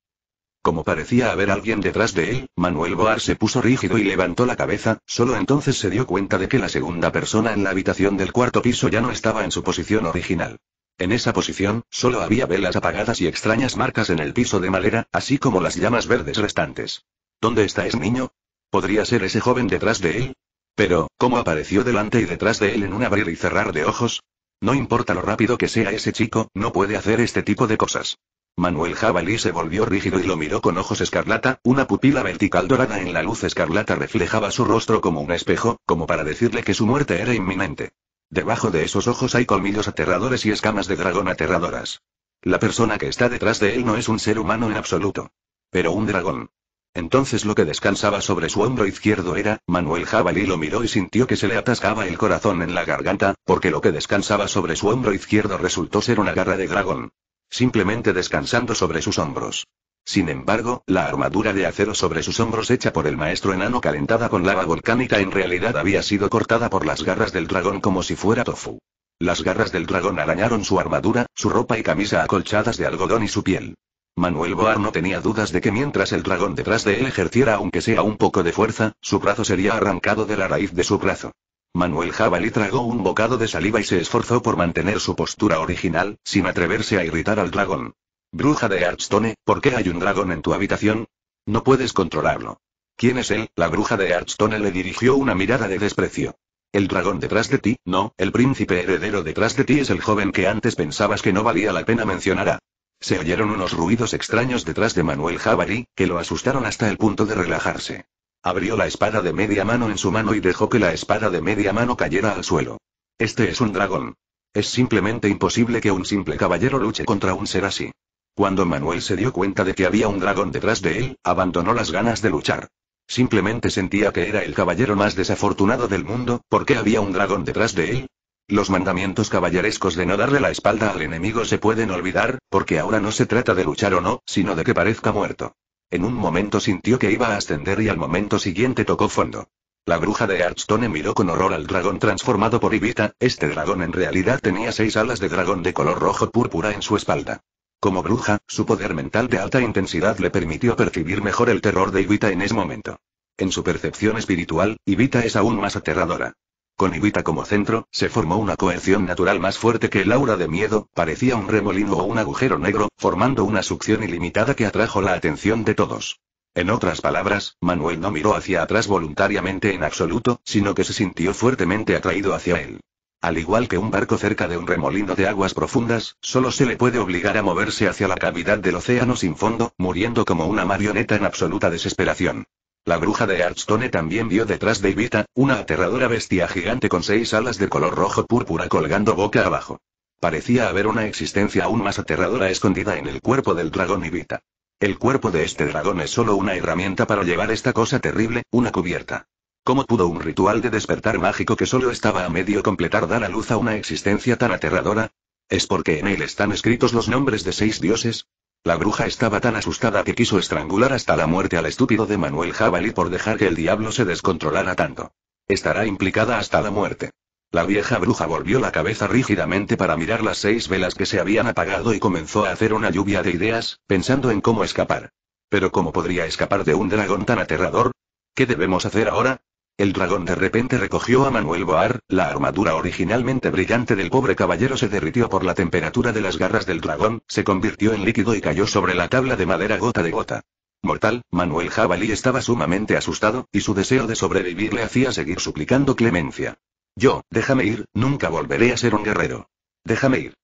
Como parecía haber alguien detrás de él, Manuel Boar se puso rígido y levantó la cabeza, solo entonces se dio cuenta de que la segunda persona en la habitación del cuarto piso ya no estaba en su posición original. En esa posición, solo había velas apagadas y extrañas marcas en el piso de madera, así como las llamas verdes restantes. ¿Dónde está ese niño? ¿Podría ser ese joven detrás de él? Pero, ¿cómo apareció delante y detrás de él en un abrir y cerrar de ojos? No importa lo rápido que sea ese chico, no puede hacer este tipo de cosas. Manuel Jabalí se volvió rígido y lo miró con ojos escarlata, una pupila vertical dorada en la luz escarlata reflejaba su rostro como un espejo, como para decirle que su muerte era inminente. Debajo de esos ojos hay colmillos aterradores y escamas de dragón aterradoras. La persona que está detrás de él no es un ser humano en absoluto. Pero un dragón. Entonces lo que descansaba sobre su hombro izquierdo era, Manuel Jabalí lo miró y sintió que se le atascaba el corazón en la garganta, porque lo que descansaba sobre su hombro izquierdo resultó ser una garra de dragón. Simplemente descansando sobre sus hombros. Sin embargo, la armadura de acero sobre sus hombros hecha por el maestro enano calentada con lava volcánica en realidad había sido cortada por las garras del dragón como si fuera tofu. Las garras del dragón arañaron su armadura, su ropa y camisa acolchadas de algodón y su piel. Manuel Boar no tenía dudas de que mientras el dragón detrás de él ejerciera aunque sea un poco de fuerza, su brazo sería arrancado de la raíz de su brazo. Manuel Jabalí tragó un bocado de saliva y se esforzó por mantener su postura original, sin atreverse a irritar al dragón. Bruja de Hearthstone, ¿por qué hay un dragón en tu habitación? No puedes controlarlo. ¿Quién es él? La bruja de Hearthstone le dirigió una mirada de desprecio. El dragón detrás de ti, no, el príncipe heredero detrás de ti es el joven que antes pensabas que no valía la pena mencionar. Se oyeron unos ruidos extraños detrás de Manuel Javari, que lo asustaron hasta el punto de relajarse. Abrió la espada de media mano en su mano y dejó que la espada de media mano cayera al suelo. Este es un dragón. Es simplemente imposible que un simple caballero luche contra un ser así. Cuando Manuel se dio cuenta de que había un dragón detrás de él, abandonó las ganas de luchar. Simplemente sentía que era el caballero más desafortunado del mundo, porque había un dragón detrás de él. Los mandamientos caballerescos de no darle la espalda al enemigo se pueden olvidar, porque ahora no se trata de luchar o no, sino de que parezca muerto. En un momento sintió que iba a ascender y al momento siguiente tocó fondo. La bruja de Archstone miró con horror al dragón transformado por Ivita. este dragón en realidad tenía seis alas de dragón de color rojo púrpura en su espalda. Como bruja, su poder mental de alta intensidad le permitió percibir mejor el terror de Ivita en ese momento. En su percepción espiritual, Ivita es aún más aterradora. Con Ivita como centro, se formó una coerción natural más fuerte que el aura de miedo, parecía un remolino o un agujero negro, formando una succión ilimitada que atrajo la atención de todos. En otras palabras, Manuel no miró hacia atrás voluntariamente en absoluto, sino que se sintió fuertemente atraído hacia él. Al igual que un barco cerca de un remolino de aguas profundas, solo se le puede obligar a moverse hacia la cavidad del océano sin fondo, muriendo como una marioneta en absoluta desesperación. La bruja de Archstone también vio detrás de Ivita, una aterradora bestia gigante con seis alas de color rojo púrpura colgando boca abajo. Parecía haber una existencia aún más aterradora escondida en el cuerpo del dragón Ivita. El cuerpo de este dragón es solo una herramienta para llevar esta cosa terrible, una cubierta. ¿Cómo pudo un ritual de despertar mágico que solo estaba a medio completar dar a luz a una existencia tan aterradora? ¿Es porque en él están escritos los nombres de seis dioses? La bruja estaba tan asustada que quiso estrangular hasta la muerte al estúpido de Manuel Jabalí por dejar que el diablo se descontrolara tanto. Estará implicada hasta la muerte. La vieja bruja volvió la cabeza rígidamente para mirar las seis velas que se habían apagado y comenzó a hacer una lluvia de ideas, pensando en cómo escapar. Pero ¿cómo podría escapar de un dragón tan aterrador? ¿Qué debemos hacer ahora? El dragón de repente recogió a Manuel Boar, la armadura originalmente brillante del pobre caballero se derritió por la temperatura de las garras del dragón, se convirtió en líquido y cayó sobre la tabla de madera gota de gota. Mortal, Manuel Jabalí estaba sumamente asustado, y su deseo de sobrevivir le hacía seguir suplicando clemencia. Yo, déjame ir, nunca volveré a ser un guerrero. Déjame ir.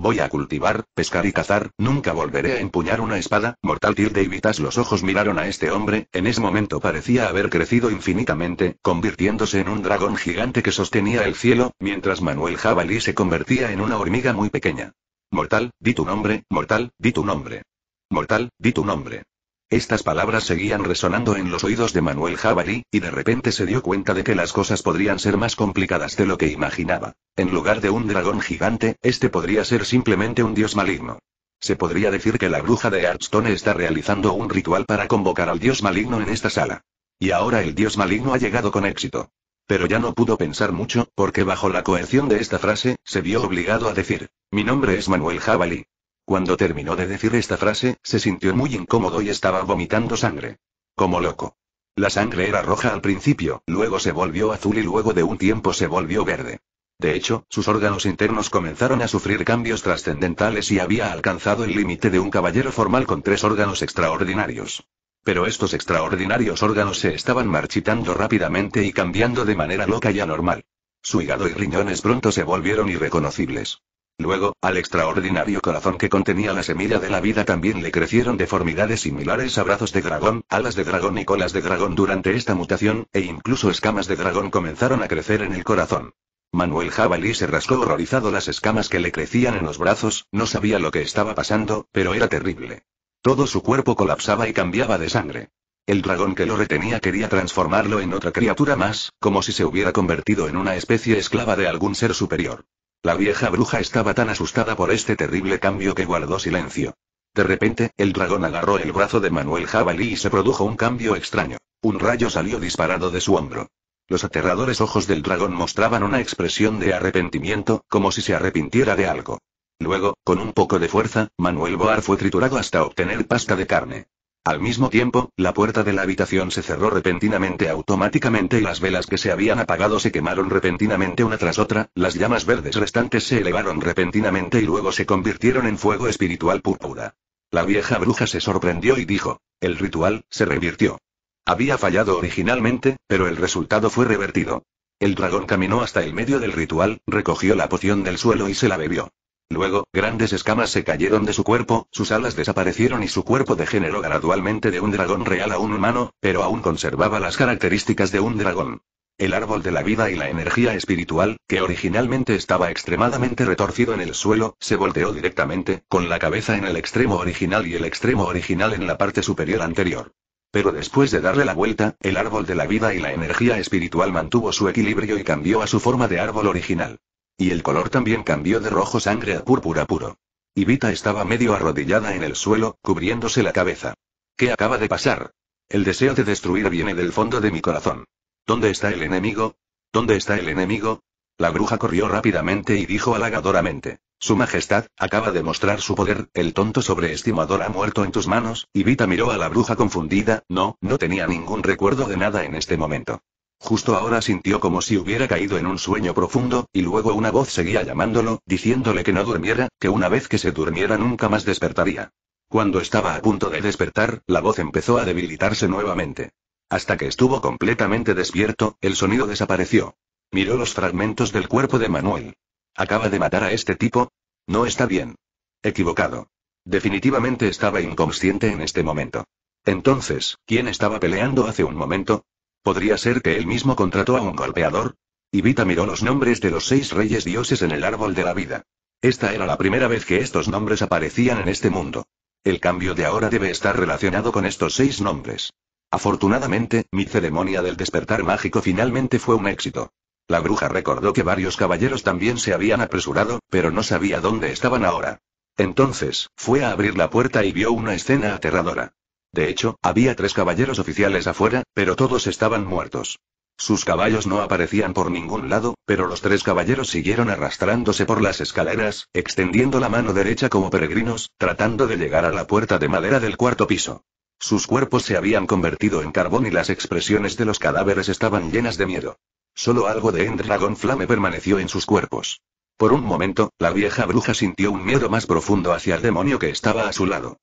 Voy a cultivar, pescar y cazar, nunca volveré a empuñar una espada, mortal tilde y vitas los ojos miraron a este hombre, en ese momento parecía haber crecido infinitamente, convirtiéndose en un dragón gigante que sostenía el cielo, mientras Manuel Jabalí se convertía en una hormiga muy pequeña. Mortal, di tu nombre, mortal, di tu nombre. Mortal, di tu nombre. Estas palabras seguían resonando en los oídos de Manuel Jabalí, y de repente se dio cuenta de que las cosas podrían ser más complicadas de lo que imaginaba. En lugar de un dragón gigante, este podría ser simplemente un dios maligno. Se podría decir que la bruja de Hearthstone está realizando un ritual para convocar al dios maligno en esta sala. Y ahora el dios maligno ha llegado con éxito. Pero ya no pudo pensar mucho, porque bajo la coerción de esta frase, se vio obligado a decir, mi nombre es Manuel Jabalí. Cuando terminó de decir esta frase, se sintió muy incómodo y estaba vomitando sangre. Como loco. La sangre era roja al principio, luego se volvió azul y luego de un tiempo se volvió verde. De hecho, sus órganos internos comenzaron a sufrir cambios trascendentales y había alcanzado el límite de un caballero formal con tres órganos extraordinarios. Pero estos extraordinarios órganos se estaban marchitando rápidamente y cambiando de manera loca y anormal. Su hígado y riñones pronto se volvieron irreconocibles. Luego, al extraordinario corazón que contenía la semilla de la vida también le crecieron deformidades similares a brazos de dragón, alas de dragón y colas de dragón durante esta mutación, e incluso escamas de dragón comenzaron a crecer en el corazón. Manuel Jabalí se rascó horrorizado las escamas que le crecían en los brazos, no sabía lo que estaba pasando, pero era terrible. Todo su cuerpo colapsaba y cambiaba de sangre. El dragón que lo retenía quería transformarlo en otra criatura más, como si se hubiera convertido en una especie esclava de algún ser superior. La vieja bruja estaba tan asustada por este terrible cambio que guardó silencio. De repente, el dragón agarró el brazo de Manuel Jabalí y se produjo un cambio extraño. Un rayo salió disparado de su hombro. Los aterradores ojos del dragón mostraban una expresión de arrepentimiento, como si se arrepintiera de algo. Luego, con un poco de fuerza, Manuel Boar fue triturado hasta obtener pasta de carne. Al mismo tiempo, la puerta de la habitación se cerró repentinamente automáticamente y las velas que se habían apagado se quemaron repentinamente una tras otra, las llamas verdes restantes se elevaron repentinamente y luego se convirtieron en fuego espiritual púrpura. La vieja bruja se sorprendió y dijo, el ritual, se revirtió. Había fallado originalmente, pero el resultado fue revertido. El dragón caminó hasta el medio del ritual, recogió la poción del suelo y se la bebió. Luego, grandes escamas se cayeron de su cuerpo, sus alas desaparecieron y su cuerpo degeneró gradualmente de un dragón real a un humano, pero aún conservaba las características de un dragón. El árbol de la vida y la energía espiritual, que originalmente estaba extremadamente retorcido en el suelo, se volteó directamente, con la cabeza en el extremo original y el extremo original en la parte superior anterior. Pero después de darle la vuelta, el árbol de la vida y la energía espiritual mantuvo su equilibrio y cambió a su forma de árbol original. Y el color también cambió de rojo sangre a púrpura puro. Ivita estaba medio arrodillada en el suelo, cubriéndose la cabeza. ¿Qué acaba de pasar? El deseo de destruir viene del fondo de mi corazón. ¿Dónde está el enemigo? ¿Dónde está el enemigo? La bruja corrió rápidamente y dijo halagadoramente. Su Majestad, acaba de mostrar su poder, el tonto sobreestimador ha muerto en tus manos, y miró a la bruja confundida, no, no tenía ningún recuerdo de nada en este momento. Justo ahora sintió como si hubiera caído en un sueño profundo, y luego una voz seguía llamándolo, diciéndole que no durmiera, que una vez que se durmiera nunca más despertaría. Cuando estaba a punto de despertar, la voz empezó a debilitarse nuevamente. Hasta que estuvo completamente despierto, el sonido desapareció. Miró los fragmentos del cuerpo de Manuel. ¿Acaba de matar a este tipo? No está bien. Equivocado. Definitivamente estaba inconsciente en este momento. Entonces, ¿quién estaba peleando hace un momento? ¿Podría ser que él mismo contrató a un golpeador? Ivita miró los nombres de los seis reyes dioses en el árbol de la vida. Esta era la primera vez que estos nombres aparecían en este mundo. El cambio de ahora debe estar relacionado con estos seis nombres. Afortunadamente, mi ceremonia del despertar mágico finalmente fue un éxito. La bruja recordó que varios caballeros también se habían apresurado, pero no sabía dónde estaban ahora. Entonces, fue a abrir la puerta y vio una escena aterradora. De hecho, había tres caballeros oficiales afuera, pero todos estaban muertos. Sus caballos no aparecían por ningún lado, pero los tres caballeros siguieron arrastrándose por las escaleras, extendiendo la mano derecha como peregrinos, tratando de llegar a la puerta de madera del cuarto piso. Sus cuerpos se habían convertido en carbón y las expresiones de los cadáveres estaban llenas de miedo. Solo algo de Endragon Flame permaneció en sus cuerpos. Por un momento, la vieja bruja sintió un miedo más profundo hacia el demonio que estaba a su lado.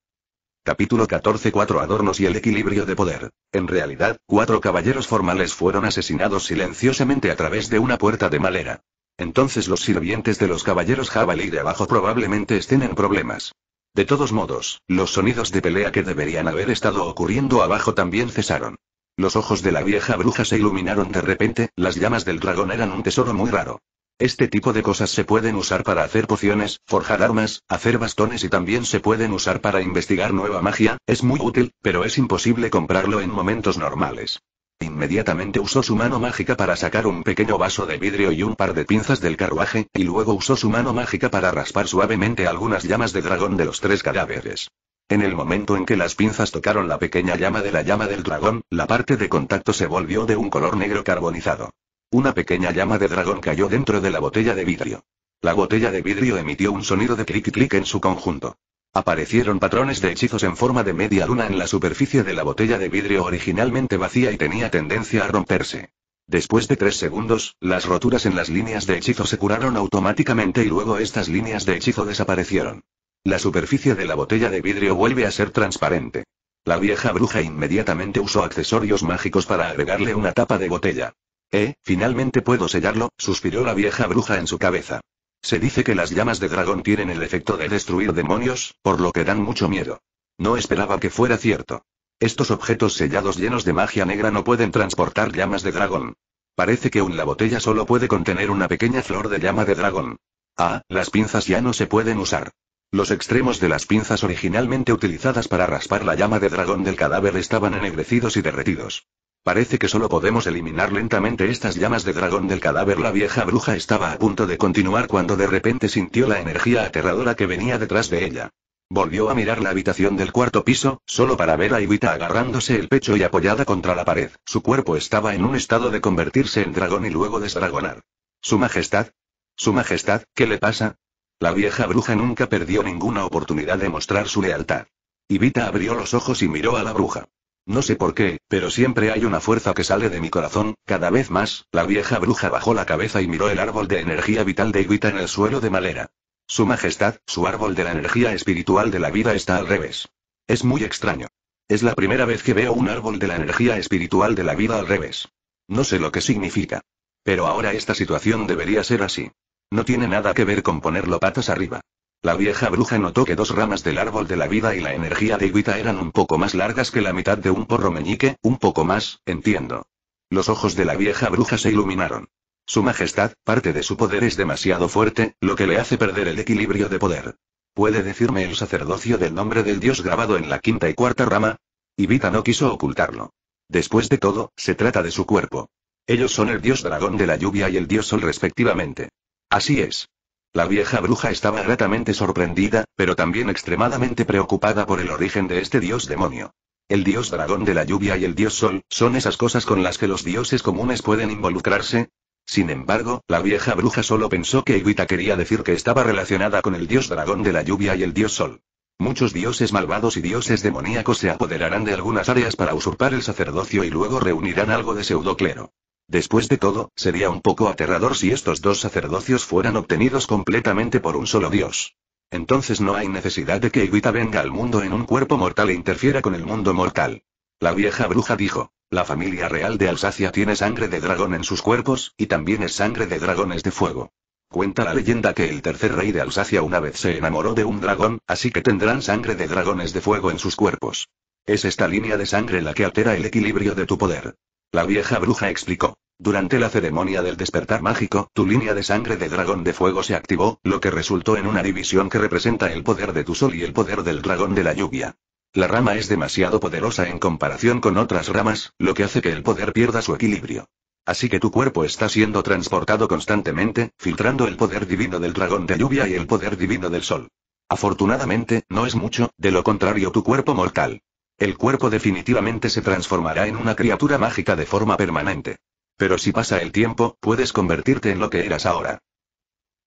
Capítulo 14 Cuatro adornos y el equilibrio de poder. En realidad, cuatro caballeros formales fueron asesinados silenciosamente a través de una puerta de malera. Entonces los sirvientes de los caballeros jabalí de abajo probablemente estén en problemas. De todos modos, los sonidos de pelea que deberían haber estado ocurriendo abajo también cesaron. Los ojos de la vieja bruja se iluminaron de repente, las llamas del dragón eran un tesoro muy raro. Este tipo de cosas se pueden usar para hacer pociones, forjar armas, hacer bastones y también se pueden usar para investigar nueva magia, es muy útil, pero es imposible comprarlo en momentos normales. Inmediatamente usó su mano mágica para sacar un pequeño vaso de vidrio y un par de pinzas del carruaje, y luego usó su mano mágica para raspar suavemente algunas llamas de dragón de los tres cadáveres. En el momento en que las pinzas tocaron la pequeña llama de la llama del dragón, la parte de contacto se volvió de un color negro carbonizado. Una pequeña llama de dragón cayó dentro de la botella de vidrio. La botella de vidrio emitió un sonido de clic clic en su conjunto. Aparecieron patrones de hechizos en forma de media luna en la superficie de la botella de vidrio originalmente vacía y tenía tendencia a romperse. Después de tres segundos, las roturas en las líneas de hechizo se curaron automáticamente y luego estas líneas de hechizo desaparecieron. La superficie de la botella de vidrio vuelve a ser transparente. La vieja bruja inmediatamente usó accesorios mágicos para agregarle una tapa de botella. Eh, finalmente puedo sellarlo, suspiró la vieja bruja en su cabeza. Se dice que las llamas de dragón tienen el efecto de destruir demonios, por lo que dan mucho miedo. No esperaba que fuera cierto. Estos objetos sellados llenos de magia negra no pueden transportar llamas de dragón. Parece que una botella solo puede contener una pequeña flor de llama de dragón. Ah, las pinzas ya no se pueden usar. Los extremos de las pinzas originalmente utilizadas para raspar la llama de dragón del cadáver estaban ennegrecidos y derretidos. Parece que solo podemos eliminar lentamente estas llamas de dragón del cadáver. La vieja bruja estaba a punto de continuar cuando de repente sintió la energía aterradora que venía detrás de ella. Volvió a mirar la habitación del cuarto piso, solo para ver a Ivita agarrándose el pecho y apoyada contra la pared. Su cuerpo estaba en un estado de convertirse en dragón y luego desdragonar. Su Majestad. Su Majestad, ¿qué le pasa? La vieja bruja nunca perdió ninguna oportunidad de mostrar su lealtad. Ivita abrió los ojos y miró a la bruja. No sé por qué, pero siempre hay una fuerza que sale de mi corazón, cada vez más, la vieja bruja bajó la cabeza y miró el árbol de energía vital de Iguita en el suelo de madera. Su Majestad, su árbol de la energía espiritual de la vida está al revés. Es muy extraño. Es la primera vez que veo un árbol de la energía espiritual de la vida al revés. No sé lo que significa. Pero ahora esta situación debería ser así. No tiene nada que ver con ponerlo patas arriba. La vieja bruja notó que dos ramas del árbol de la vida y la energía de Ivita eran un poco más largas que la mitad de un porro meñique, un poco más, entiendo. Los ojos de la vieja bruja se iluminaron. Su majestad, parte de su poder es demasiado fuerte, lo que le hace perder el equilibrio de poder. ¿Puede decirme el sacerdocio del nombre del dios grabado en la quinta y cuarta rama? Ivita no quiso ocultarlo. Después de todo, se trata de su cuerpo. Ellos son el dios dragón de la lluvia y el dios sol respectivamente. Así es. La vieja bruja estaba gratamente sorprendida, pero también extremadamente preocupada por el origen de este dios demonio. El dios dragón de la lluvia y el dios sol, ¿son esas cosas con las que los dioses comunes pueden involucrarse? Sin embargo, la vieja bruja solo pensó que Iguita quería decir que estaba relacionada con el dios dragón de la lluvia y el dios sol. Muchos dioses malvados y dioses demoníacos se apoderarán de algunas áreas para usurpar el sacerdocio y luego reunirán algo de pseudoclero. Después de todo, sería un poco aterrador si estos dos sacerdocios fueran obtenidos completamente por un solo dios. Entonces no hay necesidad de que Iguita venga al mundo en un cuerpo mortal e interfiera con el mundo mortal. La vieja bruja dijo, la familia real de Alsacia tiene sangre de dragón en sus cuerpos, y también es sangre de dragones de fuego. Cuenta la leyenda que el tercer rey de Alsacia una vez se enamoró de un dragón, así que tendrán sangre de dragones de fuego en sus cuerpos. Es esta línea de sangre la que altera el equilibrio de tu poder. La vieja bruja explicó. Durante la ceremonia del despertar mágico, tu línea de sangre de dragón de fuego se activó, lo que resultó en una división que representa el poder de tu sol y el poder del dragón de la lluvia. La rama es demasiado poderosa en comparación con otras ramas, lo que hace que el poder pierda su equilibrio. Así que tu cuerpo está siendo transportado constantemente, filtrando el poder divino del dragón de lluvia y el poder divino del sol. Afortunadamente, no es mucho, de lo contrario tu cuerpo mortal el cuerpo definitivamente se transformará en una criatura mágica de forma permanente. Pero si pasa el tiempo, puedes convertirte en lo que eras ahora.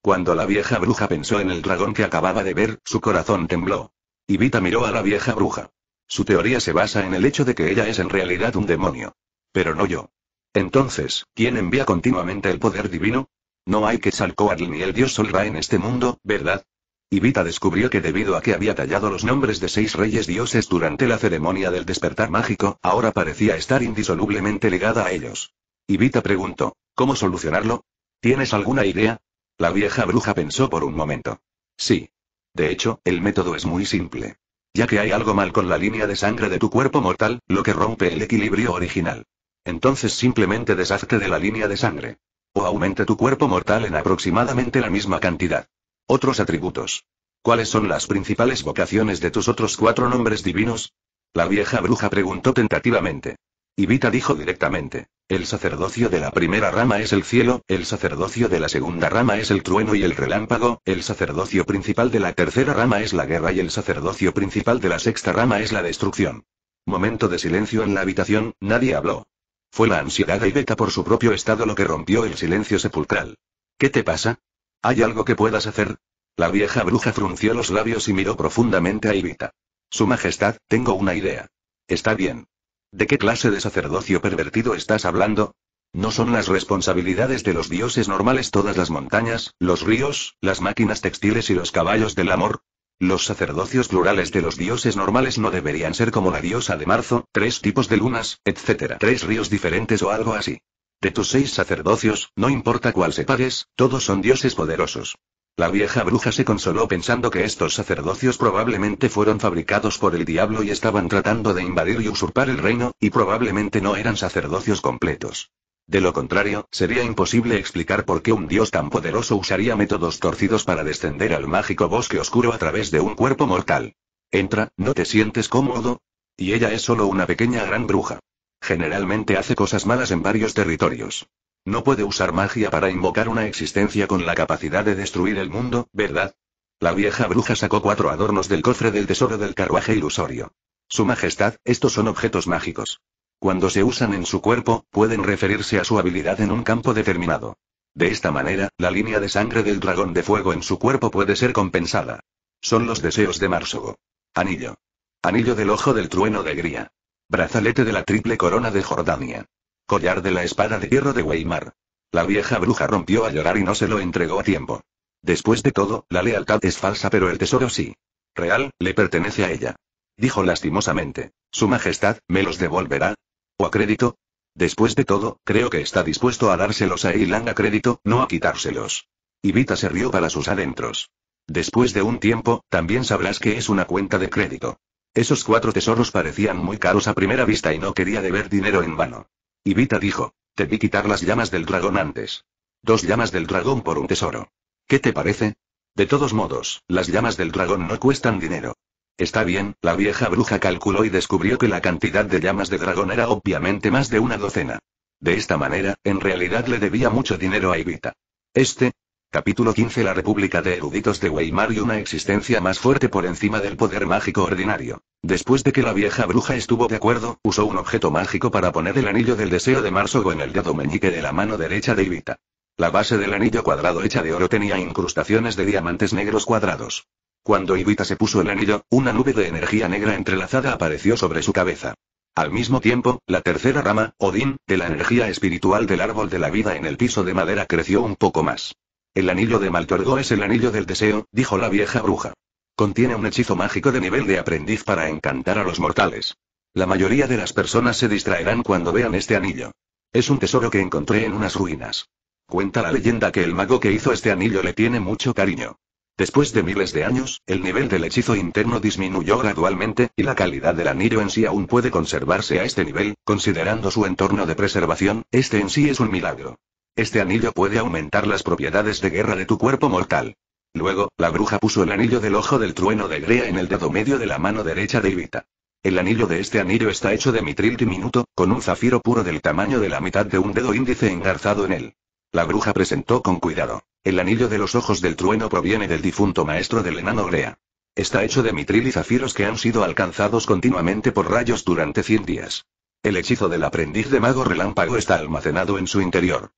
Cuando la vieja bruja pensó en el dragón que acababa de ver, su corazón tembló. Y miró a la vieja bruja. Su teoría se basa en el hecho de que ella es en realidad un demonio. Pero no yo. Entonces, ¿quién envía continuamente el poder divino? No hay que Salcoatl ni el dios Solra en este mundo, ¿verdad? Ibita descubrió que debido a que había tallado los nombres de seis reyes dioses durante la ceremonia del despertar mágico, ahora parecía estar indisolublemente ligada a ellos. Ibita preguntó, ¿cómo solucionarlo? ¿Tienes alguna idea? La vieja bruja pensó por un momento. Sí. De hecho, el método es muy simple. Ya que hay algo mal con la línea de sangre de tu cuerpo mortal, lo que rompe el equilibrio original. Entonces simplemente deshazte de la línea de sangre. O aumente tu cuerpo mortal en aproximadamente la misma cantidad. Otros atributos. ¿Cuáles son las principales vocaciones de tus otros cuatro nombres divinos? La vieja bruja preguntó tentativamente. Y dijo directamente. El sacerdocio de la primera rama es el cielo, el sacerdocio de la segunda rama es el trueno y el relámpago, el sacerdocio principal de la tercera rama es la guerra y el sacerdocio principal de la sexta rama es la destrucción. Momento de silencio en la habitación, nadie habló. Fue la ansiedad de Iveta por su propio estado lo que rompió el silencio sepulcral. ¿Qué te pasa? ¿Hay algo que puedas hacer? La vieja bruja frunció los labios y miró profundamente a Ivita. Su Majestad, tengo una idea. Está bien. ¿De qué clase de sacerdocio pervertido estás hablando? ¿No son las responsabilidades de los dioses normales todas las montañas, los ríos, las máquinas textiles y los caballos del amor? Los sacerdocios plurales de los dioses normales no deberían ser como la diosa de marzo, tres tipos de lunas, etc. Tres ríos diferentes o algo así. De tus seis sacerdocios, no importa cuál separes, todos son dioses poderosos. La vieja bruja se consoló pensando que estos sacerdocios probablemente fueron fabricados por el diablo y estaban tratando de invadir y usurpar el reino, y probablemente no eran sacerdocios completos. De lo contrario, sería imposible explicar por qué un dios tan poderoso usaría métodos torcidos para descender al mágico bosque oscuro a través de un cuerpo mortal. Entra, ¿no te sientes cómodo? Y ella es solo una pequeña gran bruja. Generalmente hace cosas malas en varios territorios. No puede usar magia para invocar una existencia con la capacidad de destruir el mundo, ¿verdad? La vieja bruja sacó cuatro adornos del cofre del tesoro del carruaje ilusorio. Su Majestad, estos son objetos mágicos. Cuando se usan en su cuerpo, pueden referirse a su habilidad en un campo determinado. De esta manera, la línea de sangre del dragón de fuego en su cuerpo puede ser compensada. Son los deseos de Marsogo. Anillo. Anillo del ojo del trueno de Gría. Brazalete de la Triple Corona de Jordania. Collar de la Espada de Hierro de Weimar. La vieja bruja rompió a llorar y no se lo entregó a tiempo. Después de todo, la lealtad es falsa pero el tesoro sí. Real, le pertenece a ella. Dijo lastimosamente. Su Majestad, ¿me los devolverá? ¿O a crédito? Después de todo, creo que está dispuesto a dárselos a Eilan a crédito, no a quitárselos. Ivita se rió para sus adentros. Después de un tiempo, también sabrás que es una cuenta de crédito. Esos cuatro tesoros parecían muy caros a primera vista y no quería deber dinero en vano. Ibita dijo, te vi quitar las llamas del dragón antes. Dos llamas del dragón por un tesoro. ¿Qué te parece? De todos modos, las llamas del dragón no cuestan dinero. Está bien, la vieja bruja calculó y descubrió que la cantidad de llamas de dragón era obviamente más de una docena. De esta manera, en realidad le debía mucho dinero a Ibita. Este, Capítulo 15 La República de Eruditos de Weimar y una existencia más fuerte por encima del poder mágico ordinario. Después de que la vieja bruja estuvo de acuerdo, usó un objeto mágico para poner el anillo del deseo de Marzo en el dedo meñique de la mano derecha de Ivita. La base del anillo cuadrado hecha de oro tenía incrustaciones de diamantes negros cuadrados. Cuando Ivita se puso el anillo, una nube de energía negra entrelazada apareció sobre su cabeza. Al mismo tiempo, la tercera rama, Odín, de la energía espiritual del árbol de la vida en el piso de madera creció un poco más. El anillo de Maltorgo es el anillo del deseo, dijo la vieja bruja. Contiene un hechizo mágico de nivel de aprendiz para encantar a los mortales. La mayoría de las personas se distraerán cuando vean este anillo. Es un tesoro que encontré en unas ruinas. Cuenta la leyenda que el mago que hizo este anillo le tiene mucho cariño. Después de miles de años, el nivel del hechizo interno disminuyó gradualmente, y la calidad del anillo en sí aún puede conservarse a este nivel, considerando su entorno de preservación, este en sí es un milagro. Este anillo puede aumentar las propiedades de guerra de tu cuerpo mortal. Luego, la bruja puso el anillo del ojo del trueno de Grea en el dedo medio de la mano derecha de Ivita. El anillo de este anillo está hecho de mitril diminuto, con un zafiro puro del tamaño de la mitad de un dedo índice engarzado en él. La bruja presentó con cuidado. El anillo de los ojos del trueno proviene del difunto maestro del enano Grea. Está hecho de mitril y zafiros que han sido alcanzados continuamente por rayos durante 100 días. El hechizo del aprendiz de mago relámpago está almacenado en su interior.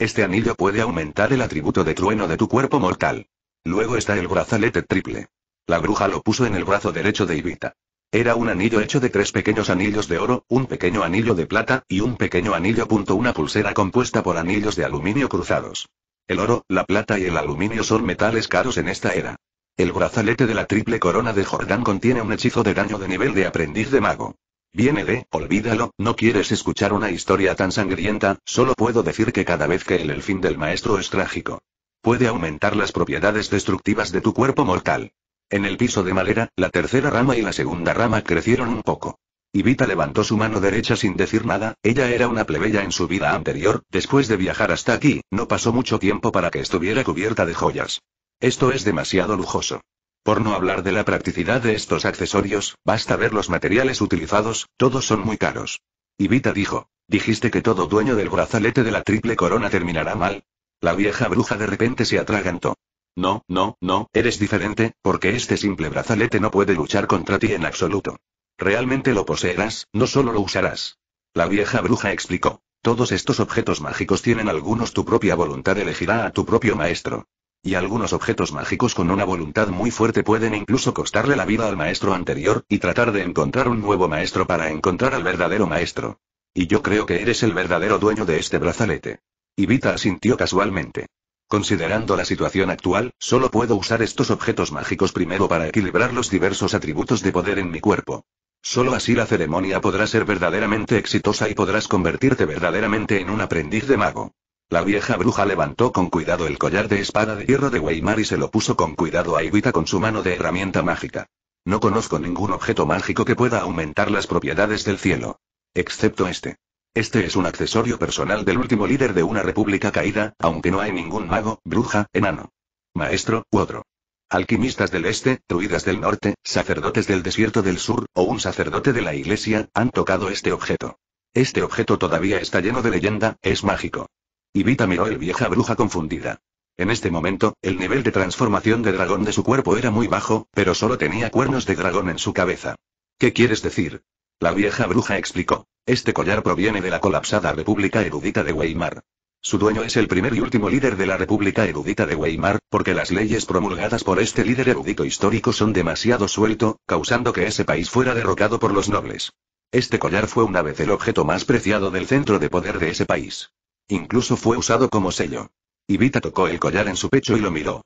Este anillo puede aumentar el atributo de trueno de tu cuerpo mortal. Luego está el brazalete triple. La bruja lo puso en el brazo derecho de Ibita. Era un anillo hecho de tres pequeños anillos de oro, un pequeño anillo de plata y un pequeño anillo. Punto una pulsera compuesta por anillos de aluminio cruzados. El oro, la plata y el aluminio son metales caros en esta era. El brazalete de la triple corona de Jordán contiene un hechizo de daño de nivel de aprendiz de mago. Viene de, olvídalo, no quieres escuchar una historia tan sangrienta, solo puedo decir que cada vez que el, elfín fin del maestro es trágico. Puede aumentar las propiedades destructivas de tu cuerpo mortal. En el piso de madera, la tercera rama y la segunda rama crecieron un poco. Ivita levantó su mano derecha sin decir nada, ella era una plebeya en su vida anterior, después de viajar hasta aquí, no pasó mucho tiempo para que estuviera cubierta de joyas. Esto es demasiado lujoso. Por no hablar de la practicidad de estos accesorios, basta ver los materiales utilizados, todos son muy caros. Y dijo, dijiste que todo dueño del brazalete de la triple corona terminará mal. La vieja bruja de repente se atragantó. No, no, no, eres diferente, porque este simple brazalete no puede luchar contra ti en absoluto. Realmente lo poseerás, no solo lo usarás. La vieja bruja explicó. Todos estos objetos mágicos tienen algunos tu propia voluntad elegirá a tu propio maestro. Y algunos objetos mágicos con una voluntad muy fuerte pueden incluso costarle la vida al maestro anterior, y tratar de encontrar un nuevo maestro para encontrar al verdadero maestro. Y yo creo que eres el verdadero dueño de este brazalete. Y asintió casualmente. Considerando la situación actual, solo puedo usar estos objetos mágicos primero para equilibrar los diversos atributos de poder en mi cuerpo. Solo así la ceremonia podrá ser verdaderamente exitosa y podrás convertirte verdaderamente en un aprendiz de mago. La vieja bruja levantó con cuidado el collar de espada de hierro de Weimar y se lo puso con cuidado a Iguita con su mano de herramienta mágica. No conozco ningún objeto mágico que pueda aumentar las propiedades del cielo. Excepto este. Este es un accesorio personal del último líder de una república caída, aunque no hay ningún mago, bruja, enano, maestro, u otro. Alquimistas del este, druidas del norte, sacerdotes del desierto del sur, o un sacerdote de la iglesia, han tocado este objeto. Este objeto todavía está lleno de leyenda, es mágico. Y Vita miró el vieja bruja confundida. En este momento, el nivel de transformación de dragón de su cuerpo era muy bajo, pero solo tenía cuernos de dragón en su cabeza. ¿Qué quieres decir? La vieja bruja explicó. Este collar proviene de la colapsada República Erudita de Weimar. Su dueño es el primer y último líder de la República Erudita de Weimar, porque las leyes promulgadas por este líder erudito histórico son demasiado suelto, causando que ese país fuera derrocado por los nobles. Este collar fue una vez el objeto más preciado del centro de poder de ese país. Incluso fue usado como sello. Ivita tocó el collar en su pecho y lo miró.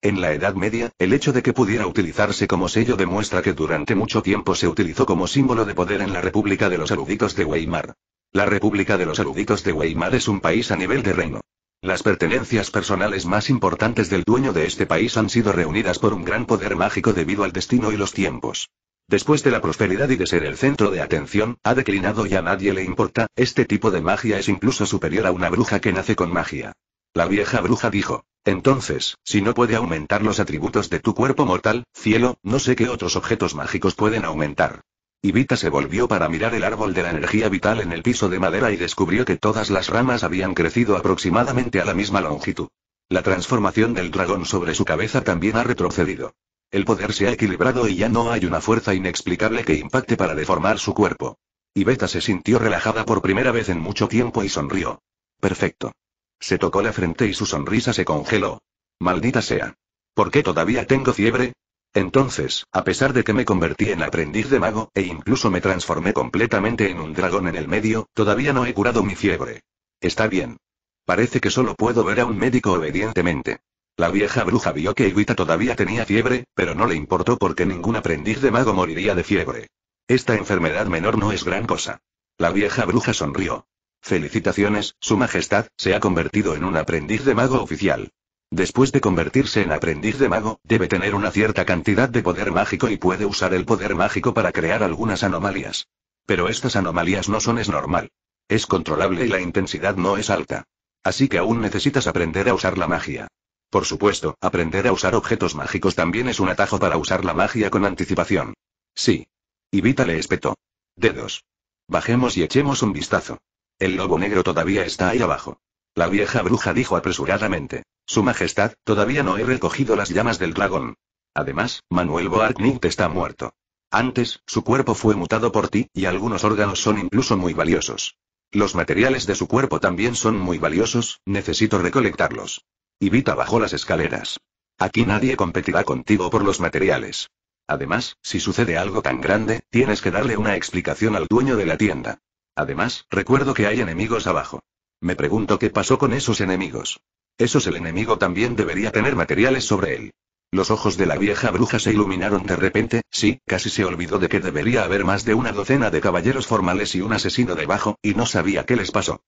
En la Edad Media, el hecho de que pudiera utilizarse como sello demuestra que durante mucho tiempo se utilizó como símbolo de poder en la República de los Eruditos de Weimar. La República de los Eruditos de Weimar es un país a nivel de reino. Las pertenencias personales más importantes del dueño de este país han sido reunidas por un gran poder mágico debido al destino y los tiempos. Después de la prosperidad y de ser el centro de atención, ha declinado y a nadie le importa, este tipo de magia es incluso superior a una bruja que nace con magia. La vieja bruja dijo, entonces, si no puede aumentar los atributos de tu cuerpo mortal, cielo, no sé qué otros objetos mágicos pueden aumentar. Ivita se volvió para mirar el árbol de la energía vital en el piso de madera y descubrió que todas las ramas habían crecido aproximadamente a la misma longitud. La transformación del dragón sobre su cabeza también ha retrocedido. El poder se ha equilibrado y ya no hay una fuerza inexplicable que impacte para deformar su cuerpo. Y Beta se sintió relajada por primera vez en mucho tiempo y sonrió. Perfecto. Se tocó la frente y su sonrisa se congeló. Maldita sea. ¿Por qué todavía tengo fiebre? Entonces, a pesar de que me convertí en aprendiz de mago, e incluso me transformé completamente en un dragón en el medio, todavía no he curado mi fiebre. Está bien. Parece que solo puedo ver a un médico obedientemente. La vieja bruja vio que Iguita todavía tenía fiebre, pero no le importó porque ningún aprendiz de mago moriría de fiebre. Esta enfermedad menor no es gran cosa. La vieja bruja sonrió. Felicitaciones, Su Majestad, se ha convertido en un aprendiz de mago oficial. Después de convertirse en aprendiz de mago, debe tener una cierta cantidad de poder mágico y puede usar el poder mágico para crear algunas anomalías. Pero estas anomalías no son es normal. Es controlable y la intensidad no es alta. Así que aún necesitas aprender a usar la magia. Por supuesto, aprender a usar objetos mágicos también es un atajo para usar la magia con anticipación. Sí. Y le espetó. Dedos. Bajemos y echemos un vistazo. El lobo negro todavía está ahí abajo. La vieja bruja dijo apresuradamente. Su Majestad, todavía no he recogido las llamas del dragón. Además, Manuel Boarknight está muerto. Antes, su cuerpo fue mutado por ti, y algunos órganos son incluso muy valiosos. Los materiales de su cuerpo también son muy valiosos, necesito recolectarlos. Y Vita bajó las escaleras. Aquí nadie competirá contigo por los materiales. Además, si sucede algo tan grande, tienes que darle una explicación al dueño de la tienda. Además, recuerdo que hay enemigos abajo. Me pregunto qué pasó con esos enemigos. Esos el enemigo también debería tener materiales sobre él. Los ojos de la vieja bruja se iluminaron de repente, sí, casi se olvidó de que debería haber más de una docena de caballeros formales y un asesino debajo, y no sabía qué les pasó.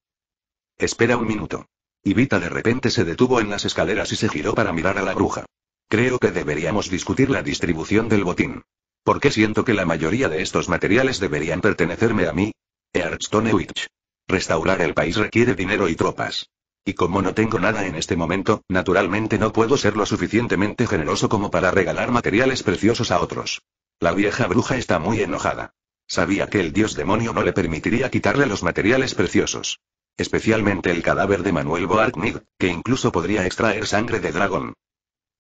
Espera un minuto. Y Vita de repente se detuvo en las escaleras y se giró para mirar a la bruja. Creo que deberíamos discutir la distribución del botín. Porque qué siento que la mayoría de estos materiales deberían pertenecerme a mí? Earstonewich. Restaurar el país requiere dinero y tropas. Y como no tengo nada en este momento, naturalmente no puedo ser lo suficientemente generoso como para regalar materiales preciosos a otros. La vieja bruja está muy enojada. Sabía que el dios demonio no le permitiría quitarle los materiales preciosos especialmente el cadáver de Manuel Boarknig, que incluso podría extraer sangre de dragón.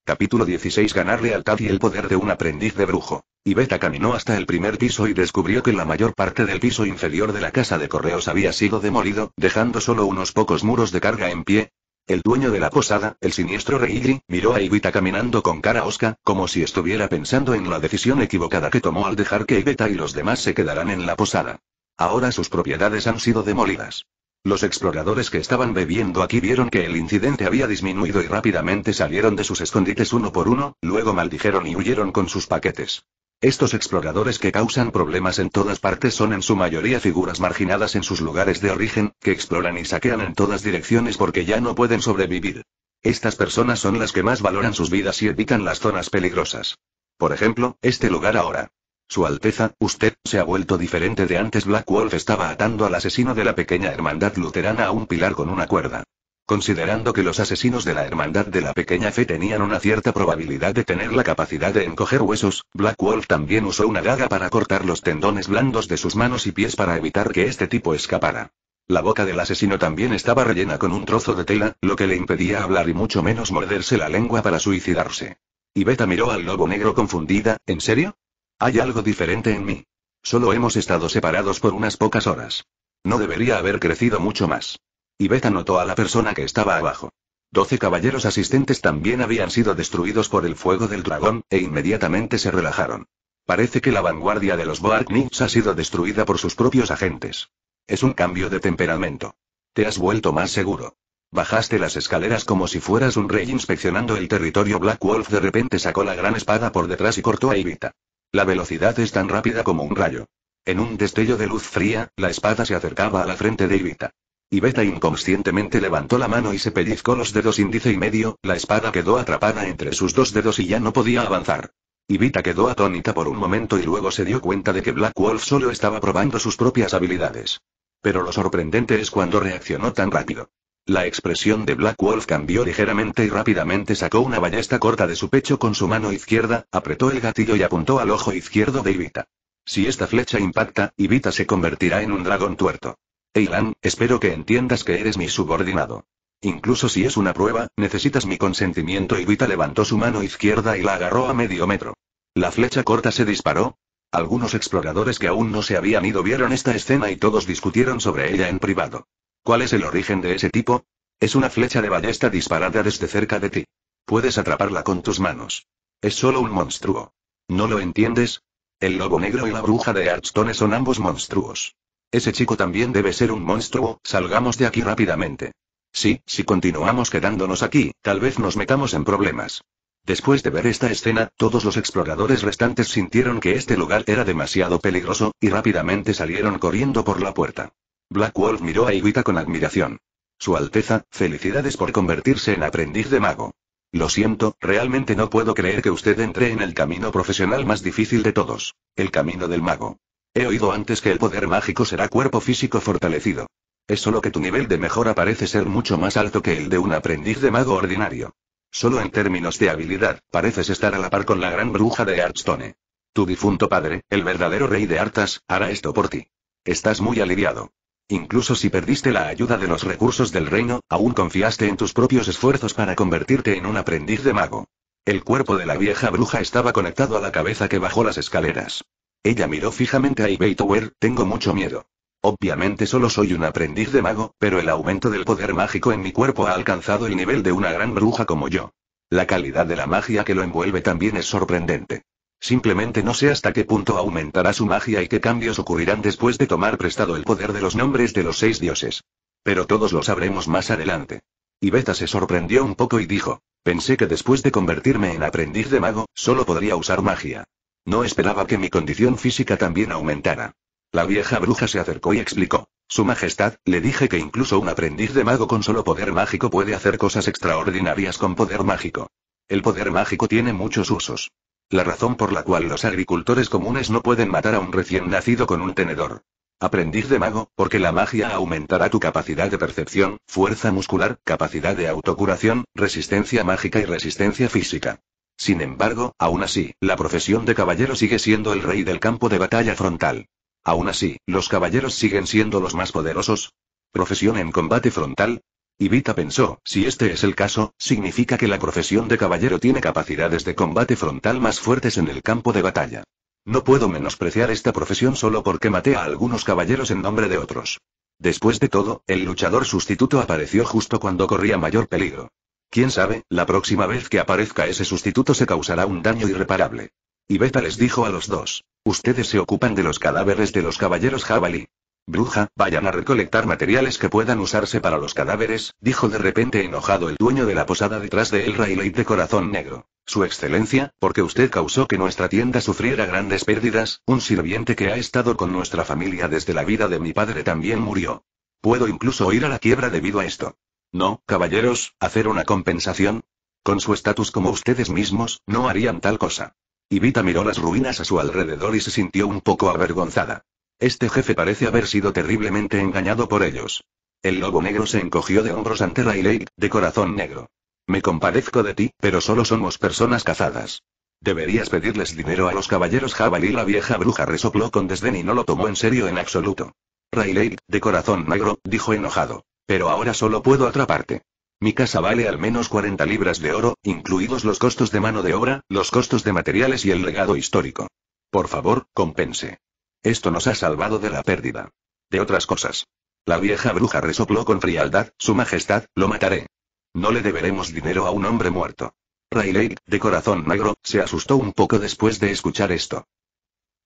Capítulo 16 Ganar lealtad y el poder de un aprendiz de brujo. Iveta caminó hasta el primer piso y descubrió que la mayor parte del piso inferior de la casa de correos había sido demolido, dejando solo unos pocos muros de carga en pie. El dueño de la posada, el siniestro Reigri, miró a Iveta caminando con cara osca, como si estuviera pensando en la decisión equivocada que tomó al dejar que Iveta y los demás se quedaran en la posada. Ahora sus propiedades han sido demolidas. Los exploradores que estaban bebiendo aquí vieron que el incidente había disminuido y rápidamente salieron de sus escondites uno por uno, luego maldijeron y huyeron con sus paquetes. Estos exploradores que causan problemas en todas partes son en su mayoría figuras marginadas en sus lugares de origen, que exploran y saquean en todas direcciones porque ya no pueden sobrevivir. Estas personas son las que más valoran sus vidas y evitan las zonas peligrosas. Por ejemplo, este lugar ahora. Su Alteza, usted, se ha vuelto diferente de antes. Black Wolf estaba atando al asesino de la pequeña hermandad luterana a un pilar con una cuerda. Considerando que los asesinos de la hermandad de la pequeña fe tenían una cierta probabilidad de tener la capacidad de encoger huesos, Black Wolf también usó una daga para cortar los tendones blandos de sus manos y pies para evitar que este tipo escapara. La boca del asesino también estaba rellena con un trozo de tela, lo que le impedía hablar y mucho menos morderse la lengua para suicidarse. Y Beta miró al lobo negro confundida, ¿en serio? Hay algo diferente en mí. Solo hemos estado separados por unas pocas horas. No debería haber crecido mucho más. Y notó a la persona que estaba abajo. Doce caballeros asistentes también habían sido destruidos por el fuego del dragón, e inmediatamente se relajaron. Parece que la vanguardia de los Boarknights ha sido destruida por sus propios agentes. Es un cambio de temperamento. Te has vuelto más seguro. Bajaste las escaleras como si fueras un rey inspeccionando el territorio. Black Wolf de repente sacó la gran espada por detrás y cortó a Ibeta. La velocidad es tan rápida como un rayo. En un destello de luz fría, la espada se acercaba a la frente de Ivita. Ibeta inconscientemente levantó la mano y se pellizcó los dedos índice y medio, la espada quedó atrapada entre sus dos dedos y ya no podía avanzar. Ivita quedó atónita por un momento y luego se dio cuenta de que Black Wolf solo estaba probando sus propias habilidades. Pero lo sorprendente es cuando reaccionó tan rápido. La expresión de Black Wolf cambió ligeramente y rápidamente sacó una ballesta corta de su pecho con su mano izquierda, apretó el gatillo y apuntó al ojo izquierdo de Ivita. Si esta flecha impacta, Ivita se convertirá en un dragón tuerto. Eilan, espero que entiendas que eres mi subordinado. Incluso si es una prueba, necesitas mi consentimiento. Ivita levantó su mano izquierda y la agarró a medio metro. La flecha corta se disparó. Algunos exploradores que aún no se habían ido vieron esta escena y todos discutieron sobre ella en privado. ¿Cuál es el origen de ese tipo? Es una flecha de ballesta disparada desde cerca de ti. Puedes atraparla con tus manos. Es solo un monstruo. ¿No lo entiendes? El lobo negro y la bruja de Archstone son ambos monstruos. Ese chico también debe ser un monstruo, salgamos de aquí rápidamente. Sí, si continuamos quedándonos aquí, tal vez nos metamos en problemas. Después de ver esta escena, todos los exploradores restantes sintieron que este lugar era demasiado peligroso, y rápidamente salieron corriendo por la puerta. Black Wolf miró a Iwita con admiración. Su Alteza, felicidades por convertirse en aprendiz de mago. Lo siento, realmente no puedo creer que usted entre en el camino profesional más difícil de todos, el camino del mago. He oído antes que el poder mágico será cuerpo físico fortalecido. Es solo que tu nivel de mejora parece ser mucho más alto que el de un aprendiz de mago ordinario. Solo en términos de habilidad, pareces estar a la par con la gran bruja de Hearthstone. Tu difunto padre, el verdadero rey de Artas, hará esto por ti. Estás muy aliviado. Incluso si perdiste la ayuda de los recursos del reino, aún confiaste en tus propios esfuerzos para convertirte en un aprendiz de mago. El cuerpo de la vieja bruja estaba conectado a la cabeza que bajó las escaleras. Ella miró fijamente a Ibey tengo mucho miedo. Obviamente solo soy un aprendiz de mago, pero el aumento del poder mágico en mi cuerpo ha alcanzado el nivel de una gran bruja como yo. La calidad de la magia que lo envuelve también es sorprendente. Simplemente no sé hasta qué punto aumentará su magia y qué cambios ocurrirán después de tomar prestado el poder de los nombres de los seis dioses. Pero todos lo sabremos más adelante. Y Beta se sorprendió un poco y dijo, pensé que después de convertirme en aprendiz de mago, solo podría usar magia. No esperaba que mi condición física también aumentara. La vieja bruja se acercó y explicó. Su Majestad, le dije que incluso un aprendiz de mago con solo poder mágico puede hacer cosas extraordinarias con poder mágico. El poder mágico tiene muchos usos. La razón por la cual los agricultores comunes no pueden matar a un recién nacido con un tenedor. Aprendiz de mago, porque la magia aumentará tu capacidad de percepción, fuerza muscular, capacidad de autocuración, resistencia mágica y resistencia física. Sin embargo, aún así, la profesión de caballero sigue siendo el rey del campo de batalla frontal. Aún así, los caballeros siguen siendo los más poderosos. Profesión en combate frontal, y pensó, si este es el caso, significa que la profesión de caballero tiene capacidades de combate frontal más fuertes en el campo de batalla. No puedo menospreciar esta profesión solo porque maté a algunos caballeros en nombre de otros. Después de todo, el luchador sustituto apareció justo cuando corría mayor peligro. Quién sabe, la próxima vez que aparezca ese sustituto se causará un daño irreparable. Y les dijo a los dos, ustedes se ocupan de los cadáveres de los caballeros jabalí. Bruja, vayan a recolectar materiales que puedan usarse para los cadáveres, dijo de repente enojado el dueño de la posada detrás de El y de corazón negro. Su excelencia, porque usted causó que nuestra tienda sufriera grandes pérdidas, un sirviente que ha estado con nuestra familia desde la vida de mi padre también murió. Puedo incluso ir a la quiebra debido a esto. No, caballeros, hacer una compensación. Con su estatus como ustedes mismos, no harían tal cosa. Ivita miró las ruinas a su alrededor y se sintió un poco avergonzada. Este jefe parece haber sido terriblemente engañado por ellos. El lobo negro se encogió de hombros ante Rayleigh, de corazón negro. Me compadezco de ti, pero solo somos personas cazadas. Deberías pedirles dinero a los caballeros jabalí. La vieja bruja resopló con desdén y no lo tomó en serio en absoluto. Rayleigh, de corazón negro, dijo enojado. Pero ahora solo puedo atraparte. Mi casa vale al menos 40 libras de oro, incluidos los costos de mano de obra, los costos de materiales y el legado histórico. Por favor, compense. Esto nos ha salvado de la pérdida. De otras cosas. La vieja bruja resopló con frialdad, Su Majestad, lo mataré. No le deberemos dinero a un hombre muerto. Rayleigh, de corazón negro, se asustó un poco después de escuchar esto.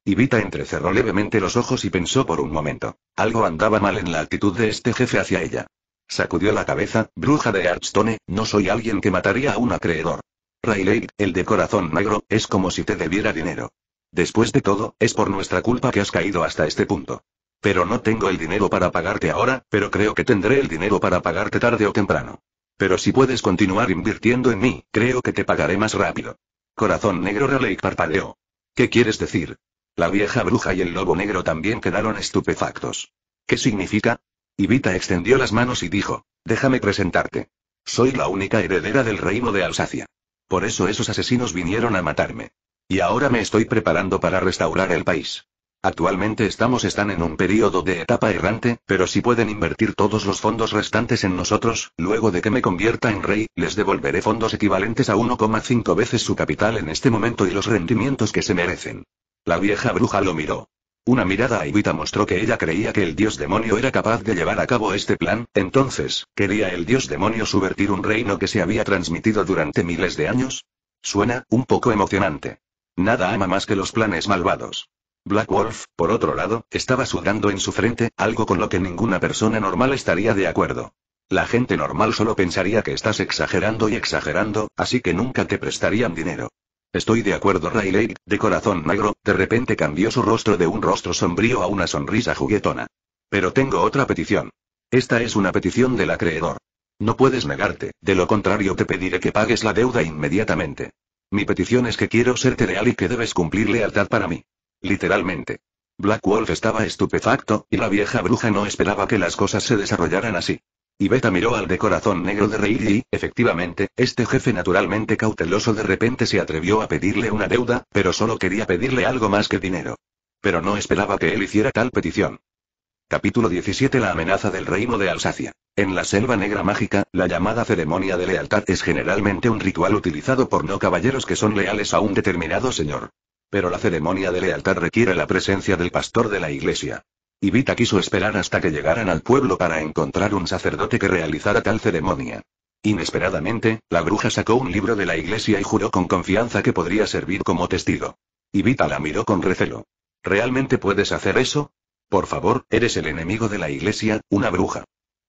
Ivita entrecerró levemente los ojos y pensó por un momento. Algo andaba mal en la actitud de este jefe hacia ella. Sacudió la cabeza, bruja de Archstone, no soy alguien que mataría a un acreedor. Rayleigh, el de corazón negro, es como si te debiera dinero. Después de todo, es por nuestra culpa que has caído hasta este punto. Pero no tengo el dinero para pagarte ahora, pero creo que tendré el dinero para pagarte tarde o temprano. Pero si puedes continuar invirtiendo en mí, creo que te pagaré más rápido. Corazón negro Raleigh parpadeó. ¿Qué quieres decir? La vieja bruja y el lobo negro también quedaron estupefactos. ¿Qué significa? Ivita extendió las manos y dijo, déjame presentarte. Soy la única heredera del reino de Alsacia. Por eso esos asesinos vinieron a matarme. Y ahora me estoy preparando para restaurar el país. Actualmente estamos están en un periodo de etapa errante, pero si pueden invertir todos los fondos restantes en nosotros, luego de que me convierta en rey, les devolveré fondos equivalentes a 1,5 veces su capital en este momento y los rendimientos que se merecen. La vieja bruja lo miró. Una mirada a Ivita mostró que ella creía que el dios demonio era capaz de llevar a cabo este plan, entonces, ¿quería el dios demonio subvertir un reino que se había transmitido durante miles de años? Suena, un poco emocionante. Nada ama más que los planes malvados. Black Wolf, por otro lado, estaba sudando en su frente, algo con lo que ninguna persona normal estaría de acuerdo. La gente normal solo pensaría que estás exagerando y exagerando, así que nunca te prestarían dinero. Estoy de acuerdo, Riley, de corazón negro, de repente cambió su rostro de un rostro sombrío a una sonrisa juguetona. Pero tengo otra petición. Esta es una petición del acreedor. No puedes negarte, de lo contrario te pediré que pagues la deuda inmediatamente. Mi petición es que quiero serte real y que debes cumplir lealtad para mí. Literalmente. Black Wolf estaba estupefacto, y la vieja bruja no esperaba que las cosas se desarrollaran así. Y Beta miró al de corazón negro de Rey, y, efectivamente, este jefe naturalmente cauteloso de repente se atrevió a pedirle una deuda, pero solo quería pedirle algo más que dinero. Pero no esperaba que él hiciera tal petición. Capítulo 17 La amenaza del reino de Alsacia. En la selva negra mágica, la llamada ceremonia de lealtad es generalmente un ritual utilizado por no caballeros que son leales a un determinado señor. Pero la ceremonia de lealtad requiere la presencia del pastor de la iglesia. Y quiso esperar hasta que llegaran al pueblo para encontrar un sacerdote que realizara tal ceremonia. Inesperadamente, la bruja sacó un libro de la iglesia y juró con confianza que podría servir como testigo. Ibita la miró con recelo. ¿Realmente puedes hacer eso? Por favor, eres el enemigo de la iglesia, una bruja.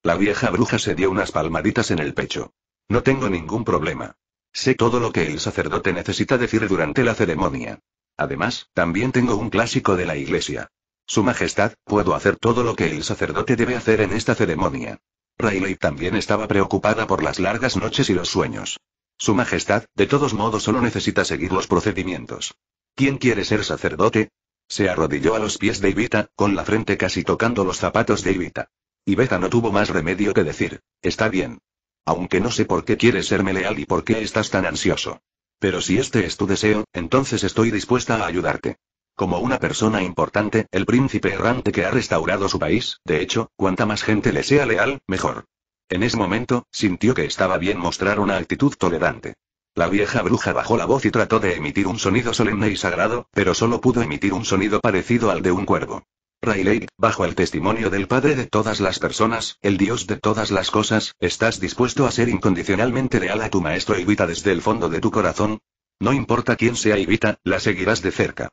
La vieja bruja se dio unas palmaditas en el pecho. No tengo ningún problema. Sé todo lo que el sacerdote necesita decir durante la ceremonia. Además, también tengo un clásico de la iglesia. Su Majestad, puedo hacer todo lo que el sacerdote debe hacer en esta ceremonia. Rayleigh también estaba preocupada por las largas noches y los sueños. Su Majestad, de todos modos solo necesita seguir los procedimientos. ¿Quién quiere ser sacerdote? Se arrodilló a los pies de Ivita, con la frente casi tocando los zapatos de Ivita. Y Beta no tuvo más remedio que decir, está bien. Aunque no sé por qué quieres serme leal y por qué estás tan ansioso. Pero si este es tu deseo, entonces estoy dispuesta a ayudarte. Como una persona importante, el príncipe errante que ha restaurado su país, de hecho, cuanta más gente le sea leal, mejor. En ese momento, sintió que estaba bien mostrar una actitud tolerante. La vieja bruja bajó la voz y trató de emitir un sonido solemne y sagrado, pero solo pudo emitir un sonido parecido al de un cuervo. Rayleigh, bajo el testimonio del Padre de todas las personas, el Dios de todas las cosas, ¿estás dispuesto a ser incondicionalmente leal a tu maestro Ivita desde el fondo de tu corazón? No importa quién sea Ivita, la seguirás de cerca.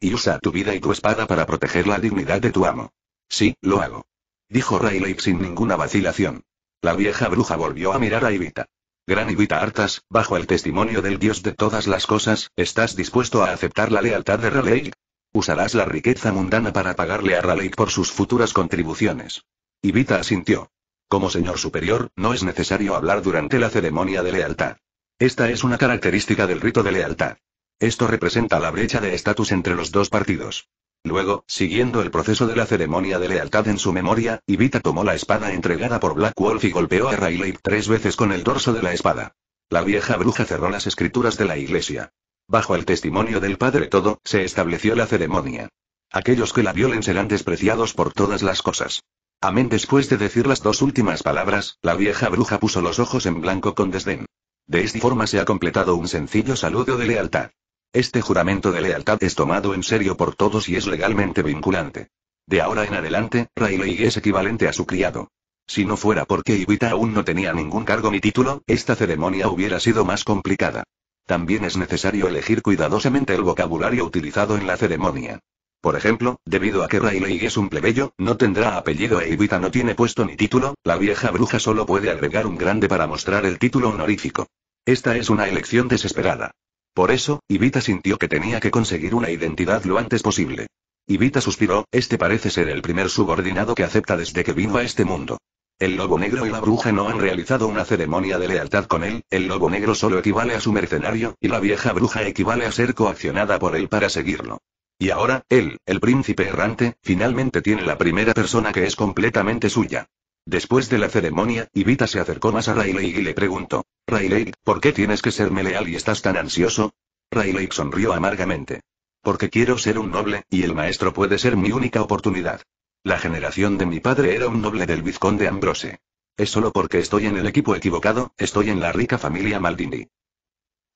Y usa tu vida y tu espada para proteger la dignidad de tu amo. Sí, lo hago. Dijo Rayleigh sin ninguna vacilación. La vieja bruja volvió a mirar a Ivita. Gran Ivita Hartas, bajo el testimonio del Dios de todas las cosas, ¿estás dispuesto a aceptar la lealtad de Rayleigh? Usarás la riqueza mundana para pagarle a Raleigh por sus futuras contribuciones. Ivita asintió. Como señor superior, no es necesario hablar durante la ceremonia de lealtad. Esta es una característica del rito de lealtad. Esto representa la brecha de estatus entre los dos partidos. Luego, siguiendo el proceso de la ceremonia de lealtad en su memoria, Ivita tomó la espada entregada por Black Wolf y golpeó a Rayleigh tres veces con el dorso de la espada. La vieja bruja cerró las escrituras de la iglesia. Bajo el testimonio del Padre Todo, se estableció la ceremonia. Aquellos que la violen serán despreciados por todas las cosas. Amén. Después de decir las dos últimas palabras, la vieja bruja puso los ojos en blanco con desdén. De esta forma se ha completado un sencillo saludo de lealtad. Este juramento de lealtad es tomado en serio por todos y es legalmente vinculante. De ahora en adelante, Rayleigh es equivalente a su criado. Si no fuera porque Ibita aún no tenía ningún cargo ni título, esta ceremonia hubiera sido más complicada. También es necesario elegir cuidadosamente el vocabulario utilizado en la ceremonia. Por ejemplo, debido a que Rayleigh es un plebeyo, no tendrá apellido e Ivita no tiene puesto ni título, la vieja bruja solo puede agregar un grande para mostrar el título honorífico. Esta es una elección desesperada. Por eso, Ivita sintió que tenía que conseguir una identidad lo antes posible. Ivita suspiró, este parece ser el primer subordinado que acepta desde que vino a este mundo. El lobo negro y la bruja no han realizado una ceremonia de lealtad con él, el lobo negro solo equivale a su mercenario, y la vieja bruja equivale a ser coaccionada por él para seguirlo. Y ahora, él, el príncipe errante, finalmente tiene la primera persona que es completamente suya. Después de la ceremonia, Ivita se acercó más a Rayleigh y le preguntó, Rayleigh, ¿por qué tienes que serme leal y estás tan ansioso? Rayleigh sonrió amargamente. Porque quiero ser un noble, y el maestro puede ser mi única oportunidad. La generación de mi padre era un noble del vizconde Ambrose. Es solo porque estoy en el equipo equivocado, estoy en la rica familia Maldini.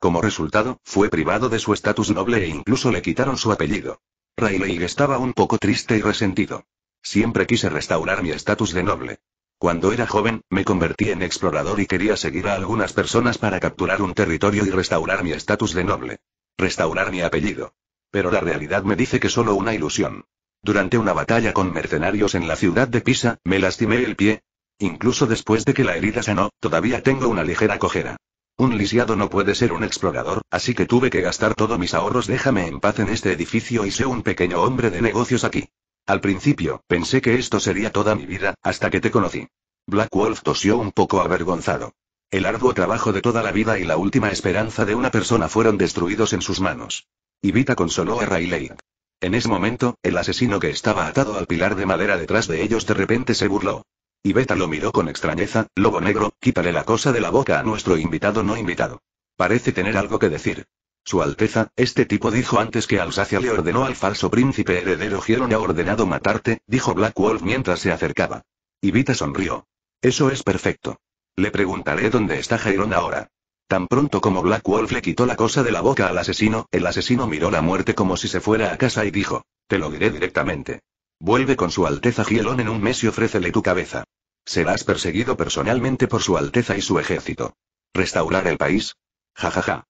Como resultado, fue privado de su estatus noble e incluso le quitaron su apellido. Rayleigh estaba un poco triste y resentido. Siempre quise restaurar mi estatus de noble. Cuando era joven, me convertí en explorador y quería seguir a algunas personas para capturar un territorio y restaurar mi estatus de noble. Restaurar mi apellido. Pero la realidad me dice que solo una ilusión. Durante una batalla con mercenarios en la ciudad de Pisa, me lastimé el pie. Incluso después de que la herida sanó, todavía tengo una ligera cojera. Un lisiado no puede ser un explorador, así que tuve que gastar todos mis ahorros. Déjame en paz en este edificio y sé un pequeño hombre de negocios aquí. Al principio, pensé que esto sería toda mi vida, hasta que te conocí. Black Wolf tosió un poco avergonzado. El arduo trabajo de toda la vida y la última esperanza de una persona fueron destruidos en sus manos. Ivita consoló a Rayleigh. En ese momento, el asesino que estaba atado al pilar de madera detrás de ellos de repente se burló. Y Beta lo miró con extrañeza, lobo negro, quítale la cosa de la boca a nuestro invitado no invitado. Parece tener algo que decir. Su Alteza, este tipo dijo antes que Alsacia le ordenó al falso príncipe heredero Hieron ha ordenado matarte, dijo Black Wolf mientras se acercaba. Y sonrió. Eso es perfecto. Le preguntaré dónde está Gieron ahora. Tan pronto como Black Wolf le quitó la cosa de la boca al asesino, el asesino miró la muerte como si se fuera a casa y dijo, te lo diré directamente. Vuelve con su Alteza Gielon en un mes y ofrécele tu cabeza. Serás perseguido personalmente por su Alteza y su ejército. ¿Restaurar el país? Jajaja. Ja, ja.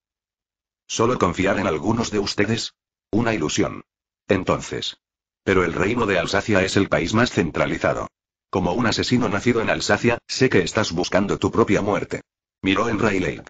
¿Solo confiar en algunos de ustedes? Una ilusión. Entonces. Pero el reino de Alsacia es el país más centralizado. Como un asesino nacido en Alsacia, sé que estás buscando tu propia muerte. Miró en Rayleigh.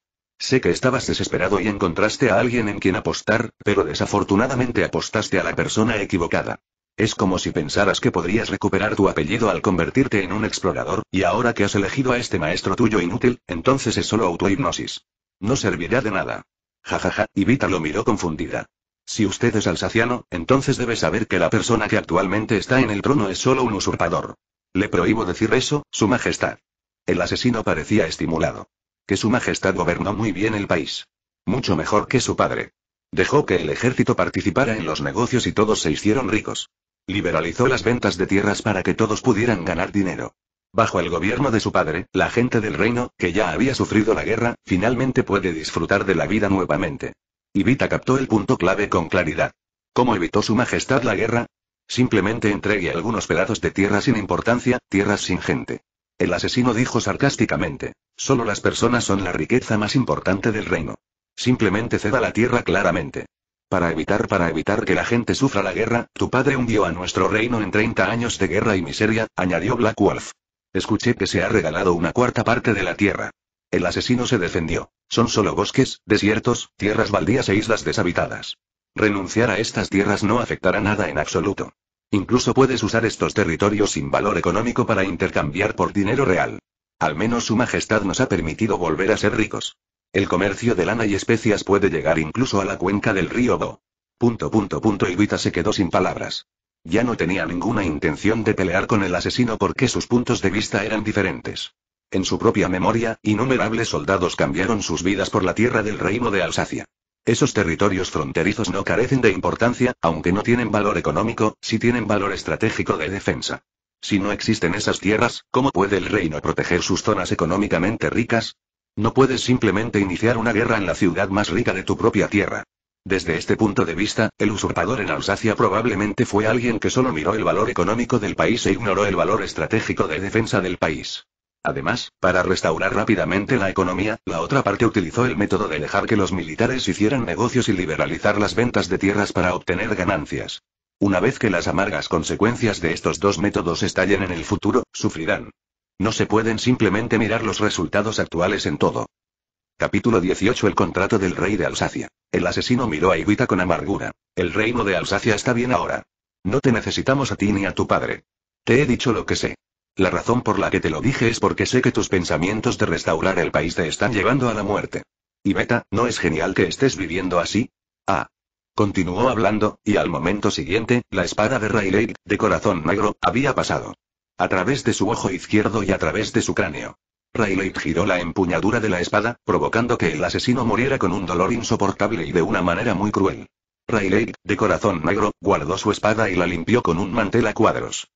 Sé que estabas desesperado y encontraste a alguien en quien apostar, pero desafortunadamente apostaste a la persona equivocada. Es como si pensaras que podrías recuperar tu apellido al convertirte en un explorador, y ahora que has elegido a este maestro tuyo inútil, entonces es solo autohipnosis. No servirá de nada. Jajaja, ja, y lo miró confundida. Si usted es alsaciano, entonces debe saber que la persona que actualmente está en el trono es solo un usurpador. Le prohíbo decir eso, Su Majestad. El asesino parecía estimulado que su Majestad gobernó muy bien el país. Mucho mejor que su padre. Dejó que el ejército participara en los negocios y todos se hicieron ricos. Liberalizó las ventas de tierras para que todos pudieran ganar dinero. Bajo el gobierno de su padre, la gente del reino, que ya había sufrido la guerra, finalmente puede disfrutar de la vida nuevamente. Ivita captó el punto clave con claridad. ¿Cómo evitó su majestad la guerra? Simplemente entregue algunos pedazos de tierra sin importancia, tierras sin gente. El asesino dijo sarcásticamente. Solo las personas son la riqueza más importante del reino. Simplemente ceda la tierra claramente. Para evitar para evitar que la gente sufra la guerra, tu padre hundió a nuestro reino en 30 años de guerra y miseria, añadió Black Wolf. Escuché que se ha regalado una cuarta parte de la tierra. El asesino se defendió. Son solo bosques, desiertos, tierras baldías e islas deshabitadas. Renunciar a estas tierras no afectará nada en absoluto. Incluso puedes usar estos territorios sin valor económico para intercambiar por dinero real. Al menos Su Majestad nos ha permitido volver a ser ricos. El comercio de lana y especias puede llegar incluso a la cuenca del río Bo. Punto punto punto y Vita se quedó sin palabras. Ya no tenía ninguna intención de pelear con el asesino porque sus puntos de vista eran diferentes. En su propia memoria, innumerables soldados cambiaron sus vidas por la tierra del reino de Alsacia. Esos territorios fronterizos no carecen de importancia, aunque no tienen valor económico, si tienen valor estratégico de defensa. Si no existen esas tierras, ¿cómo puede el reino proteger sus zonas económicamente ricas? No puedes simplemente iniciar una guerra en la ciudad más rica de tu propia tierra. Desde este punto de vista, el usurpador en Alsacia probablemente fue alguien que solo miró el valor económico del país e ignoró el valor estratégico de defensa del país. Además, para restaurar rápidamente la economía, la otra parte utilizó el método de dejar que los militares hicieran negocios y liberalizar las ventas de tierras para obtener ganancias. Una vez que las amargas consecuencias de estos dos métodos estallen en el futuro, sufrirán. No se pueden simplemente mirar los resultados actuales en todo. Capítulo 18 El contrato del rey de Alsacia. El asesino miró a Ivita con amargura. El reino de Alsacia está bien ahora. No te necesitamos a ti ni a tu padre. Te he dicho lo que sé. La razón por la que te lo dije es porque sé que tus pensamientos de restaurar el país te están llevando a la muerte. Y Beta, ¿no es genial que estés viviendo así? Ah. Continuó hablando, y al momento siguiente, la espada de Rayleigh, de corazón negro, había pasado. A través de su ojo izquierdo y a través de su cráneo. Rayleigh giró la empuñadura de la espada, provocando que el asesino muriera con un dolor insoportable y de una manera muy cruel. Rayleigh, de corazón negro, guardó su espada y la limpió con un mantel a cuadros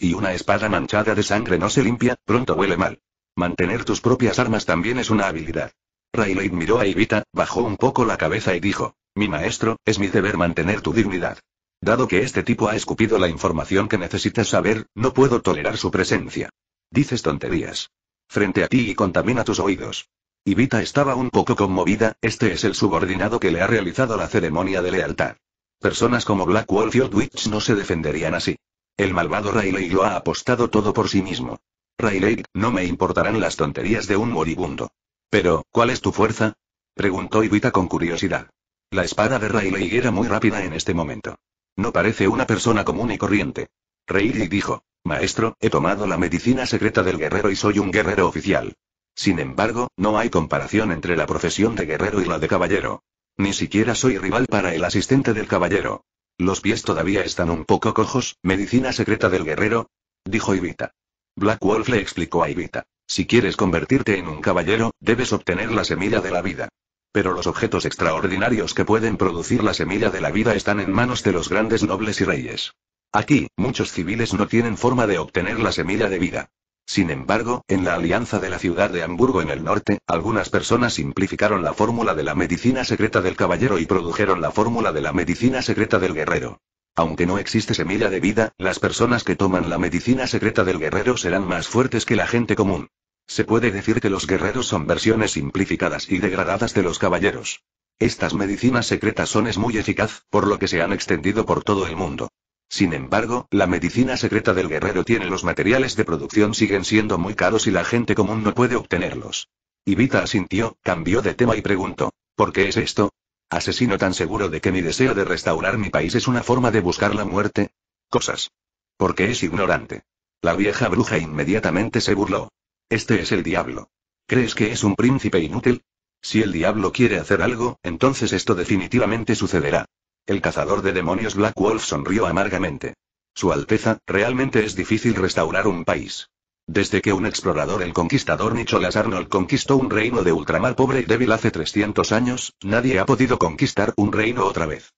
y una espada manchada de sangre no se limpia, pronto huele mal. Mantener tus propias armas también es una habilidad. Rayleigh miró a Ivita, bajó un poco la cabeza y dijo, mi maestro, es mi deber mantener tu dignidad. Dado que este tipo ha escupido la información que necesitas saber, no puedo tolerar su presencia. Dices tonterías. Frente a ti y contamina tus oídos. Ivita estaba un poco conmovida, este es el subordinado que le ha realizado la ceremonia de lealtad. Personas como Black Wolf y Old no se defenderían así. El malvado Rayleigh lo ha apostado todo por sí mismo. Rayleigh, no me importarán las tonterías de un moribundo. Pero, ¿cuál es tu fuerza? Preguntó Ibita con curiosidad. La espada de Rayleigh era muy rápida en este momento. No parece una persona común y corriente. Rayleigh dijo, Maestro, he tomado la medicina secreta del guerrero y soy un guerrero oficial. Sin embargo, no hay comparación entre la profesión de guerrero y la de caballero. Ni siquiera soy rival para el asistente del caballero. Los pies todavía están un poco cojos, medicina secreta del guerrero, dijo Ivita. Black Wolf le explicó a Ivita. Si quieres convertirte en un caballero, debes obtener la semilla de la vida. Pero los objetos extraordinarios que pueden producir la semilla de la vida están en manos de los grandes nobles y reyes. Aquí, muchos civiles no tienen forma de obtener la semilla de vida. Sin embargo, en la Alianza de la Ciudad de Hamburgo en el norte, algunas personas simplificaron la fórmula de la medicina secreta del caballero y produjeron la fórmula de la medicina secreta del guerrero. Aunque no existe semilla de vida, las personas que toman la medicina secreta del guerrero serán más fuertes que la gente común. Se puede decir que los guerreros son versiones simplificadas y degradadas de los caballeros. Estas medicinas secretas son es muy eficaz, por lo que se han extendido por todo el mundo. Sin embargo, la medicina secreta del guerrero tiene los materiales de producción siguen siendo muy caros y la gente común no puede obtenerlos. Ivita asintió, cambió de tema y preguntó, ¿por qué es esto? Asesino tan seguro de que mi deseo de restaurar mi país es una forma de buscar la muerte. Cosas. Porque es ignorante. La vieja bruja inmediatamente se burló. Este es el diablo. ¿Crees que es un príncipe inútil? Si el diablo quiere hacer algo, entonces esto definitivamente sucederá. El cazador de demonios Black Wolf sonrió amargamente. Su Alteza, realmente es difícil restaurar un país. Desde que un explorador el conquistador Nicholas Arnold conquistó un reino de ultramar pobre y débil hace 300 años, nadie ha podido conquistar un reino otra vez.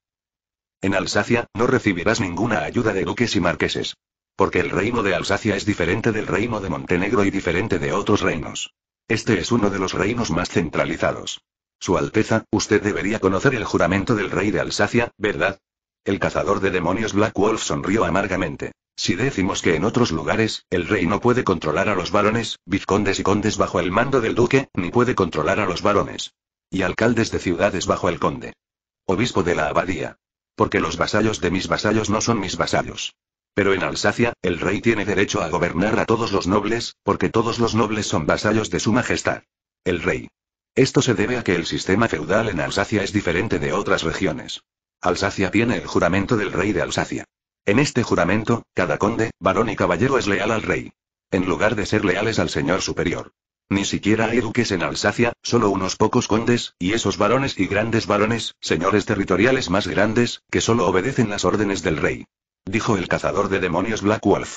En Alsacia, no recibirás ninguna ayuda de duques y marqueses. Porque el reino de Alsacia es diferente del reino de Montenegro y diferente de otros reinos. Este es uno de los reinos más centralizados. Su Alteza, usted debería conocer el juramento del rey de Alsacia, ¿verdad? El cazador de demonios Black Wolf sonrió amargamente. Si decimos que en otros lugares, el rey no puede controlar a los varones, vizcondes y condes bajo el mando del duque, ni puede controlar a los varones. Y alcaldes de ciudades bajo el conde. Obispo de la abadía. Porque los vasallos de mis vasallos no son mis vasallos. Pero en Alsacia, el rey tiene derecho a gobernar a todos los nobles, porque todos los nobles son vasallos de su majestad. El rey. Esto se debe a que el sistema feudal en Alsacia es diferente de otras regiones. Alsacia tiene el juramento del rey de Alsacia. En este juramento, cada conde, varón y caballero es leal al rey. En lugar de ser leales al señor superior. Ni siquiera hay duques en Alsacia, solo unos pocos condes, y esos varones y grandes varones, señores territoriales más grandes, que solo obedecen las órdenes del rey. Dijo el cazador de demonios Black Wolf.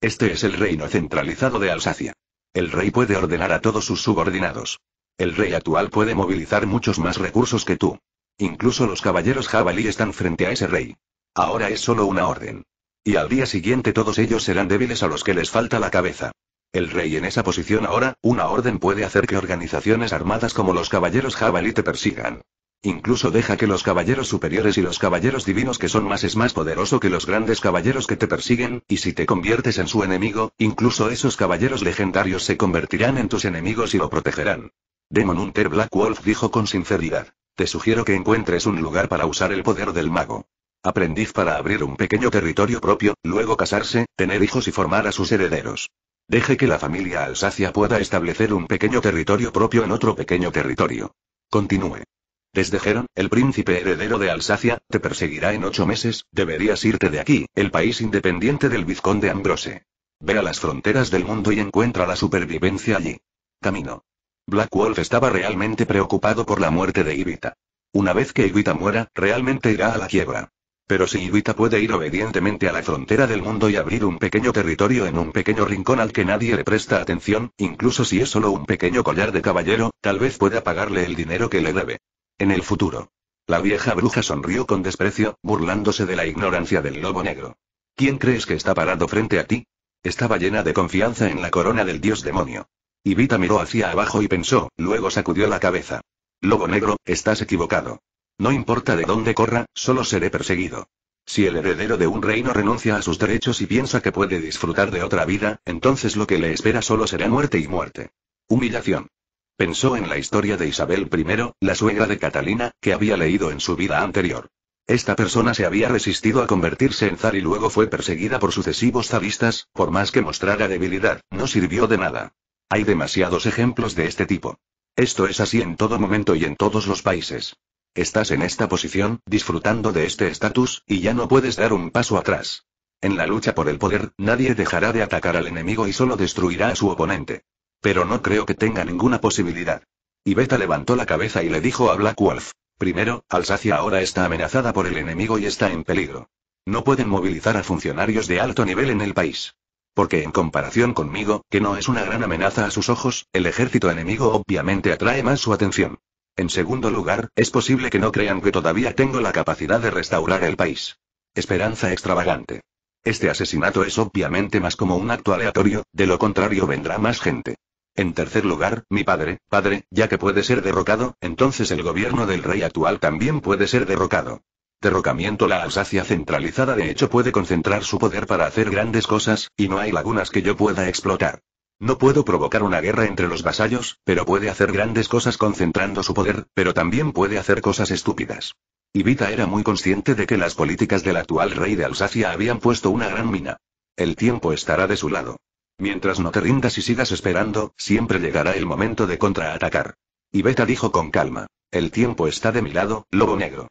Este es el reino centralizado de Alsacia. El rey puede ordenar a todos sus subordinados. El rey actual puede movilizar muchos más recursos que tú. Incluso los caballeros jabalí están frente a ese rey. Ahora es solo una orden. Y al día siguiente todos ellos serán débiles a los que les falta la cabeza. El rey en esa posición ahora, una orden puede hacer que organizaciones armadas como los caballeros jabalí te persigan. Incluso deja que los caballeros superiores y los caballeros divinos que son más es más poderoso que los grandes caballeros que te persiguen, y si te conviertes en su enemigo, incluso esos caballeros legendarios se convertirán en tus enemigos y lo protegerán. Demon Hunter Black Wolf dijo con sinceridad. Te sugiero que encuentres un lugar para usar el poder del mago. Aprendiz para abrir un pequeño territorio propio, luego casarse, tener hijos y formar a sus herederos. Deje que la familia Alsacia pueda establecer un pequeño territorio propio en otro pequeño territorio. Continúe. Desde Geron, el príncipe heredero de Alsacia, te perseguirá en ocho meses, deberías irte de aquí, el país independiente del vizconde Ambrose. Ve a las fronteras del mundo y encuentra la supervivencia allí. Camino. Black Wolf estaba realmente preocupado por la muerte de Ivita. Una vez que Ivita muera, realmente irá a la quiebra. Pero si Ivita puede ir obedientemente a la frontera del mundo y abrir un pequeño territorio en un pequeño rincón al que nadie le presta atención, incluso si es solo un pequeño collar de caballero, tal vez pueda pagarle el dinero que le debe. En el futuro. La vieja bruja sonrió con desprecio, burlándose de la ignorancia del lobo negro. ¿Quién crees que está parado frente a ti? Estaba llena de confianza en la corona del dios demonio. Y Vita miró hacia abajo y pensó, luego sacudió la cabeza. Lobo negro, estás equivocado. No importa de dónde corra, solo seré perseguido. Si el heredero de un reino renuncia a sus derechos y piensa que puede disfrutar de otra vida, entonces lo que le espera solo será muerte y muerte. Humillación. Pensó en la historia de Isabel I, la suegra de Catalina, que había leído en su vida anterior. Esta persona se había resistido a convertirse en zar y luego fue perseguida por sucesivos zaristas, por más que mostrara debilidad, no sirvió de nada. Hay demasiados ejemplos de este tipo. Esto es así en todo momento y en todos los países. Estás en esta posición, disfrutando de este estatus, y ya no puedes dar un paso atrás. En la lucha por el poder, nadie dejará de atacar al enemigo y solo destruirá a su oponente. Pero no creo que tenga ninguna posibilidad. Y Beta levantó la cabeza y le dijo a Black Wolf. Primero, Alsacia ahora está amenazada por el enemigo y está en peligro. No pueden movilizar a funcionarios de alto nivel en el país. Porque en comparación conmigo, que no es una gran amenaza a sus ojos, el ejército enemigo obviamente atrae más su atención. En segundo lugar, es posible que no crean que todavía tengo la capacidad de restaurar el país. Esperanza extravagante. Este asesinato es obviamente más como un acto aleatorio, de lo contrario vendrá más gente. En tercer lugar, mi padre, padre, ya que puede ser derrocado, entonces el gobierno del rey actual también puede ser derrocado derrocamiento La Alsacia centralizada de hecho puede concentrar su poder para hacer grandes cosas, y no hay lagunas que yo pueda explotar. No puedo provocar una guerra entre los vasallos, pero puede hacer grandes cosas concentrando su poder, pero también puede hacer cosas estúpidas. Ibita era muy consciente de que las políticas del actual rey de Alsacia habían puesto una gran mina. El tiempo estará de su lado. Mientras no te rindas y sigas esperando, siempre llegará el momento de contraatacar. Ibeta dijo con calma. El tiempo está de mi lado, lobo negro.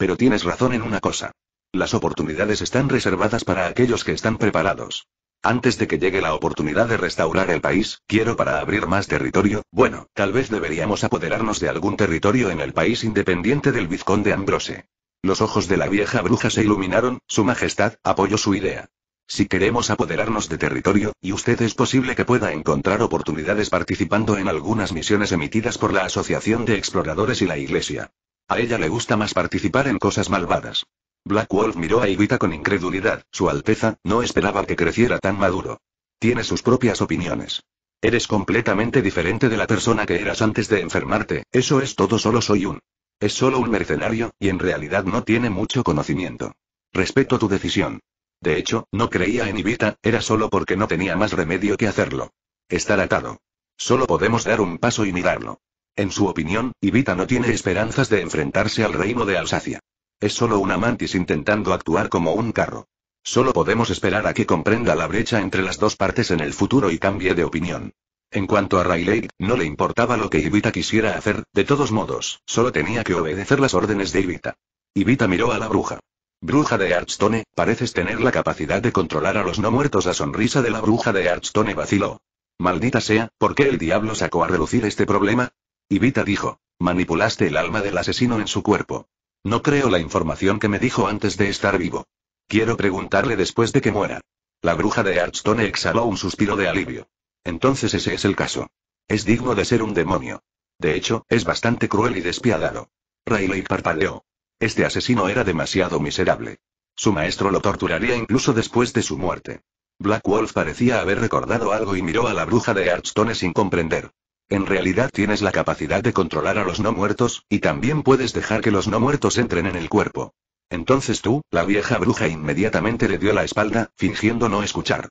Pero tienes razón en una cosa. Las oportunidades están reservadas para aquellos que están preparados. Antes de que llegue la oportunidad de restaurar el país, quiero para abrir más territorio, bueno, tal vez deberíamos apoderarnos de algún territorio en el país independiente del vizconde Ambrose. Los ojos de la vieja bruja se iluminaron, Su Majestad, apoyó su idea. Si queremos apoderarnos de territorio, y usted es posible que pueda encontrar oportunidades participando en algunas misiones emitidas por la Asociación de Exploradores y la Iglesia. A ella le gusta más participar en cosas malvadas. Black Wolf miró a Ivita con incredulidad. Su Alteza, no esperaba que creciera tan maduro. Tiene sus propias opiniones. Eres completamente diferente de la persona que eras antes de enfermarte, eso es todo solo soy un. Es solo un mercenario, y en realidad no tiene mucho conocimiento. Respeto tu decisión. De hecho, no creía en Ivita, era solo porque no tenía más remedio que hacerlo. Estar atado. Solo podemos dar un paso y mirarlo. En su opinión, Ivita no tiene esperanzas de enfrentarse al reino de Alsacia. Es solo una mantis intentando actuar como un carro. Solo podemos esperar a que comprenda la brecha entre las dos partes en el futuro y cambie de opinión. En cuanto a Rayleigh, no le importaba lo que Ivita quisiera hacer, de todos modos, solo tenía que obedecer las órdenes de Ivita. Ivita miró a la bruja. Bruja de Archstone, pareces tener la capacidad de controlar a los no muertos. La sonrisa de la bruja de Archstone vaciló. Maldita sea, ¿por qué el diablo sacó a relucir este problema? Ivita dijo. Manipulaste el alma del asesino en su cuerpo. No creo la información que me dijo antes de estar vivo. Quiero preguntarle después de que muera. La bruja de Archstone exhaló un suspiro de alivio. Entonces ese es el caso. Es digno de ser un demonio. De hecho, es bastante cruel y despiadado. Rayleigh parpadeó. Este asesino era demasiado miserable. Su maestro lo torturaría incluso después de su muerte. Black Wolf parecía haber recordado algo y miró a la bruja de Archstone sin comprender. En realidad tienes la capacidad de controlar a los no muertos, y también puedes dejar que los no muertos entren en el cuerpo. Entonces tú, la vieja bruja inmediatamente le dio la espalda, fingiendo no escuchar.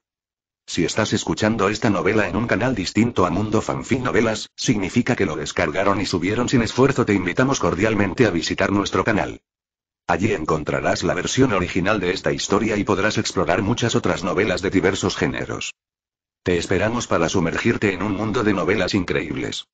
Si estás escuchando esta novela en un canal distinto a Mundo Fanfic Novelas, significa que lo descargaron y subieron sin esfuerzo. Te invitamos cordialmente a visitar nuestro canal. Allí encontrarás la versión original de esta historia y podrás explorar muchas otras novelas de diversos géneros. Te esperamos para sumergirte en un mundo de novelas increíbles.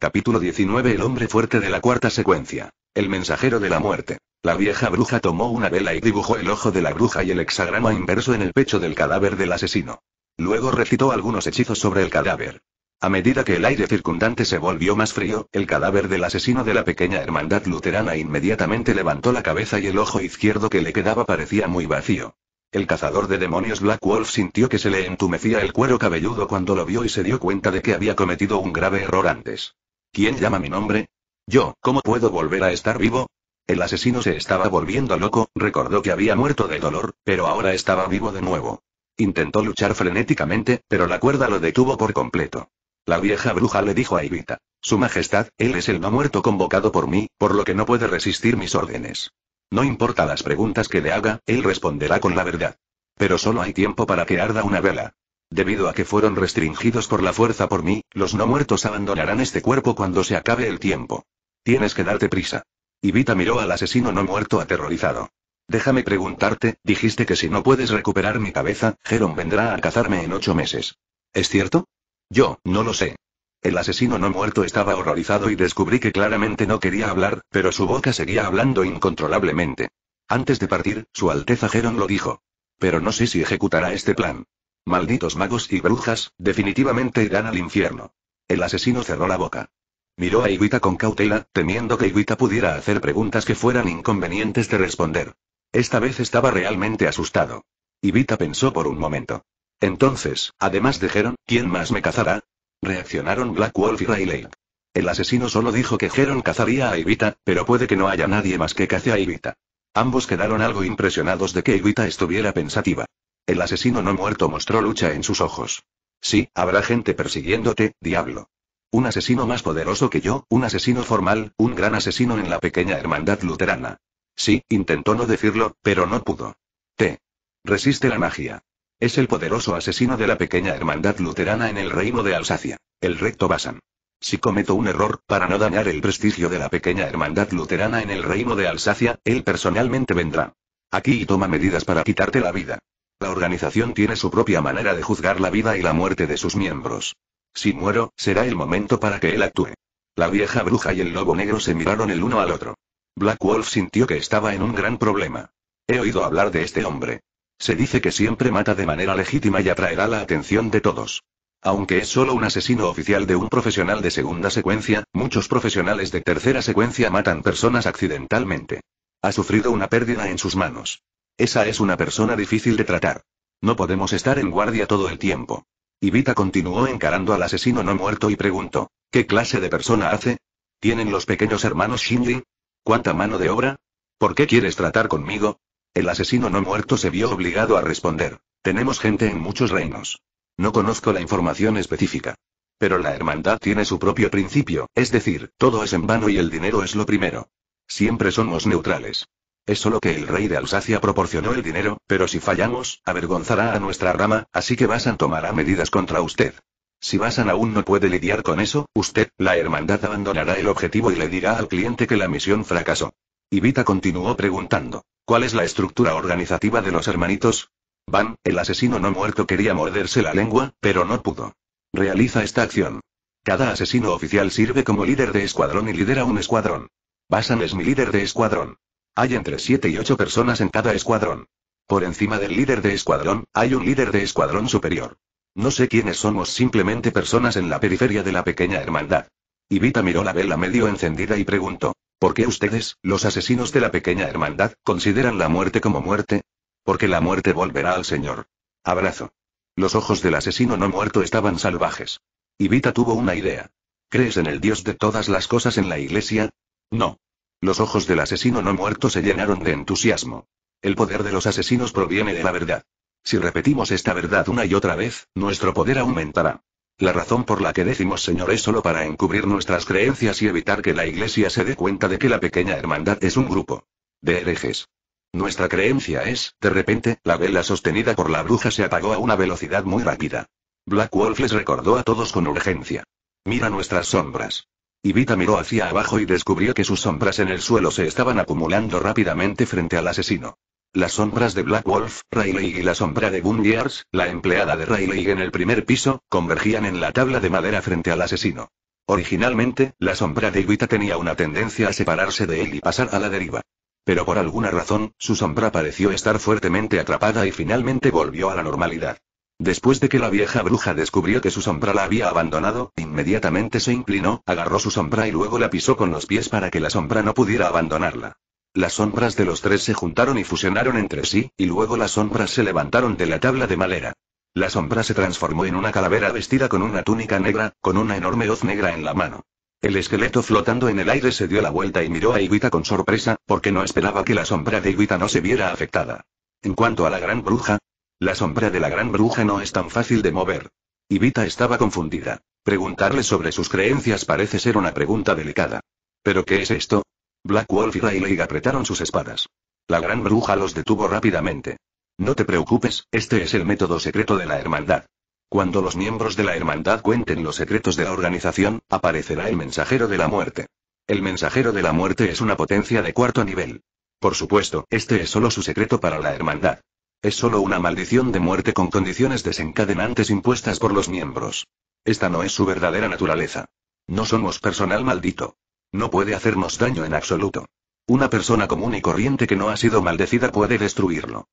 Capítulo 19 El hombre fuerte de la cuarta secuencia. El mensajero de la muerte. La vieja bruja tomó una vela y dibujó el ojo de la bruja y el hexagrama inverso en el pecho del cadáver del asesino. Luego recitó algunos hechizos sobre el cadáver. A medida que el aire circundante se volvió más frío, el cadáver del asesino de la pequeña hermandad luterana inmediatamente levantó la cabeza y el ojo izquierdo que le quedaba parecía muy vacío. El cazador de demonios Black Wolf sintió que se le entumecía el cuero cabelludo cuando lo vio y se dio cuenta de que había cometido un grave error antes. ¿Quién llama mi nombre? Yo, ¿cómo puedo volver a estar vivo? El asesino se estaba volviendo loco, recordó que había muerto de dolor, pero ahora estaba vivo de nuevo. Intentó luchar frenéticamente, pero la cuerda lo detuvo por completo. La vieja bruja le dijo a Ivita: Su Majestad, él es el no muerto convocado por mí, por lo que no puede resistir mis órdenes. No importa las preguntas que le haga, él responderá con la verdad. Pero solo hay tiempo para que arda una vela. Debido a que fueron restringidos por la fuerza por mí, los no muertos abandonarán este cuerpo cuando se acabe el tiempo. Tienes que darte prisa. Ivita miró al asesino no muerto aterrorizado. Déjame preguntarte, dijiste que si no puedes recuperar mi cabeza, Geron vendrá a cazarme en ocho meses. ¿Es cierto? Yo, no lo sé. El asesino no muerto estaba horrorizado y descubrí que claramente no quería hablar, pero su boca seguía hablando incontrolablemente. Antes de partir, su Alteza Geron lo dijo. Pero no sé si ejecutará este plan. Malditos magos y brujas, definitivamente irán al infierno. El asesino cerró la boca. Miró a Iguita con cautela, temiendo que Iguita pudiera hacer preguntas que fueran inconvenientes de responder. Esta vez estaba realmente asustado. Iguita pensó por un momento. Entonces, además dijeron, ¿quién más me cazará? Reaccionaron Black Wolf y Lake. El asesino solo dijo que Geron cazaría a Evita, pero puede que no haya nadie más que cace a Evita. Ambos quedaron algo impresionados de que Evita estuviera pensativa. El asesino no muerto mostró lucha en sus ojos. Sí, habrá gente persiguiéndote, diablo. Un asesino más poderoso que yo, un asesino formal, un gran asesino en la pequeña hermandad luterana. Sí, intentó no decirlo, pero no pudo. T. Resiste la magia. Es el poderoso asesino de la pequeña hermandad luterana en el reino de Alsacia, el recto Basan. Si cometo un error, para no dañar el prestigio de la pequeña hermandad luterana en el reino de Alsacia, él personalmente vendrá. Aquí y toma medidas para quitarte la vida. La organización tiene su propia manera de juzgar la vida y la muerte de sus miembros. Si muero, será el momento para que él actúe. La vieja bruja y el lobo negro se miraron el uno al otro. Black Wolf sintió que estaba en un gran problema. He oído hablar de este hombre. Se dice que siempre mata de manera legítima y atraerá la atención de todos. Aunque es solo un asesino oficial de un profesional de segunda secuencia, muchos profesionales de tercera secuencia matan personas accidentalmente. Ha sufrido una pérdida en sus manos. Esa es una persona difícil de tratar. No podemos estar en guardia todo el tiempo. Ibita continuó encarando al asesino no muerto y preguntó, ¿qué clase de persona hace? ¿Tienen los pequeños hermanos Shinji? ¿Cuánta mano de obra? ¿Por qué quieres tratar conmigo? El asesino no muerto se vio obligado a responder. Tenemos gente en muchos reinos. No conozco la información específica. Pero la hermandad tiene su propio principio, es decir, todo es en vano y el dinero es lo primero. Siempre somos neutrales. Es solo que el rey de Alsacia proporcionó el dinero, pero si fallamos, avergonzará a nuestra rama, así que Basan tomará medidas contra usted. Si Basan aún no puede lidiar con eso, usted, la hermandad abandonará el objetivo y le dirá al cliente que la misión fracasó. Ibita continuó preguntando, ¿cuál es la estructura organizativa de los hermanitos? Van, el asesino no muerto quería morderse la lengua, pero no pudo. Realiza esta acción. Cada asesino oficial sirve como líder de escuadrón y lidera un escuadrón. Basan es mi líder de escuadrón. Hay entre 7 y 8 personas en cada escuadrón. Por encima del líder de escuadrón, hay un líder de escuadrón superior. No sé quiénes somos, simplemente personas en la periferia de la pequeña hermandad. Ivita miró la vela medio encendida y preguntó. ¿Por qué ustedes, los asesinos de la pequeña hermandad, consideran la muerte como muerte? Porque la muerte volverá al Señor. Abrazo. Los ojos del asesino no muerto estaban salvajes. Y tuvo una idea. ¿Crees en el Dios de todas las cosas en la iglesia? No. Los ojos del asesino no muerto se llenaron de entusiasmo. El poder de los asesinos proviene de la verdad. Si repetimos esta verdad una y otra vez, nuestro poder aumentará. La razón por la que decimos Señor es solo para encubrir nuestras creencias y evitar que la Iglesia se dé cuenta de que la pequeña hermandad es un grupo de herejes. Nuestra creencia es, de repente, la vela sostenida por la bruja se apagó a una velocidad muy rápida. Black Wolf les recordó a todos con urgencia. Mira nuestras sombras. Ivita miró hacia abajo y descubrió que sus sombras en el suelo se estaban acumulando rápidamente frente al asesino. Las sombras de Black Wolf, Rayleigh y la sombra de Bundyars, la empleada de Rayleigh en el primer piso, convergían en la tabla de madera frente al asesino. Originalmente, la sombra de Iwita tenía una tendencia a separarse de él y pasar a la deriva. Pero por alguna razón, su sombra pareció estar fuertemente atrapada y finalmente volvió a la normalidad. Después de que la vieja bruja descubrió que su sombra la había abandonado, inmediatamente se inclinó, agarró su sombra y luego la pisó con los pies para que la sombra no pudiera abandonarla. Las sombras de los tres se juntaron y fusionaron entre sí, y luego las sombras se levantaron de la tabla de madera. La sombra se transformó en una calavera vestida con una túnica negra, con una enorme hoz negra en la mano. El esqueleto flotando en el aire se dio la vuelta y miró a Ivita con sorpresa, porque no esperaba que la sombra de Ivita no se viera afectada. En cuanto a la gran bruja, la sombra de la gran bruja no es tan fácil de mover. Ivita estaba confundida. Preguntarle sobre sus creencias parece ser una pregunta delicada. ¿Pero qué es esto? Black Wolf y Rayleigh apretaron sus espadas. La gran bruja los detuvo rápidamente. No te preocupes, este es el método secreto de la hermandad. Cuando los miembros de la hermandad cuenten los secretos de la organización, aparecerá el mensajero de la muerte. El mensajero de la muerte es una potencia de cuarto nivel. Por supuesto, este es solo su secreto para la hermandad. Es solo una maldición de muerte con condiciones desencadenantes impuestas por los miembros. Esta no es su verdadera naturaleza. No somos personal maldito. No puede hacernos daño en absoluto. Una persona común y corriente que no ha sido maldecida puede destruirlo.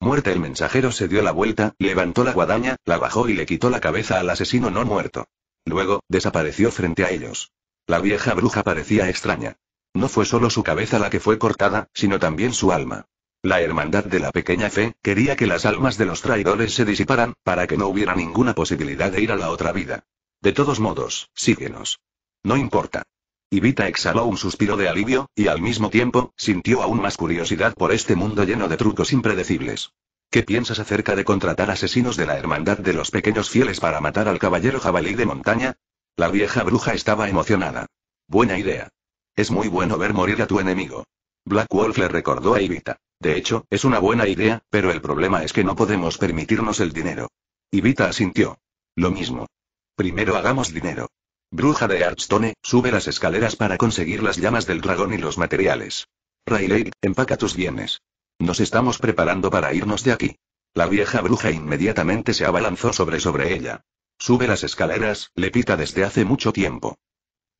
Muerte el mensajero se dio la vuelta, levantó la guadaña, la bajó y le quitó la cabeza al asesino no muerto. Luego, desapareció frente a ellos. La vieja bruja parecía extraña. No fue solo su cabeza la que fue cortada, sino también su alma. La hermandad de la pequeña fe quería que las almas de los traidores se disiparan, para que no hubiera ninguna posibilidad de ir a la otra vida. De todos modos, síguenos. No importa. Ivita exhaló un suspiro de alivio, y al mismo tiempo, sintió aún más curiosidad por este mundo lleno de trucos impredecibles. ¿Qué piensas acerca de contratar asesinos de la Hermandad de los Pequeños Fieles para matar al caballero jabalí de montaña? La vieja bruja estaba emocionada. Buena idea. Es muy bueno ver morir a tu enemigo. Black Wolf le recordó a Ivita. De hecho, es una buena idea, pero el problema es que no podemos permitirnos el dinero. Ivita asintió. Lo mismo. Primero hagamos dinero. Bruja de Archstone, sube las escaleras para conseguir las llamas del dragón y los materiales. Rayleigh, empaca tus bienes. Nos estamos preparando para irnos de aquí. La vieja bruja inmediatamente se abalanzó sobre sobre ella. Sube las escaleras, le pita desde hace mucho tiempo.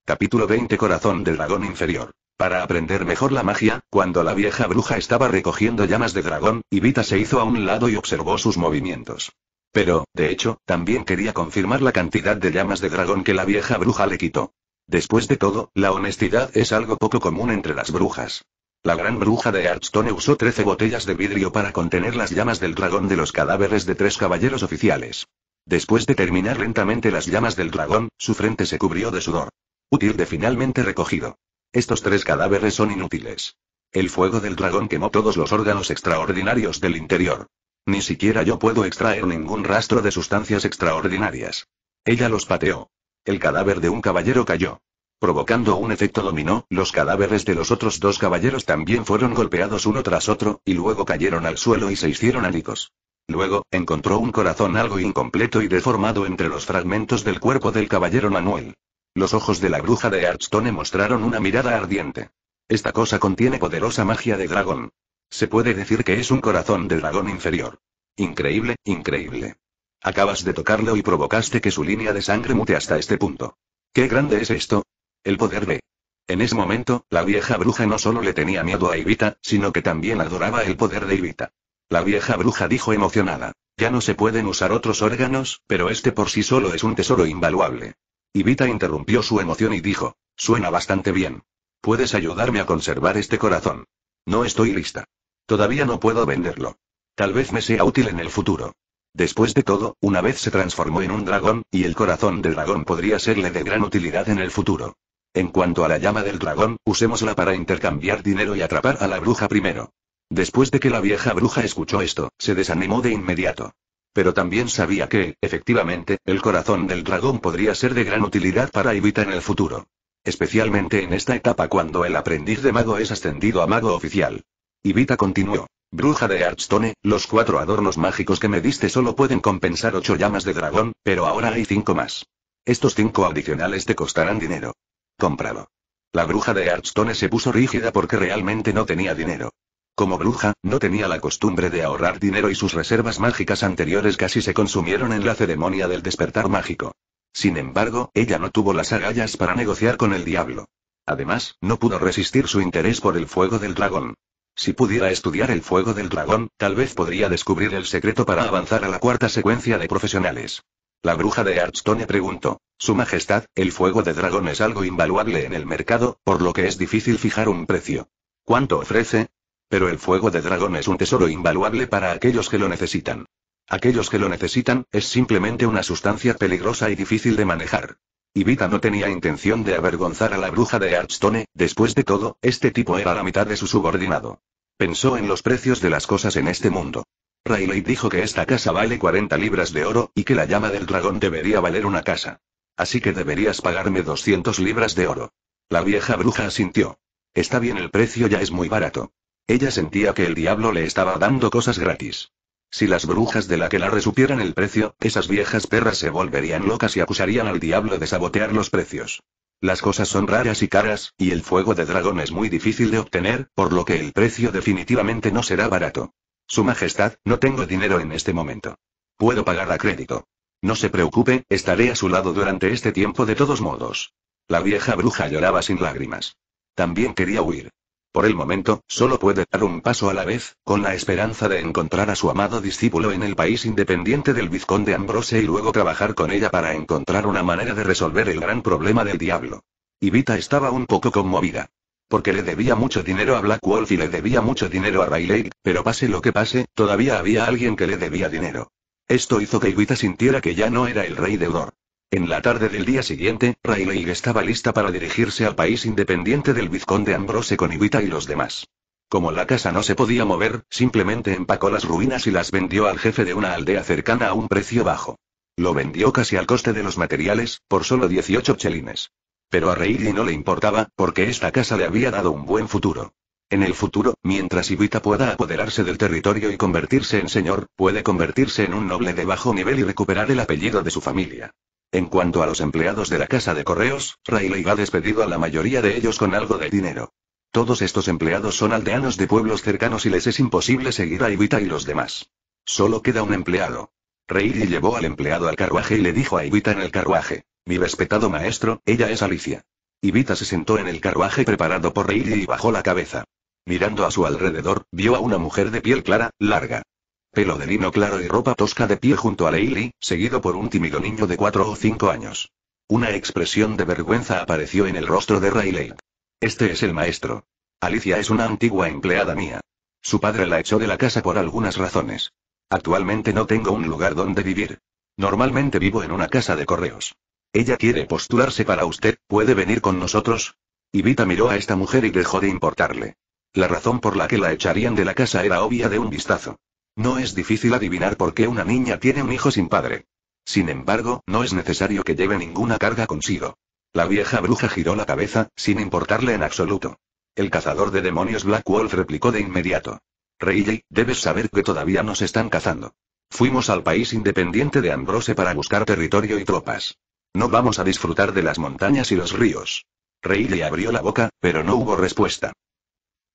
Capítulo 20 Corazón del dragón inferior. Para aprender mejor la magia, cuando la vieja bruja estaba recogiendo llamas de dragón, Ivita se hizo a un lado y observó sus movimientos. Pero, de hecho, también quería confirmar la cantidad de llamas de dragón que la vieja bruja le quitó. Después de todo, la honestidad es algo poco común entre las brujas. La gran bruja de Artstone usó 13 botellas de vidrio para contener las llamas del dragón de los cadáveres de tres caballeros oficiales. Después de terminar lentamente las llamas del dragón, su frente se cubrió de sudor. Útil de finalmente recogido. Estos tres cadáveres son inútiles. El fuego del dragón quemó todos los órganos extraordinarios del interior. Ni siquiera yo puedo extraer ningún rastro de sustancias extraordinarias. Ella los pateó. El cadáver de un caballero cayó. Provocando un efecto dominó, los cadáveres de los otros dos caballeros también fueron golpeados uno tras otro, y luego cayeron al suelo y se hicieron anicos. Luego, encontró un corazón algo incompleto y deformado entre los fragmentos del cuerpo del caballero Manuel. Los ojos de la bruja de Ardstone mostraron una mirada ardiente. Esta cosa contiene poderosa magia de dragón. Se puede decir que es un corazón de dragón inferior. Increíble, increíble. Acabas de tocarlo y provocaste que su línea de sangre mute hasta este punto. ¿Qué grande es esto? El poder de... En ese momento, la vieja bruja no solo le tenía miedo a Ivita, sino que también adoraba el poder de Ivita. La vieja bruja dijo emocionada. Ya no se pueden usar otros órganos, pero este por sí solo es un tesoro invaluable. Ivita interrumpió su emoción y dijo. Suena bastante bien. Puedes ayudarme a conservar este corazón. No estoy lista. Todavía no puedo venderlo. Tal vez me sea útil en el futuro. Después de todo, una vez se transformó en un dragón, y el corazón del dragón podría serle de gran utilidad en el futuro. En cuanto a la llama del dragón, usémosla para intercambiar dinero y atrapar a la bruja primero. Después de que la vieja bruja escuchó esto, se desanimó de inmediato. Pero también sabía que, efectivamente, el corazón del dragón podría ser de gran utilidad para Ivita en el futuro. Especialmente en esta etapa cuando el aprendiz de mago es ascendido a mago oficial. Y Vita continuó. Bruja de Hearthstone, los cuatro adornos mágicos que me diste solo pueden compensar ocho llamas de dragón, pero ahora hay cinco más. Estos cinco adicionales te costarán dinero. Cómpralo. La bruja de Hearthstone se puso rígida porque realmente no tenía dinero. Como bruja, no tenía la costumbre de ahorrar dinero y sus reservas mágicas anteriores casi se consumieron en la ceremonia del despertar mágico. Sin embargo, ella no tuvo las agallas para negociar con el diablo. Además, no pudo resistir su interés por el fuego del dragón. Si pudiera estudiar el fuego del dragón, tal vez podría descubrir el secreto para avanzar a la cuarta secuencia de profesionales. La bruja de Hearthstone preguntó. Su Majestad, el fuego de dragón es algo invaluable en el mercado, por lo que es difícil fijar un precio. ¿Cuánto ofrece? Pero el fuego de dragón es un tesoro invaluable para aquellos que lo necesitan. Aquellos que lo necesitan, es simplemente una sustancia peligrosa y difícil de manejar. Y no tenía intención de avergonzar a la bruja de Archstone, después de todo, este tipo era la mitad de su subordinado. Pensó en los precios de las cosas en este mundo. Rayleigh dijo que esta casa vale 40 libras de oro, y que la llama del dragón debería valer una casa. Así que deberías pagarme 200 libras de oro. La vieja bruja asintió. Está bien, el precio ya es muy barato. Ella sentía que el diablo le estaba dando cosas gratis. Si las brujas de la que la resupieran el precio, esas viejas perras se volverían locas y acusarían al diablo de sabotear los precios. Las cosas son raras y caras, y el fuego de dragón es muy difícil de obtener, por lo que el precio definitivamente no será barato. Su Majestad, no tengo dinero en este momento. Puedo pagar a crédito. No se preocupe, estaré a su lado durante este tiempo de todos modos. La vieja bruja lloraba sin lágrimas. También quería huir. Por el momento, solo puede dar un paso a la vez, con la esperanza de encontrar a su amado discípulo en el país independiente del vizconde Ambrose y luego trabajar con ella para encontrar una manera de resolver el gran problema del diablo. Ivita estaba un poco conmovida. Porque le debía mucho dinero a Black Wolf y le debía mucho dinero a Rayleigh, pero pase lo que pase, todavía había alguien que le debía dinero. Esto hizo que Ivita sintiera que ya no era el rey deudor. En la tarde del día siguiente, Rayleigh estaba lista para dirigirse al país independiente del vizconde Ambrose con Ibita y los demás. Como la casa no se podía mover, simplemente empacó las ruinas y las vendió al jefe de una aldea cercana a un precio bajo. Lo vendió casi al coste de los materiales, por solo 18 chelines. Pero a Rayleigh no le importaba, porque esta casa le había dado un buen futuro. En el futuro, mientras Ibita pueda apoderarse del territorio y convertirse en señor, puede convertirse en un noble de bajo nivel y recuperar el apellido de su familia. En cuanto a los empleados de la casa de correos, Riley ha despedido a la mayoría de ellos con algo de dinero. Todos estos empleados son aldeanos de pueblos cercanos y les es imposible seguir a Ivita y los demás. Solo queda un empleado. Riley llevó al empleado al carruaje y le dijo a Ivita en el carruaje, mi respetado maestro, ella es Alicia. Ivita se sentó en el carruaje preparado por Riley y bajó la cabeza. Mirando a su alrededor, vio a una mujer de piel clara, larga, pelo de lino claro y ropa tosca de pie junto a Leili, seguido por un tímido niño de cuatro o cinco años. Una expresión de vergüenza apareció en el rostro de Rayleigh. Este es el maestro. Alicia es una antigua empleada mía. Su padre la echó de la casa por algunas razones. Actualmente no tengo un lugar donde vivir. Normalmente vivo en una casa de correos. Ella quiere postularse para usted, ¿puede venir con nosotros? Ivita miró a esta mujer y dejó de importarle. La razón por la que la echarían de la casa era obvia de un vistazo. No es difícil adivinar por qué una niña tiene un hijo sin padre. Sin embargo, no es necesario que lleve ninguna carga consigo. La vieja bruja giró la cabeza, sin importarle en absoluto. El cazador de demonios Black Wolf replicó de inmediato. Reilly, debes saber que todavía nos están cazando. Fuimos al país independiente de Ambrose para buscar territorio y tropas. No vamos a disfrutar de las montañas y los ríos. Reilly abrió la boca, pero no hubo respuesta.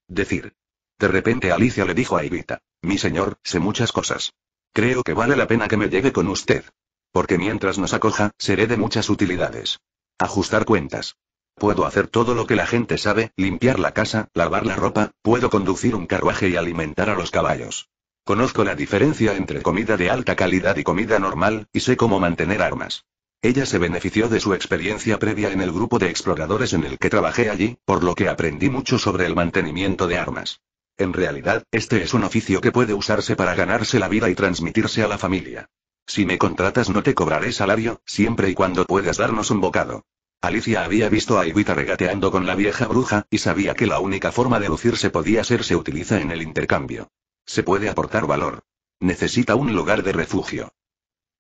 Decir, de repente Alicia le dijo a Evita, mi señor, sé muchas cosas. Creo que vale la pena que me lleve con usted. Porque mientras nos acoja, seré de muchas utilidades. Ajustar cuentas. Puedo hacer todo lo que la gente sabe, limpiar la casa, lavar la ropa, puedo conducir un carruaje y alimentar a los caballos. Conozco la diferencia entre comida de alta calidad y comida normal, y sé cómo mantener armas. Ella se benefició de su experiencia previa en el grupo de exploradores en el que trabajé allí, por lo que aprendí mucho sobre el mantenimiento de armas. En realidad, este es un oficio que puede usarse para ganarse la vida y transmitirse a la familia. Si me contratas no te cobraré salario, siempre y cuando puedas darnos un bocado. Alicia había visto a Ivita regateando con la vieja bruja, y sabía que la única forma de lucirse podía ser se utiliza en el intercambio. Se puede aportar valor. Necesita un lugar de refugio.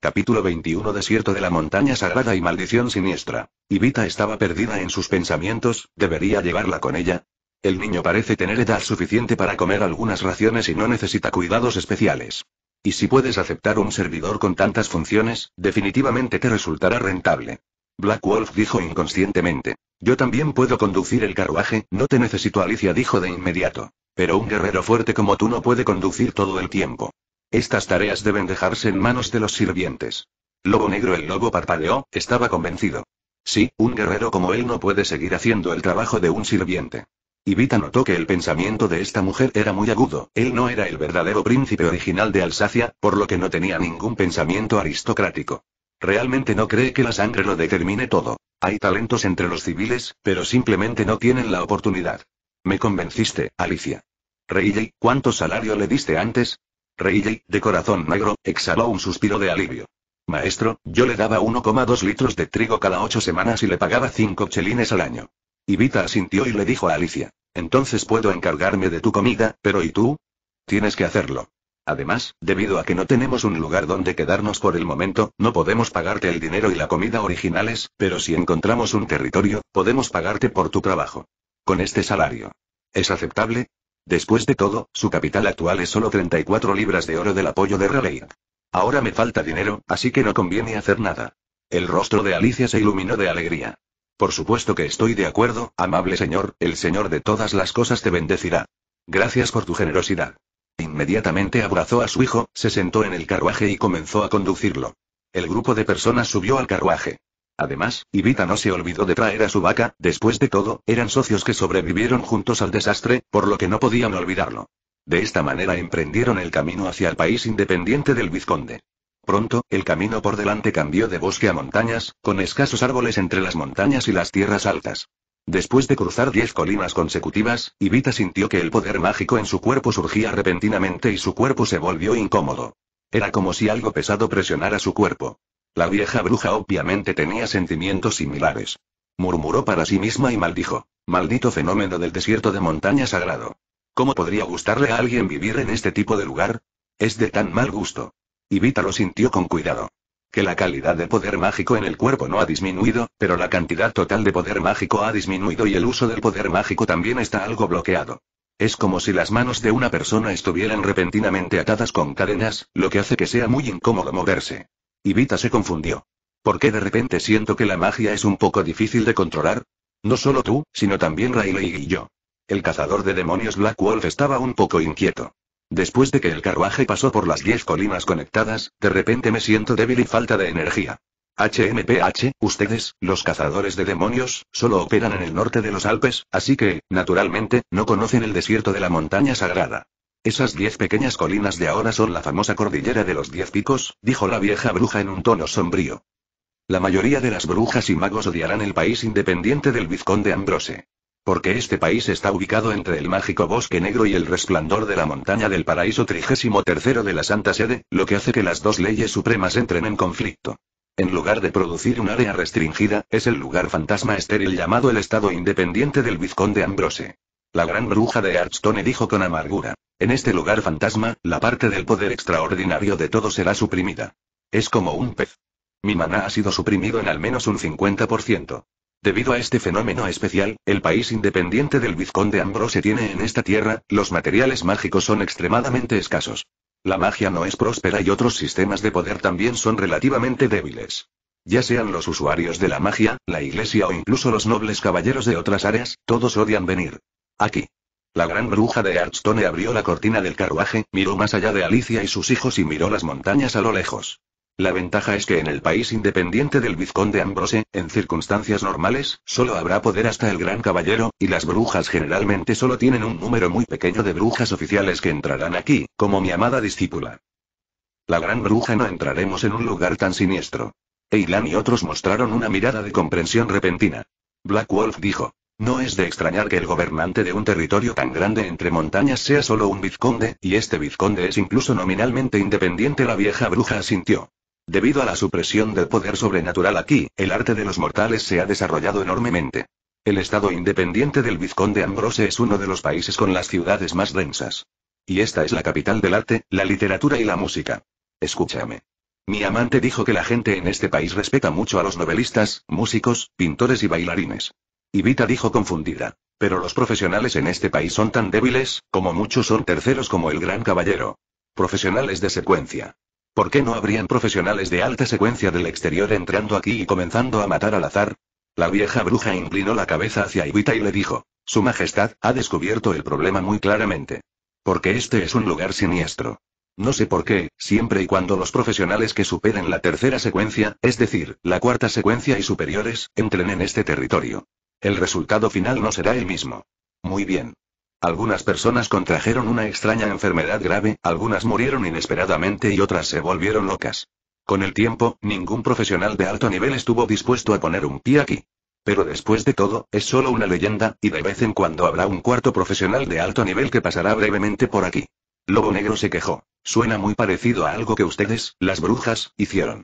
Capítulo 21 Desierto de la montaña sagrada y maldición siniestra. Ivita estaba perdida en sus pensamientos, ¿debería llevarla con ella? El niño parece tener edad suficiente para comer algunas raciones y no necesita cuidados especiales. Y si puedes aceptar un servidor con tantas funciones, definitivamente te resultará rentable. Black Wolf dijo inconscientemente. Yo también puedo conducir el carruaje, no te necesito Alicia dijo de inmediato. Pero un guerrero fuerte como tú no puede conducir todo el tiempo. Estas tareas deben dejarse en manos de los sirvientes. Lobo Negro el lobo parpadeó, estaba convencido. Sí, un guerrero como él no puede seguir haciendo el trabajo de un sirviente. Ivita notó que el pensamiento de esta mujer era muy agudo, él no era el verdadero príncipe original de Alsacia, por lo que no tenía ningún pensamiento aristocrático. Realmente no cree que la sangre lo determine todo. Hay talentos entre los civiles, pero simplemente no tienen la oportunidad. Me convenciste, Alicia. Reilly, ¿cuánto salario le diste antes? Reilly, de corazón negro, exhaló un suspiro de alivio. Maestro, yo le daba 1,2 litros de trigo cada ocho semanas y le pagaba 5 chelines al año. Y asintió y le dijo a Alicia. Entonces puedo encargarme de tu comida, pero ¿y tú? Tienes que hacerlo. Además, debido a que no tenemos un lugar donde quedarnos por el momento, no podemos pagarte el dinero y la comida originales, pero si encontramos un territorio, podemos pagarte por tu trabajo. Con este salario. ¿Es aceptable? Después de todo, su capital actual es solo 34 libras de oro del apoyo de Raleigh. Ahora me falta dinero, así que no conviene hacer nada. El rostro de Alicia se iluminó de alegría. Por supuesto que estoy de acuerdo, amable señor, el Señor de todas las cosas te bendecirá. Gracias por tu generosidad. Inmediatamente abrazó a su hijo, se sentó en el carruaje y comenzó a conducirlo. El grupo de personas subió al carruaje. Además, Ivita no se olvidó de traer a su vaca, después de todo, eran socios que sobrevivieron juntos al desastre, por lo que no podían olvidarlo. De esta manera emprendieron el camino hacia el país independiente del vizconde. Pronto, el camino por delante cambió de bosque a montañas, con escasos árboles entre las montañas y las tierras altas. Después de cruzar diez colinas consecutivas, Ibita sintió que el poder mágico en su cuerpo surgía repentinamente y su cuerpo se volvió incómodo. Era como si algo pesado presionara su cuerpo. La vieja bruja obviamente tenía sentimientos similares. Murmuró para sí misma y maldijo. Maldito fenómeno del desierto de montaña sagrado. ¿Cómo podría gustarle a alguien vivir en este tipo de lugar? Es de tan mal gusto. Ivita lo sintió con cuidado. Que la calidad de poder mágico en el cuerpo no ha disminuido, pero la cantidad total de poder mágico ha disminuido y el uso del poder mágico también está algo bloqueado. Es como si las manos de una persona estuvieran repentinamente atadas con cadenas, lo que hace que sea muy incómodo moverse. Y se confundió. ¿Por qué de repente siento que la magia es un poco difícil de controlar? No solo tú, sino también Riley y yo. El cazador de demonios Black Wolf estaba un poco inquieto. Después de que el carruaje pasó por las diez colinas conectadas, de repente me siento débil y falta de energía. HMPH, ustedes, los cazadores de demonios, solo operan en el norte de los Alpes, así que, naturalmente, no conocen el desierto de la montaña sagrada. Esas diez pequeñas colinas de ahora son la famosa cordillera de los diez picos, dijo la vieja bruja en un tono sombrío. La mayoría de las brujas y magos odiarán el país independiente del vizconde Ambrose. Porque este país está ubicado entre el mágico bosque negro y el resplandor de la montaña del paraíso trigésimo tercero de la Santa Sede, lo que hace que las dos leyes supremas entren en conflicto. En lugar de producir un área restringida, es el lugar fantasma estéril llamado el Estado Independiente del Vizconde Ambrose. La gran bruja de Archstone dijo con amargura. En este lugar fantasma, la parte del poder extraordinario de todo será suprimida. Es como un pez. Mi maná ha sido suprimido en al menos un 50%. Debido a este fenómeno especial, el país independiente del vizconde Ambrose tiene en esta tierra, los materiales mágicos son extremadamente escasos. La magia no es próspera y otros sistemas de poder también son relativamente débiles. Ya sean los usuarios de la magia, la iglesia o incluso los nobles caballeros de otras áreas, todos odian venir. Aquí. La gran bruja de Archstone abrió la cortina del carruaje, miró más allá de Alicia y sus hijos y miró las montañas a lo lejos. La ventaja es que en el país independiente del vizconde Ambrose, en circunstancias normales, solo habrá poder hasta el gran caballero, y las brujas generalmente solo tienen un número muy pequeño de brujas oficiales que entrarán aquí, como mi amada discípula. La gran bruja no entraremos en un lugar tan siniestro. Eilan y otros mostraron una mirada de comprensión repentina. Black Wolf dijo. No es de extrañar que el gobernante de un territorio tan grande entre montañas sea solo un vizconde, y este vizconde es incluso nominalmente independiente. La vieja bruja asintió. Debido a la supresión del poder sobrenatural aquí, el arte de los mortales se ha desarrollado enormemente. El estado independiente del Vizconde Ambrose es uno de los países con las ciudades más densas. Y esta es la capital del arte, la literatura y la música. Escúchame. Mi amante dijo que la gente en este país respeta mucho a los novelistas, músicos, pintores y bailarines. Ivita dijo confundida. Pero los profesionales en este país son tan débiles, como muchos son terceros como el gran caballero. Profesionales de secuencia. ¿Por qué no habrían profesionales de alta secuencia del exterior entrando aquí y comenzando a matar al azar? La vieja bruja inclinó la cabeza hacia Ibita y le dijo, Su Majestad, ha descubierto el problema muy claramente. Porque este es un lugar siniestro. No sé por qué, siempre y cuando los profesionales que superen la tercera secuencia, es decir, la cuarta secuencia y superiores, entren en este territorio. El resultado final no será el mismo. Muy bien. Algunas personas contrajeron una extraña enfermedad grave, algunas murieron inesperadamente y otras se volvieron locas. Con el tiempo, ningún profesional de alto nivel estuvo dispuesto a poner un pie aquí. Pero después de todo, es solo una leyenda, y de vez en cuando habrá un cuarto profesional de alto nivel que pasará brevemente por aquí. Lobo Negro se quejó. Suena muy parecido a algo que ustedes, las brujas, hicieron.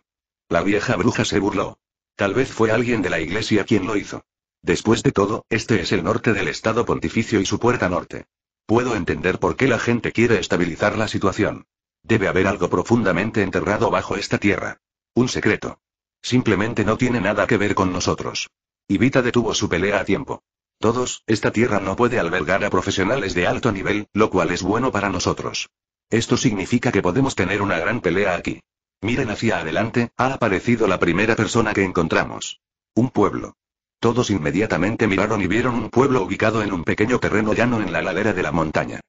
La vieja bruja se burló. Tal vez fue alguien de la iglesia quien lo hizo. Después de todo, este es el norte del Estado Pontificio y su puerta norte. Puedo entender por qué la gente quiere estabilizar la situación. Debe haber algo profundamente enterrado bajo esta tierra. Un secreto. Simplemente no tiene nada que ver con nosotros. Ivita detuvo su pelea a tiempo. Todos, esta tierra no puede albergar a profesionales de alto nivel, lo cual es bueno para nosotros. Esto significa que podemos tener una gran pelea aquí. Miren hacia adelante, ha aparecido la primera persona que encontramos. Un pueblo. Todos inmediatamente miraron y vieron un pueblo ubicado en un pequeño terreno llano en la ladera de la montaña.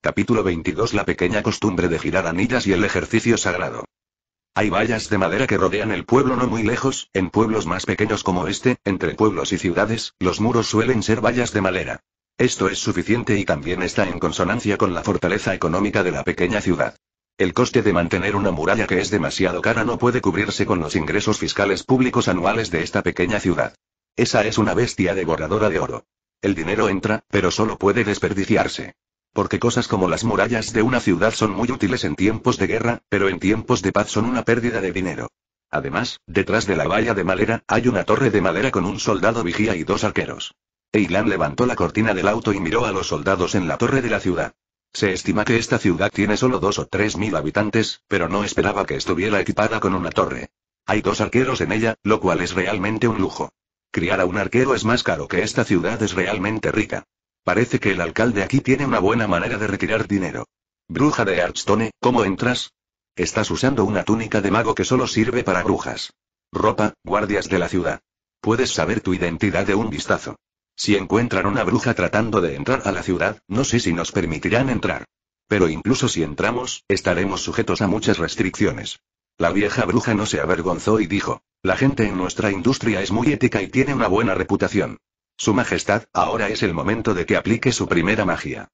Capítulo 22 La pequeña costumbre de girar anillas y el ejercicio sagrado. Hay vallas de madera que rodean el pueblo no muy lejos, en pueblos más pequeños como este, entre pueblos y ciudades, los muros suelen ser vallas de madera. Esto es suficiente y también está en consonancia con la fortaleza económica de la pequeña ciudad. El coste de mantener una muralla que es demasiado cara no puede cubrirse con los ingresos fiscales públicos anuales de esta pequeña ciudad. Esa es una bestia devoradora de oro. El dinero entra, pero solo puede desperdiciarse. Porque cosas como las murallas de una ciudad son muy útiles en tiempos de guerra, pero en tiempos de paz son una pérdida de dinero. Además, detrás de la valla de madera, hay una torre de madera con un soldado vigía y dos arqueros. Eilan levantó la cortina del auto y miró a los soldados en la torre de la ciudad. Se estima que esta ciudad tiene solo dos o tres mil habitantes, pero no esperaba que estuviera equipada con una torre. Hay dos arqueros en ella, lo cual es realmente un lujo. Criar a un arquero es más caro que esta ciudad es realmente rica. Parece que el alcalde aquí tiene una buena manera de retirar dinero. Bruja de Archstone, ¿cómo entras? Estás usando una túnica de mago que solo sirve para brujas. Ropa, guardias de la ciudad. Puedes saber tu identidad de un vistazo. Si encuentran una bruja tratando de entrar a la ciudad, no sé si nos permitirán entrar. Pero incluso si entramos, estaremos sujetos a muchas restricciones. La vieja bruja no se avergonzó y dijo, la gente en nuestra industria es muy ética y tiene una buena reputación. Su Majestad, ahora es el momento de que aplique su primera magia.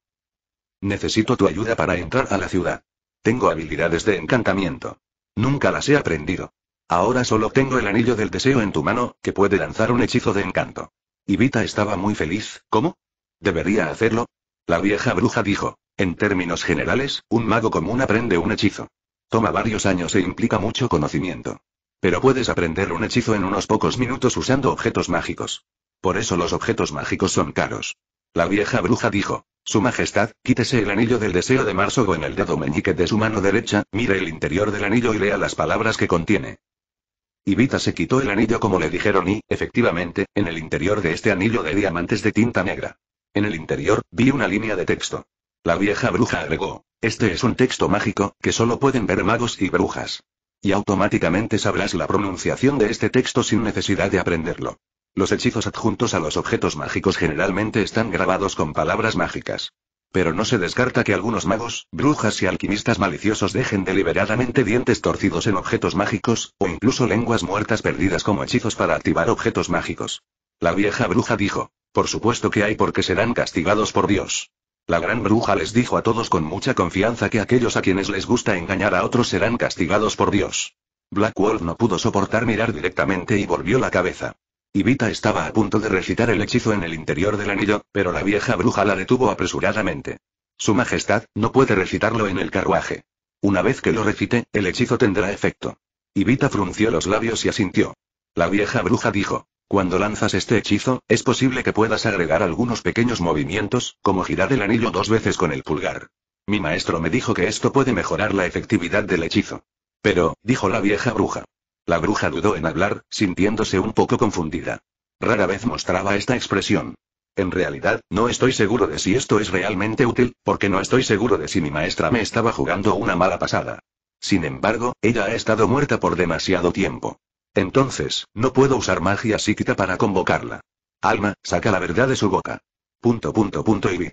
Necesito tu ayuda para entrar a la ciudad. Tengo habilidades de encantamiento. Nunca las he aprendido. Ahora solo tengo el anillo del deseo en tu mano, que puede lanzar un hechizo de encanto. Y estaba muy feliz, ¿cómo? ¿Debería hacerlo? La vieja bruja dijo, en términos generales, un mago común aprende un hechizo. Toma varios años e implica mucho conocimiento. Pero puedes aprender un hechizo en unos pocos minutos usando objetos mágicos. Por eso los objetos mágicos son caros. La vieja bruja dijo, Su Majestad, quítese el anillo del deseo de Marsogo en el dedo meñique de su mano derecha, mire el interior del anillo y lea las palabras que contiene. Y se quitó el anillo como le dijeron y, efectivamente, en el interior de este anillo de diamantes de tinta negra. En el interior, vi una línea de texto. La vieja bruja agregó, este es un texto mágico, que solo pueden ver magos y brujas. Y automáticamente sabrás la pronunciación de este texto sin necesidad de aprenderlo. Los hechizos adjuntos a los objetos mágicos generalmente están grabados con palabras mágicas. Pero no se descarta que algunos magos, brujas y alquimistas maliciosos dejen deliberadamente dientes torcidos en objetos mágicos, o incluso lenguas muertas perdidas como hechizos para activar objetos mágicos. La vieja bruja dijo, por supuesto que hay porque serán castigados por Dios. La gran bruja les dijo a todos con mucha confianza que aquellos a quienes les gusta engañar a otros serán castigados por Dios. Black Wolf no pudo soportar mirar directamente y volvió la cabeza. Ivita estaba a punto de recitar el hechizo en el interior del anillo, pero la vieja bruja la detuvo apresuradamente. Su Majestad, no puede recitarlo en el carruaje. Una vez que lo recite, el hechizo tendrá efecto. Ivita frunció los labios y asintió. La vieja bruja dijo. Cuando lanzas este hechizo, es posible que puedas agregar algunos pequeños movimientos, como girar el anillo dos veces con el pulgar. Mi maestro me dijo que esto puede mejorar la efectividad del hechizo. Pero, dijo la vieja bruja. La bruja dudó en hablar, sintiéndose un poco confundida. Rara vez mostraba esta expresión. En realidad, no estoy seguro de si esto es realmente útil, porque no estoy seguro de si mi maestra me estaba jugando una mala pasada. Sin embargo, ella ha estado muerta por demasiado tiempo. Entonces, no puedo usar magia psíquica para convocarla. Alma, saca la verdad de su boca. Punto, punto, punto y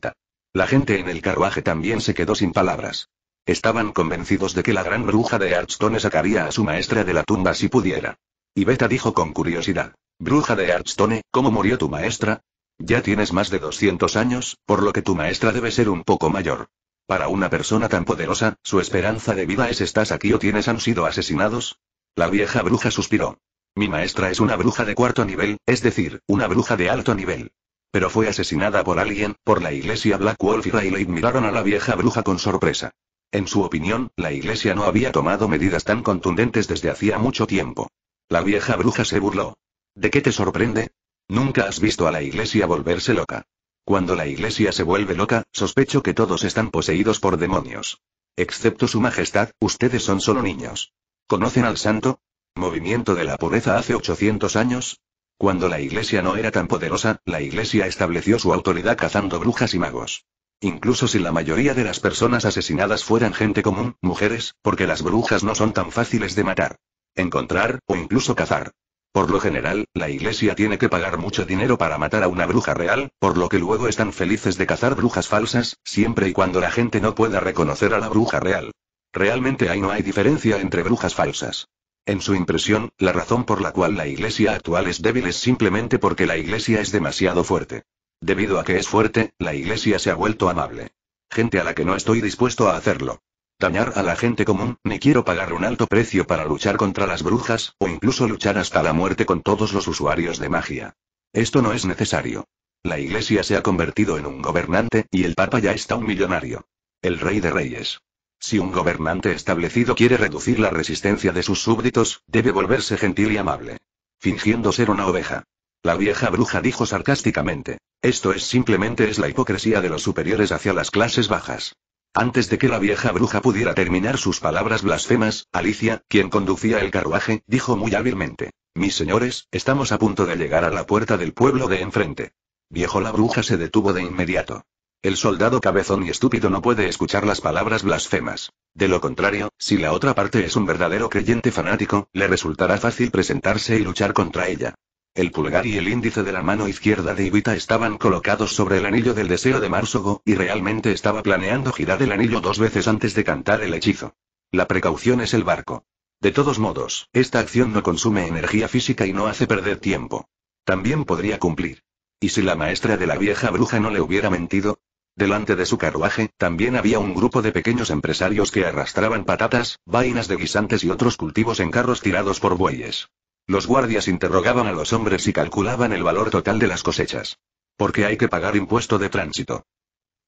La gente en el carruaje también se quedó sin palabras. Estaban convencidos de que la gran bruja de Archstone sacaría a su maestra de la tumba si pudiera. Y dijo con curiosidad. Bruja de Archstone, ¿cómo murió tu maestra? Ya tienes más de 200 años, por lo que tu maestra debe ser un poco mayor. Para una persona tan poderosa, su esperanza de vida es estás aquí o tienes han sido asesinados, la vieja bruja suspiró. Mi maestra es una bruja de cuarto nivel, es decir, una bruja de alto nivel. Pero fue asesinada por alguien, por la iglesia Black Wolf y Rayleigh miraron a la vieja bruja con sorpresa. En su opinión, la iglesia no había tomado medidas tan contundentes desde hacía mucho tiempo. La vieja bruja se burló. ¿De qué te sorprende? Nunca has visto a la iglesia volverse loca. Cuando la iglesia se vuelve loca, sospecho que todos están poseídos por demonios. Excepto su majestad, ustedes son solo niños. ¿Conocen al santo? Movimiento de la pureza hace 800 años. Cuando la iglesia no era tan poderosa, la iglesia estableció su autoridad cazando brujas y magos. Incluso si la mayoría de las personas asesinadas fueran gente común, mujeres, porque las brujas no son tan fáciles de matar, encontrar o incluso cazar. Por lo general, la iglesia tiene que pagar mucho dinero para matar a una bruja real, por lo que luego están felices de cazar brujas falsas, siempre y cuando la gente no pueda reconocer a la bruja real. Realmente ahí no hay diferencia entre brujas falsas. En su impresión, la razón por la cual la iglesia actual es débil es simplemente porque la iglesia es demasiado fuerte. Debido a que es fuerte, la iglesia se ha vuelto amable. Gente a la que no estoy dispuesto a hacerlo. Dañar a la gente común, ni quiero pagar un alto precio para luchar contra las brujas, o incluso luchar hasta la muerte con todos los usuarios de magia. Esto no es necesario. La iglesia se ha convertido en un gobernante, y el papa ya está un millonario. El rey de reyes. Si un gobernante establecido quiere reducir la resistencia de sus súbditos, debe volverse gentil y amable. Fingiendo ser una oveja. La vieja bruja dijo sarcásticamente. Esto es simplemente es la hipocresía de los superiores hacia las clases bajas. Antes de que la vieja bruja pudiera terminar sus palabras blasfemas, Alicia, quien conducía el carruaje, dijo muy hábilmente. Mis señores, estamos a punto de llegar a la puerta del pueblo de enfrente. Viejo la bruja se detuvo de inmediato. El soldado cabezón y estúpido no puede escuchar las palabras blasfemas. De lo contrario, si la otra parte es un verdadero creyente fanático, le resultará fácil presentarse y luchar contra ella. El pulgar y el índice de la mano izquierda de Ibita estaban colocados sobre el anillo del deseo de Marsogo, y realmente estaba planeando girar el anillo dos veces antes de cantar el hechizo. La precaución es el barco. De todos modos, esta acción no consume energía física y no hace perder tiempo. También podría cumplir. ¿Y si la maestra de la vieja bruja no le hubiera mentido? Delante de su carruaje, también había un grupo de pequeños empresarios que arrastraban patatas, vainas de guisantes y otros cultivos en carros tirados por bueyes. Los guardias interrogaban a los hombres y calculaban el valor total de las cosechas. Porque hay que pagar impuesto de tránsito.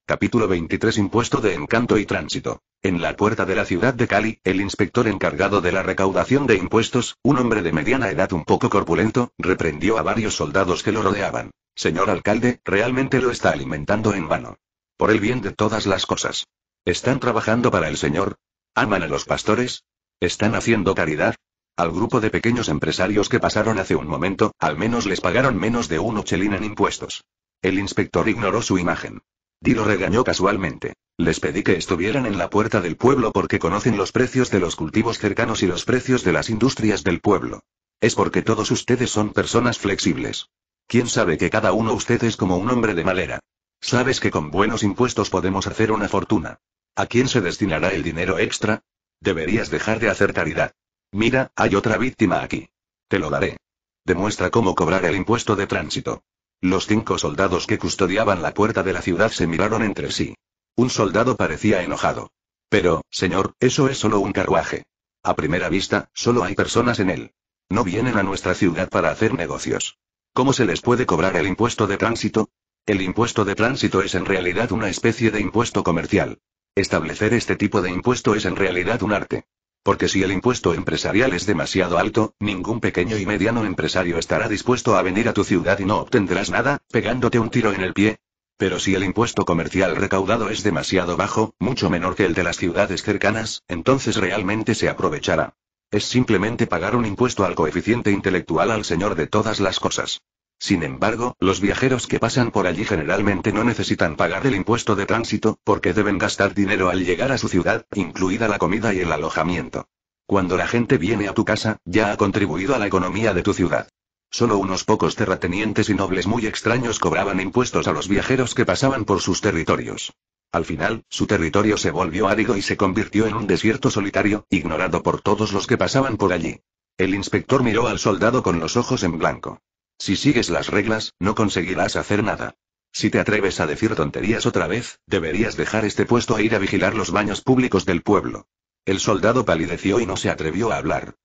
Capítulo 23 Impuesto de encanto y tránsito. En la puerta de la ciudad de Cali, el inspector encargado de la recaudación de impuestos, un hombre de mediana edad un poco corpulento, reprendió a varios soldados que lo rodeaban. Señor alcalde, realmente lo está alimentando en vano. Por el bien de todas las cosas. ¿Están trabajando para el Señor? ¿Aman a los pastores? ¿Están haciendo caridad? Al grupo de pequeños empresarios que pasaron hace un momento, al menos les pagaron menos de un ochelín en impuestos. El inspector ignoró su imagen. Dilo regañó casualmente. Les pedí que estuvieran en la puerta del pueblo porque conocen los precios de los cultivos cercanos y los precios de las industrias del pueblo. Es porque todos ustedes son personas flexibles. ¿Quién sabe que cada uno de ustedes como un hombre de madera? Sabes que con buenos impuestos podemos hacer una fortuna. ¿A quién se destinará el dinero extra? Deberías dejar de hacer caridad. Mira, hay otra víctima aquí. Te lo daré. Demuestra cómo cobrar el impuesto de tránsito. Los cinco soldados que custodiaban la puerta de la ciudad se miraron entre sí. Un soldado parecía enojado. Pero, señor, eso es solo un carruaje. A primera vista, solo hay personas en él. No vienen a nuestra ciudad para hacer negocios. ¿Cómo se les puede cobrar el impuesto de tránsito? El impuesto de tránsito es en realidad una especie de impuesto comercial. Establecer este tipo de impuesto es en realidad un arte. Porque si el impuesto empresarial es demasiado alto, ningún pequeño y mediano empresario estará dispuesto a venir a tu ciudad y no obtendrás nada, pegándote un tiro en el pie. Pero si el impuesto comercial recaudado es demasiado bajo, mucho menor que el de las ciudades cercanas, entonces realmente se aprovechará. Es simplemente pagar un impuesto al coeficiente intelectual al señor de todas las cosas. Sin embargo, los viajeros que pasan por allí generalmente no necesitan pagar el impuesto de tránsito, porque deben gastar dinero al llegar a su ciudad, incluida la comida y el alojamiento. Cuando la gente viene a tu casa, ya ha contribuido a la economía de tu ciudad. Solo unos pocos terratenientes y nobles muy extraños cobraban impuestos a los viajeros que pasaban por sus territorios. Al final, su territorio se volvió árido y se convirtió en un desierto solitario, ignorado por todos los que pasaban por allí. El inspector miró al soldado con los ojos en blanco. Si sigues las reglas, no conseguirás hacer nada. Si te atreves a decir tonterías otra vez, deberías dejar este puesto e ir a vigilar los baños públicos del pueblo. El soldado palideció y no se atrevió a hablar.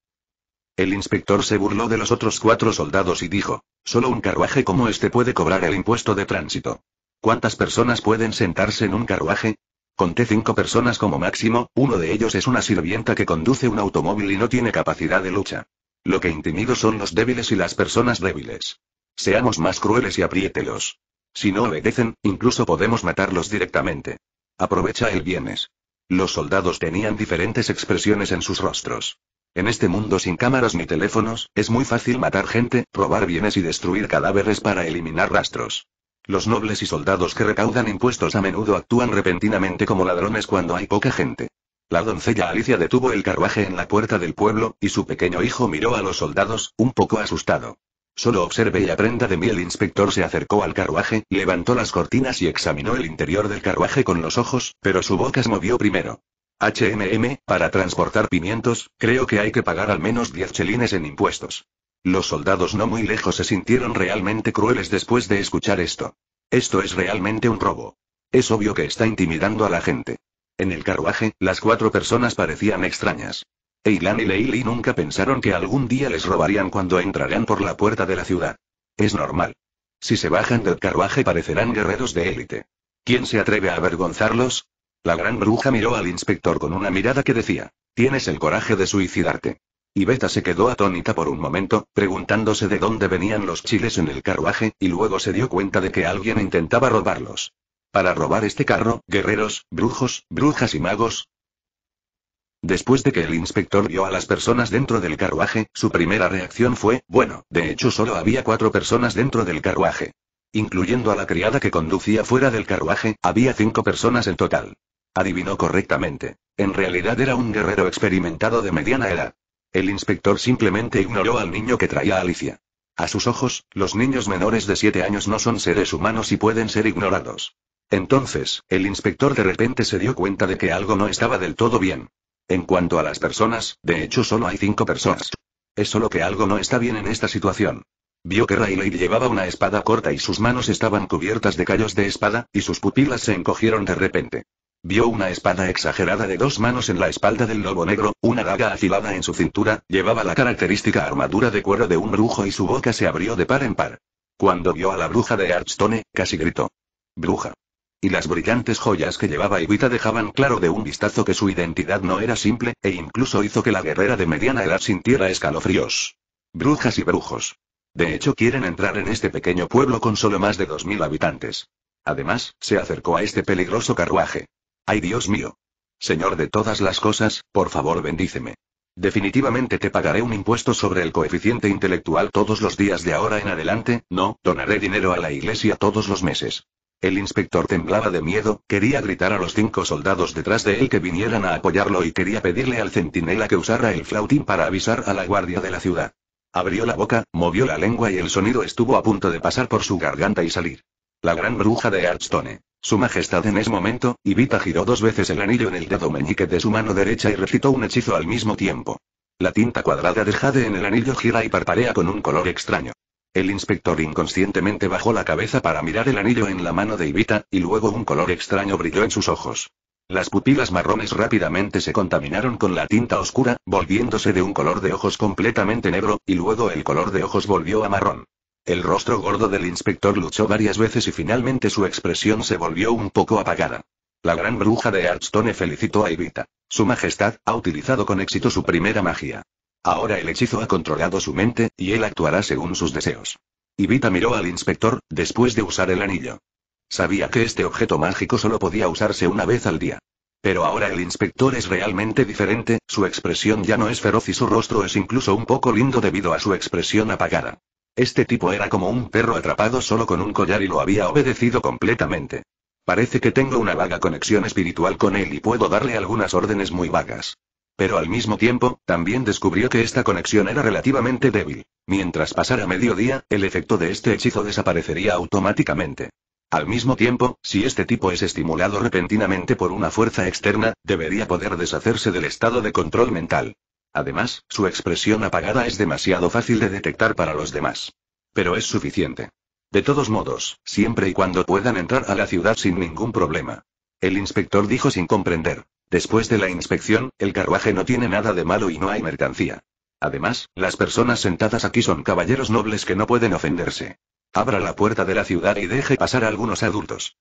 El inspector se burló de los otros cuatro soldados y dijo, solo un carruaje como este puede cobrar el impuesto de tránsito. ¿Cuántas personas pueden sentarse en un carruaje? Conté cinco personas como máximo, uno de ellos es una sirvienta que conduce un automóvil y no tiene capacidad de lucha. Lo que intimido son los débiles y las personas débiles. Seamos más crueles y apriételos. Si no obedecen, incluso podemos matarlos directamente. Aprovecha el bienes. Los soldados tenían diferentes expresiones en sus rostros. En este mundo sin cámaras ni teléfonos, es muy fácil matar gente, robar bienes y destruir cadáveres para eliminar rastros. Los nobles y soldados que recaudan impuestos a menudo actúan repentinamente como ladrones cuando hay poca gente. La doncella Alicia detuvo el carruaje en la puerta del pueblo, y su pequeño hijo miró a los soldados, un poco asustado. Solo observe y aprenda de mí. El inspector se acercó al carruaje, levantó las cortinas y examinó el interior del carruaje con los ojos, pero su boca se movió primero. HMM, para transportar pimientos, creo que hay que pagar al menos 10 chelines en impuestos. Los soldados no muy lejos se sintieron realmente crueles después de escuchar esto. Esto es realmente un robo. Es obvio que está intimidando a la gente. En el carruaje, las cuatro personas parecían extrañas. Eilan y Leili nunca pensaron que algún día les robarían cuando entrarían por la puerta de la ciudad. Es normal. Si se bajan del carruaje parecerán guerreros de élite. ¿Quién se atreve a avergonzarlos? La gran bruja miró al inspector con una mirada que decía, tienes el coraje de suicidarte. Y Beta se quedó atónita por un momento, preguntándose de dónde venían los chiles en el carruaje, y luego se dio cuenta de que alguien intentaba robarlos. Para robar este carro, guerreros, brujos, brujas y magos. Después de que el inspector vio a las personas dentro del carruaje, su primera reacción fue, bueno, de hecho solo había cuatro personas dentro del carruaje. Incluyendo a la criada que conducía fuera del carruaje, había cinco personas en total. Adivinó correctamente. En realidad era un guerrero experimentado de mediana edad. El inspector simplemente ignoró al niño que traía Alicia. A sus ojos, los niños menores de 7 años no son seres humanos y pueden ser ignorados. Entonces, el inspector de repente se dio cuenta de que algo no estaba del todo bien. En cuanto a las personas, de hecho solo hay cinco personas. Es solo que algo no está bien en esta situación. Vio que Riley llevaba una espada corta y sus manos estaban cubiertas de callos de espada, y sus pupilas se encogieron de repente. Vio una espada exagerada de dos manos en la espalda del lobo negro, una daga afilada en su cintura, llevaba la característica armadura de cuero de un brujo y su boca se abrió de par en par. Cuando vio a la bruja de Archstone, casi gritó. Bruja. Y las brillantes joyas que llevaba Ivita dejaban claro de un vistazo que su identidad no era simple, e incluso hizo que la guerrera de mediana edad sintiera escalofríos. Brujas y brujos. De hecho, quieren entrar en este pequeño pueblo con solo más de dos 2.000 habitantes. Además, se acercó a este peligroso carruaje. Ay Dios mío. Señor de todas las cosas, por favor bendíceme. Definitivamente te pagaré un impuesto sobre el coeficiente intelectual todos los días de ahora en adelante, no, donaré dinero a la iglesia todos los meses. El inspector temblaba de miedo, quería gritar a los cinco soldados detrás de él que vinieran a apoyarlo y quería pedirle al centinela que usara el flautín para avisar a la guardia de la ciudad. Abrió la boca, movió la lengua y el sonido estuvo a punto de pasar por su garganta y salir. La gran bruja de Hearthstone. Su Majestad en ese momento, Ibita giró dos veces el anillo en el dedo meñique de su mano derecha y recitó un hechizo al mismo tiempo. La tinta cuadrada de jade en el anillo gira y parpadea con un color extraño. El inspector inconscientemente bajó la cabeza para mirar el anillo en la mano de Ibita, y luego un color extraño brilló en sus ojos. Las pupilas marrones rápidamente se contaminaron con la tinta oscura, volviéndose de un color de ojos completamente negro, y luego el color de ojos volvió a marrón. El rostro gordo del inspector luchó varias veces y finalmente su expresión se volvió un poco apagada. La gran bruja de Hearthstone felicitó a Ivita. Su Majestad ha utilizado con éxito su primera magia. Ahora el hechizo ha controlado su mente, y él actuará según sus deseos. Ivita miró al inspector, después de usar el anillo. Sabía que este objeto mágico solo podía usarse una vez al día. Pero ahora el inspector es realmente diferente, su expresión ya no es feroz y su rostro es incluso un poco lindo debido a su expresión apagada. Este tipo era como un perro atrapado solo con un collar y lo había obedecido completamente. Parece que tengo una vaga conexión espiritual con él y puedo darle algunas órdenes muy vagas. Pero al mismo tiempo, también descubrió que esta conexión era relativamente débil. Mientras pasara mediodía, el efecto de este hechizo desaparecería automáticamente. Al mismo tiempo, si este tipo es estimulado repentinamente por una fuerza externa, debería poder deshacerse del estado de control mental. Además, su expresión apagada es demasiado fácil de detectar para los demás. Pero es suficiente. De todos modos, siempre y cuando puedan entrar a la ciudad sin ningún problema. El inspector dijo sin comprender. Después de la inspección, el carruaje no tiene nada de malo y no hay mercancía. Además, las personas sentadas aquí son caballeros nobles que no pueden ofenderse. Abra la puerta de la ciudad y deje pasar a algunos adultos.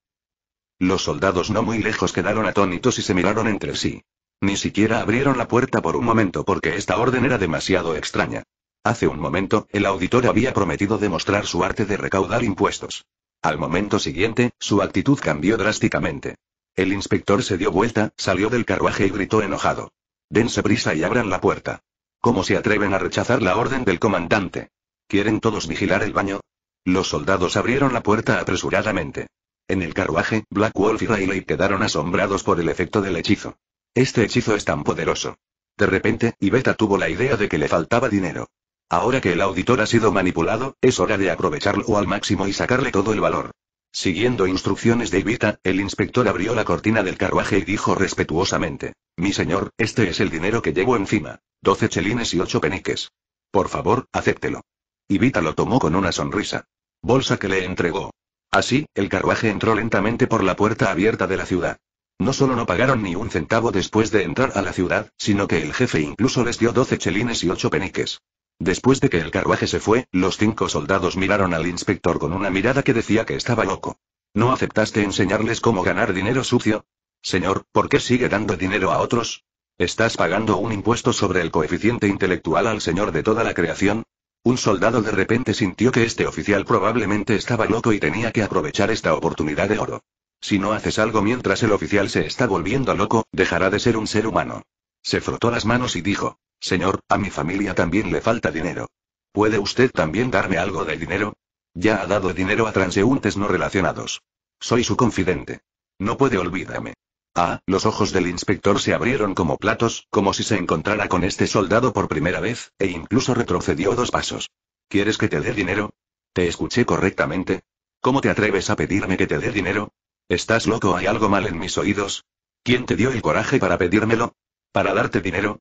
Los soldados no muy lejos quedaron atónitos y se miraron entre sí. Ni siquiera abrieron la puerta por un momento porque esta orden era demasiado extraña. Hace un momento, el auditor había prometido demostrar su arte de recaudar impuestos. Al momento siguiente, su actitud cambió drásticamente. El inspector se dio vuelta, salió del carruaje y gritó enojado. Dense prisa y abran la puerta. ¿Cómo se atreven a rechazar la orden del comandante? ¿Quieren todos vigilar el baño? Los soldados abrieron la puerta apresuradamente. En el carruaje, Black Wolf y Riley quedaron asombrados por el efecto del hechizo. Este hechizo es tan poderoso. De repente, Iveta tuvo la idea de que le faltaba dinero. Ahora que el auditor ha sido manipulado, es hora de aprovecharlo al máximo y sacarle todo el valor. Siguiendo instrucciones de Ivita, el inspector abrió la cortina del carruaje y dijo respetuosamente: Mi señor, este es el dinero que llevo encima. Doce chelines y ocho peniques. Por favor, acéptelo. Ivita lo tomó con una sonrisa. Bolsa que le entregó. Así, el carruaje entró lentamente por la puerta abierta de la ciudad. No solo no pagaron ni un centavo después de entrar a la ciudad, sino que el jefe incluso les dio 12 chelines y 8 peniques. Después de que el carruaje se fue, los cinco soldados miraron al inspector con una mirada que decía que estaba loco. ¿No aceptaste enseñarles cómo ganar dinero sucio? Señor, ¿por qué sigue dando dinero a otros? ¿Estás pagando un impuesto sobre el coeficiente intelectual al señor de toda la creación? Un soldado de repente sintió que este oficial probablemente estaba loco y tenía que aprovechar esta oportunidad de oro. Si no haces algo mientras el oficial se está volviendo loco, dejará de ser un ser humano. Se frotó las manos y dijo, Señor, a mi familia también le falta dinero. ¿Puede usted también darme algo de dinero? Ya ha dado dinero a transeúntes no relacionados. Soy su confidente. No puede olvidarme. Ah, los ojos del inspector se abrieron como platos, como si se encontrara con este soldado por primera vez, e incluso retrocedió dos pasos. ¿Quieres que te dé dinero? ¿Te escuché correctamente? ¿Cómo te atreves a pedirme que te dé dinero? ¿Estás loco? ¿Hay algo mal en mis oídos? ¿Quién te dio el coraje para pedírmelo? ¿Para darte dinero?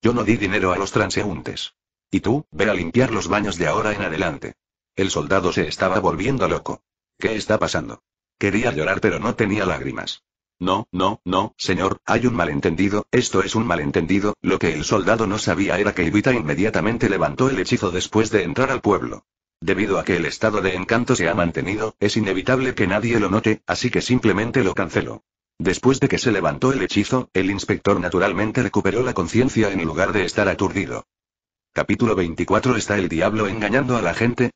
Yo no di dinero a los transeúntes. Y tú, ve a limpiar los baños de ahora en adelante. El soldado se estaba volviendo loco. ¿Qué está pasando? Quería llorar pero no tenía lágrimas. No, no, no, señor, hay un malentendido, esto es un malentendido, lo que el soldado no sabía era que Ibita inmediatamente levantó el hechizo después de entrar al pueblo. Debido a que el estado de encanto se ha mantenido, es inevitable que nadie lo note, así que simplemente lo cancelo. Después de que se levantó el hechizo, el inspector naturalmente recuperó la conciencia en lugar de estar aturdido. Capítulo 24 ¿Está el diablo engañando a la gente?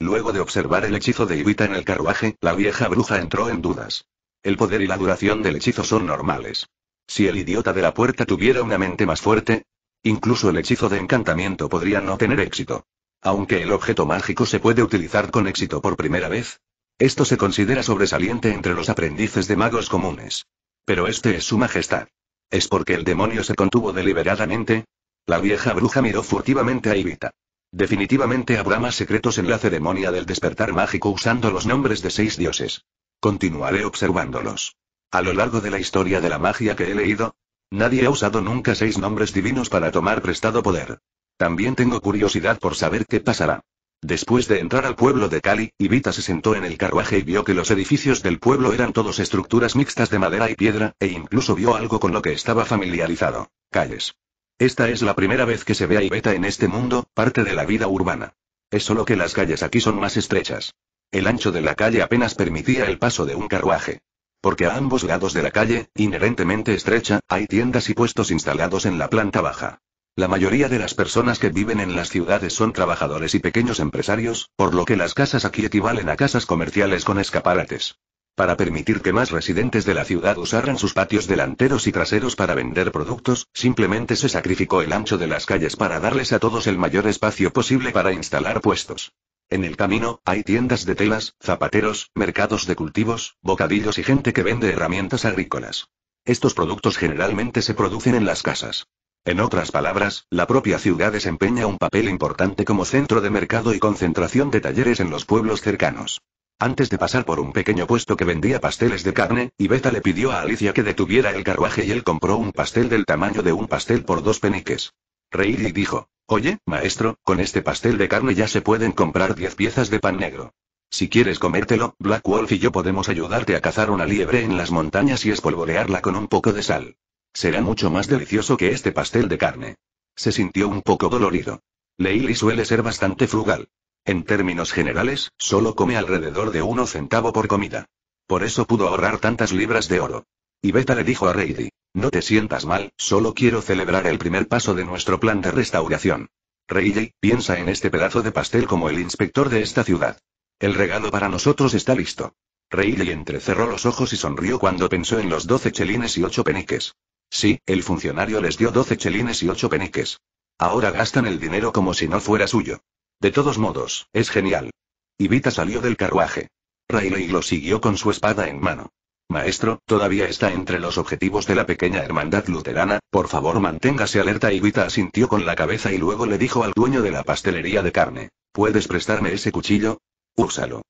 Luego de observar el hechizo de Ivita en el carruaje, la vieja bruja entró en dudas. El poder y la duración del hechizo son normales. Si el idiota de la puerta tuviera una mente más fuerte, incluso el hechizo de encantamiento podría no tener éxito. Aunque el objeto mágico se puede utilizar con éxito por primera vez. Esto se considera sobresaliente entre los aprendices de magos comunes. Pero este es su majestad. ¿Es porque el demonio se contuvo deliberadamente? La vieja bruja miró furtivamente a Ivita. Definitivamente habrá más secretos en la ceremonia del despertar mágico usando los nombres de seis dioses. Continuaré observándolos. A lo largo de la historia de la magia que he leído, nadie ha usado nunca seis nombres divinos para tomar prestado poder. También tengo curiosidad por saber qué pasará. Después de entrar al pueblo de Cali, Ibita se sentó en el carruaje y vio que los edificios del pueblo eran todos estructuras mixtas de madera y piedra, e incluso vio algo con lo que estaba familiarizado. Calles. Esta es la primera vez que se ve a Ibeta en este mundo, parte de la vida urbana. Es solo que las calles aquí son más estrechas. El ancho de la calle apenas permitía el paso de un carruaje. Porque a ambos lados de la calle, inherentemente estrecha, hay tiendas y puestos instalados en la planta baja. La mayoría de las personas que viven en las ciudades son trabajadores y pequeños empresarios, por lo que las casas aquí equivalen a casas comerciales con escaparates. Para permitir que más residentes de la ciudad usaran sus patios delanteros y traseros para vender productos, simplemente se sacrificó el ancho de las calles para darles a todos el mayor espacio posible para instalar puestos. En el camino, hay tiendas de telas, zapateros, mercados de cultivos, bocadillos y gente que vende herramientas agrícolas. Estos productos generalmente se producen en las casas. En otras palabras, la propia ciudad desempeña un papel importante como centro de mercado y concentración de talleres en los pueblos cercanos. Antes de pasar por un pequeño puesto que vendía pasteles de carne, Ibeta le pidió a Alicia que detuviera el carruaje y él compró un pastel del tamaño de un pastel por dos peniques. Reí y dijo, Oye, maestro, con este pastel de carne ya se pueden comprar diez piezas de pan negro. Si quieres comértelo, Black Wolf y yo podemos ayudarte a cazar una liebre en las montañas y espolvorearla con un poco de sal. Será mucho más delicioso que este pastel de carne. Se sintió un poco dolorido. Leili suele ser bastante frugal. En términos generales, solo come alrededor de uno centavo por comida. Por eso pudo ahorrar tantas libras de oro. Y Beta le dijo a Reidy. no te sientas mal, solo quiero celebrar el primer paso de nuestro plan de restauración. Reidy, piensa en este pedazo de pastel como el inspector de esta ciudad. El regalo para nosotros está listo. Reilly entrecerró los ojos y sonrió cuando pensó en los doce chelines y ocho peniques. Sí, el funcionario les dio 12 chelines y 8 peniques. Ahora gastan el dinero como si no fuera suyo. De todos modos, es genial. Ivita salió del carruaje. Rayleigh lo siguió con su espada en mano. Maestro, todavía está entre los objetivos de la pequeña hermandad luterana, por favor manténgase alerta. Ivita asintió con la cabeza y luego le dijo al dueño de la pastelería de carne. ¿Puedes prestarme ese cuchillo? Úsalo.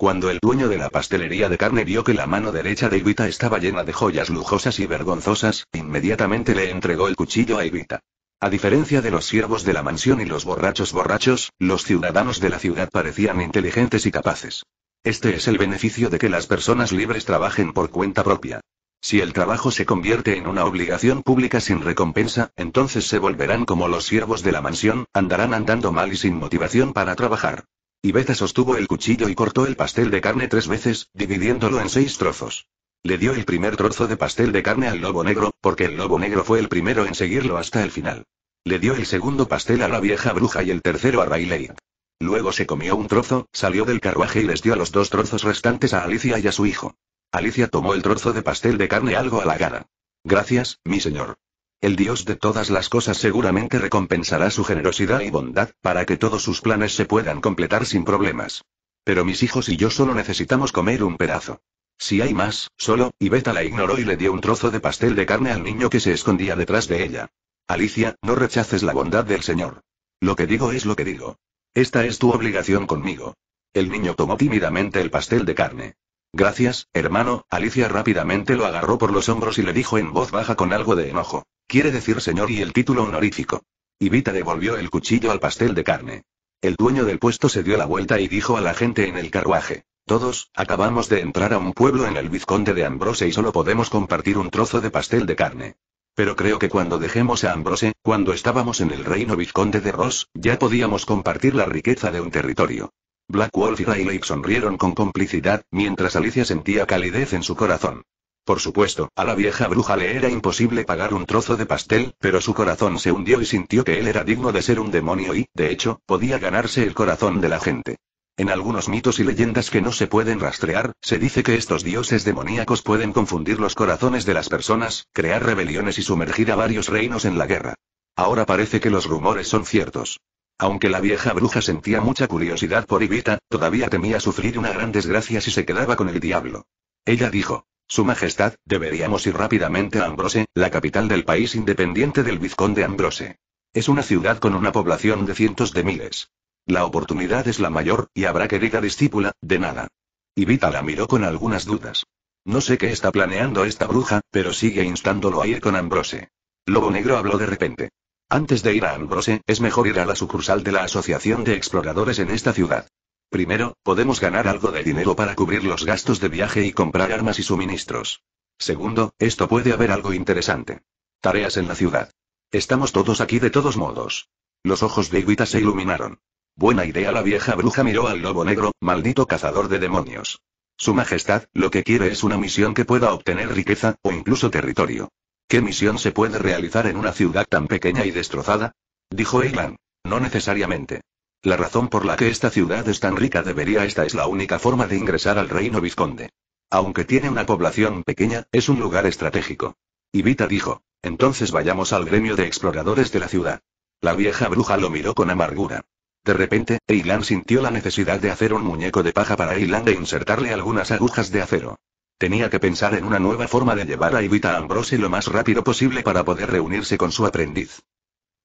Cuando el dueño de la pastelería de carne vio que la mano derecha de Ivita estaba llena de joyas lujosas y vergonzosas, inmediatamente le entregó el cuchillo a Ivita. A diferencia de los siervos de la mansión y los borrachos borrachos, los ciudadanos de la ciudad parecían inteligentes y capaces. Este es el beneficio de que las personas libres trabajen por cuenta propia. Si el trabajo se convierte en una obligación pública sin recompensa, entonces se volverán como los siervos de la mansión, andarán andando mal y sin motivación para trabajar. Y beta sostuvo el cuchillo y cortó el pastel de carne tres veces, dividiéndolo en seis trozos. Le dio el primer trozo de pastel de carne al lobo negro, porque el lobo negro fue el primero en seguirlo hasta el final. Le dio el segundo pastel a la vieja bruja y el tercero a Rayleigh. Luego se comió un trozo, salió del carruaje y les dio los dos trozos restantes a Alicia y a su hijo. Alicia tomó el trozo de pastel de carne algo a la gana. Gracias, mi señor. El Dios de todas las cosas seguramente recompensará su generosidad y bondad, para que todos sus planes se puedan completar sin problemas. Pero mis hijos y yo solo necesitamos comer un pedazo. Si hay más, solo, Y Beta la ignoró y le dio un trozo de pastel de carne al niño que se escondía detrás de ella. Alicia, no rechaces la bondad del Señor. Lo que digo es lo que digo. Esta es tu obligación conmigo. El niño tomó tímidamente el pastel de carne. Gracias, hermano, Alicia rápidamente lo agarró por los hombros y le dijo en voz baja con algo de enojo. Quiere decir señor y el título honorífico. Ivita devolvió el cuchillo al pastel de carne. El dueño del puesto se dio la vuelta y dijo a la gente en el carruaje. Todos, acabamos de entrar a un pueblo en el vizconde de Ambrose y solo podemos compartir un trozo de pastel de carne. Pero creo que cuando dejemos a Ambrose, cuando estábamos en el reino vizconde de Ross, ya podíamos compartir la riqueza de un territorio. Black Wolf y Rayleigh sonrieron con complicidad, mientras Alicia sentía calidez en su corazón. Por supuesto, a la vieja bruja le era imposible pagar un trozo de pastel, pero su corazón se hundió y sintió que él era digno de ser un demonio y, de hecho, podía ganarse el corazón de la gente. En algunos mitos y leyendas que no se pueden rastrear, se dice que estos dioses demoníacos pueden confundir los corazones de las personas, crear rebeliones y sumergir a varios reinos en la guerra. Ahora parece que los rumores son ciertos. Aunque la vieja bruja sentía mucha curiosidad por Ivita, todavía temía sufrir una gran desgracia si se quedaba con el diablo. Ella dijo, su Majestad, deberíamos ir rápidamente a Ambrose, la capital del país independiente del Vizconde Ambrose. Es una ciudad con una población de cientos de miles. La oportunidad es la mayor, y habrá que querida discípula, de nada. Y la miró con algunas dudas. No sé qué está planeando esta bruja, pero sigue instándolo a ir con Ambrose. Lobo Negro habló de repente. Antes de ir a Ambrose, es mejor ir a la sucursal de la Asociación de Exploradores en esta ciudad. Primero, podemos ganar algo de dinero para cubrir los gastos de viaje y comprar armas y suministros. Segundo, esto puede haber algo interesante. Tareas en la ciudad. Estamos todos aquí de todos modos. Los ojos de Iguita se iluminaron. Buena idea, la vieja bruja miró al lobo negro, maldito cazador de demonios. Su Majestad, lo que quiere es una misión que pueda obtener riqueza, o incluso territorio. ¿Qué misión se puede realizar en una ciudad tan pequeña y destrozada? Dijo Eilan. No necesariamente. La razón por la que esta ciudad es tan rica debería esta es la única forma de ingresar al reino vizconde. Aunque tiene una población pequeña, es un lugar estratégico. Ivita dijo, entonces vayamos al gremio de exploradores de la ciudad. La vieja bruja lo miró con amargura. De repente, Eilan sintió la necesidad de hacer un muñeco de paja para Eilan e insertarle algunas agujas de acero. Tenía que pensar en una nueva forma de llevar a Ivita a Ambrose lo más rápido posible para poder reunirse con su aprendiz.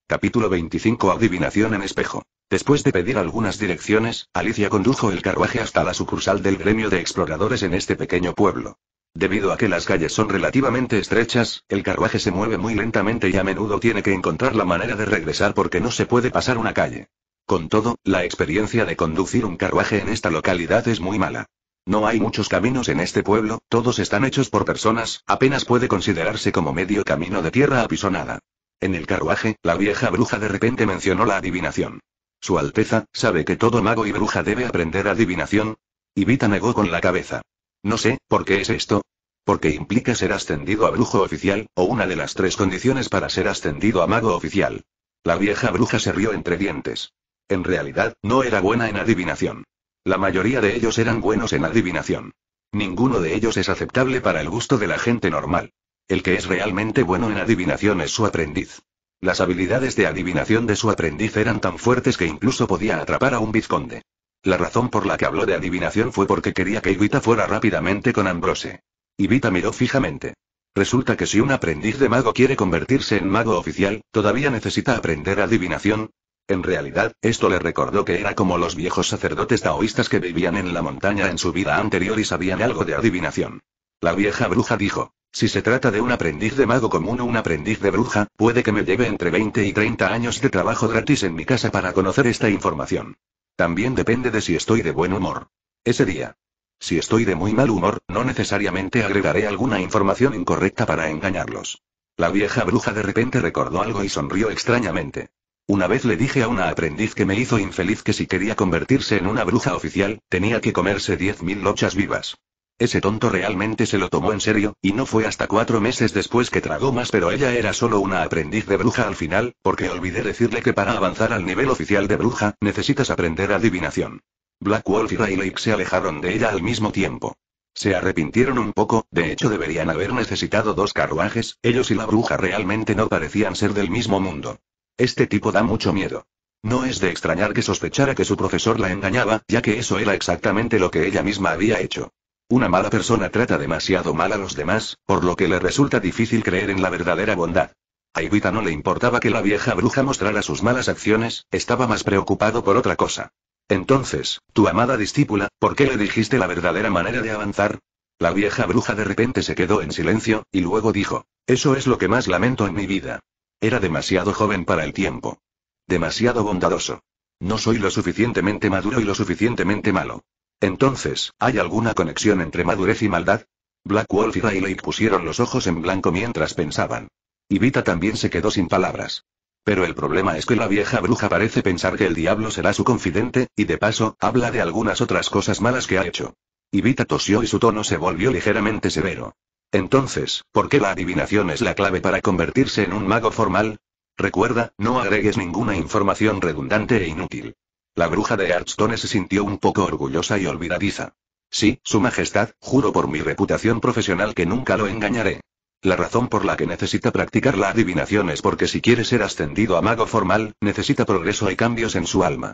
Capítulo 25 Adivinación en espejo. Después de pedir algunas direcciones, Alicia condujo el carruaje hasta la sucursal del gremio de exploradores en este pequeño pueblo. Debido a que las calles son relativamente estrechas, el carruaje se mueve muy lentamente y a menudo tiene que encontrar la manera de regresar porque no se puede pasar una calle. Con todo, la experiencia de conducir un carruaje en esta localidad es muy mala. No hay muchos caminos en este pueblo, todos están hechos por personas, apenas puede considerarse como medio camino de tierra apisonada. En el carruaje, la vieja bruja de repente mencionó la adivinación. Su Alteza, ¿sabe que todo mago y bruja debe aprender adivinación? Vita negó con la cabeza. No sé, ¿por qué es esto? Porque implica ser ascendido a brujo oficial, o una de las tres condiciones para ser ascendido a mago oficial. La vieja bruja se rió entre dientes. En realidad, no era buena en adivinación. La mayoría de ellos eran buenos en adivinación. Ninguno de ellos es aceptable para el gusto de la gente normal. El que es realmente bueno en adivinación es su aprendiz. Las habilidades de adivinación de su aprendiz eran tan fuertes que incluso podía atrapar a un vizconde. La razón por la que habló de adivinación fue porque quería que Ivita fuera rápidamente con Ambrose. Ivita miró fijamente. Resulta que si un aprendiz de mago quiere convertirse en mago oficial, todavía necesita aprender adivinación. En realidad, esto le recordó que era como los viejos sacerdotes taoístas que vivían en la montaña en su vida anterior y sabían algo de adivinación. La vieja bruja dijo. Si se trata de un aprendiz de mago común o un aprendiz de bruja, puede que me lleve entre 20 y 30 años de trabajo gratis en mi casa para conocer esta información. También depende de si estoy de buen humor. Ese día. Si estoy de muy mal humor, no necesariamente agregaré alguna información incorrecta para engañarlos. La vieja bruja de repente recordó algo y sonrió extrañamente. Una vez le dije a una aprendiz que me hizo infeliz que si quería convertirse en una bruja oficial, tenía que comerse 10.000 lochas vivas. Ese tonto realmente se lo tomó en serio, y no fue hasta cuatro meses después que tragó más pero ella era solo una aprendiz de bruja al final, porque olvidé decirle que para avanzar al nivel oficial de bruja, necesitas aprender adivinación. Black Wolf y Rayleigh se alejaron de ella al mismo tiempo. Se arrepintieron un poco, de hecho deberían haber necesitado dos carruajes, ellos y la bruja realmente no parecían ser del mismo mundo. Este tipo da mucho miedo. No es de extrañar que sospechara que su profesor la engañaba, ya que eso era exactamente lo que ella misma había hecho. Una mala persona trata demasiado mal a los demás, por lo que le resulta difícil creer en la verdadera bondad. A Ivita no le importaba que la vieja bruja mostrara sus malas acciones, estaba más preocupado por otra cosa. Entonces, tu amada discípula, ¿por qué le dijiste la verdadera manera de avanzar? La vieja bruja de repente se quedó en silencio, y luego dijo, Eso es lo que más lamento en mi vida. Era demasiado joven para el tiempo. Demasiado bondadoso. No soy lo suficientemente maduro y lo suficientemente malo. Entonces, ¿hay alguna conexión entre madurez y maldad? Black Wolf y Rayleigh pusieron los ojos en blanco mientras pensaban. Ivita también se quedó sin palabras. Pero el problema es que la vieja bruja parece pensar que el diablo será su confidente, y de paso, habla de algunas otras cosas malas que ha hecho. Ivita tosió y su tono se volvió ligeramente severo. Entonces, ¿por qué la adivinación es la clave para convertirse en un mago formal? Recuerda, no agregues ninguna información redundante e inútil. La bruja de Archstone se sintió un poco orgullosa y olvidadiza. Sí, Su Majestad, juro por mi reputación profesional que nunca lo engañaré. La razón por la que necesita practicar la adivinación es porque si quiere ser ascendido a mago formal, necesita progreso y cambios en su alma.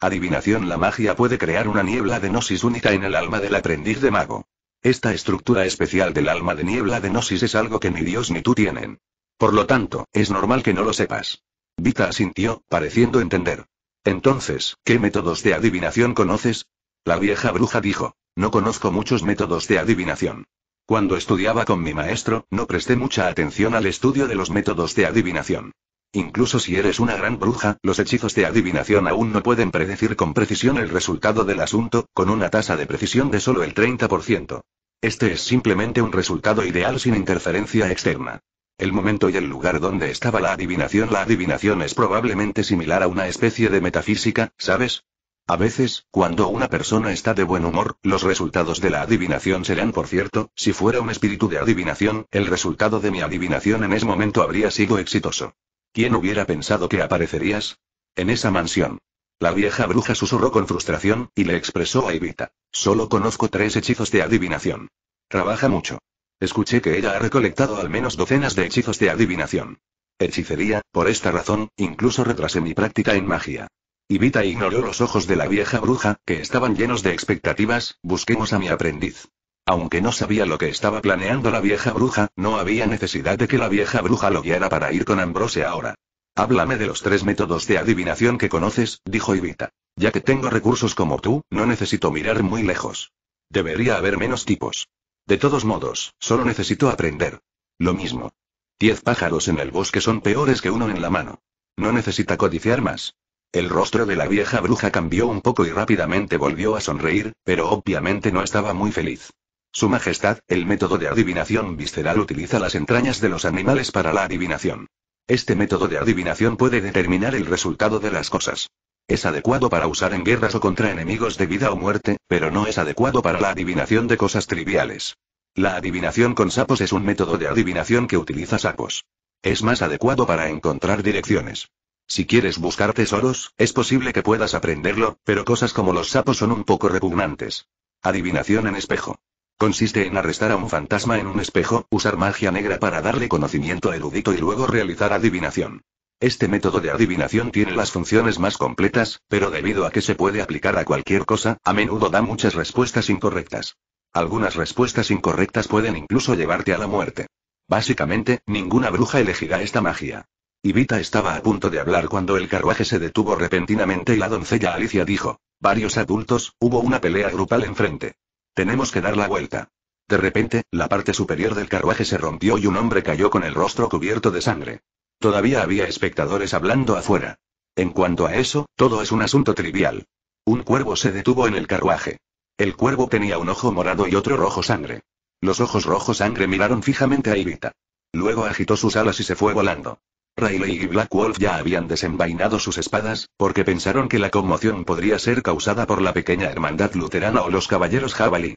Adivinación La magia puede crear una niebla de gnosis única en el alma del aprendiz de mago. Esta estructura especial del alma de niebla de gnosis es algo que ni Dios ni tú tienen. Por lo tanto, es normal que no lo sepas. Vita asintió, pareciendo entender. Entonces, ¿qué métodos de adivinación conoces? La vieja bruja dijo, no conozco muchos métodos de adivinación. Cuando estudiaba con mi maestro, no presté mucha atención al estudio de los métodos de adivinación. Incluso si eres una gran bruja, los hechizos de adivinación aún no pueden predecir con precisión el resultado del asunto, con una tasa de precisión de solo el 30%. Este es simplemente un resultado ideal sin interferencia externa. El momento y el lugar donde estaba la adivinación. La adivinación es probablemente similar a una especie de metafísica, ¿sabes? A veces, cuando una persona está de buen humor, los resultados de la adivinación serán, por cierto, si fuera un espíritu de adivinación, el resultado de mi adivinación en ese momento habría sido exitoso. ¿Quién hubiera pensado que aparecerías? En esa mansión. La vieja bruja susurró con frustración, y le expresó a Evita. Solo conozco tres hechizos de adivinación. Trabaja mucho. Escuché que ella ha recolectado al menos docenas de hechizos de adivinación. Hechicería, por esta razón, incluso retrasé mi práctica en magia. Ivita e ignoró los ojos de la vieja bruja, que estaban llenos de expectativas, busquemos a mi aprendiz. Aunque no sabía lo que estaba planeando la vieja bruja, no había necesidad de que la vieja bruja lo guiara para ir con Ambrose ahora. Háblame de los tres métodos de adivinación que conoces, dijo Ivita. Ya que tengo recursos como tú, no necesito mirar muy lejos. Debería haber menos tipos. De todos modos, solo necesito aprender. Lo mismo. Diez pájaros en el bosque son peores que uno en la mano. No necesita codiciar más. El rostro de la vieja bruja cambió un poco y rápidamente volvió a sonreír, pero obviamente no estaba muy feliz. Su Majestad, el método de adivinación visceral utiliza las entrañas de los animales para la adivinación. Este método de adivinación puede determinar el resultado de las cosas. Es adecuado para usar en guerras o contra enemigos de vida o muerte, pero no es adecuado para la adivinación de cosas triviales. La adivinación con sapos es un método de adivinación que utiliza sapos. Es más adecuado para encontrar direcciones. Si quieres buscar tesoros, es posible que puedas aprenderlo, pero cosas como los sapos son un poco repugnantes. Adivinación en espejo. Consiste en arrestar a un fantasma en un espejo, usar magia negra para darle conocimiento erudito y luego realizar adivinación. Este método de adivinación tiene las funciones más completas, pero debido a que se puede aplicar a cualquier cosa, a menudo da muchas respuestas incorrectas. Algunas respuestas incorrectas pueden incluso llevarte a la muerte. Básicamente, ninguna bruja elegirá esta magia. Ivita estaba a punto de hablar cuando el carruaje se detuvo repentinamente y la doncella Alicia dijo, varios adultos, hubo una pelea grupal enfrente. Tenemos que dar la vuelta. De repente, la parte superior del carruaje se rompió y un hombre cayó con el rostro cubierto de sangre. Todavía había espectadores hablando afuera. En cuanto a eso, todo es un asunto trivial. Un cuervo se detuvo en el carruaje. El cuervo tenía un ojo morado y otro rojo sangre. Los ojos rojo sangre miraron fijamente a Ivita. Luego agitó sus alas y se fue volando. Riley y Black Wolf ya habían desenvainado sus espadas, porque pensaron que la conmoción podría ser causada por la pequeña hermandad luterana o los caballeros jabalí.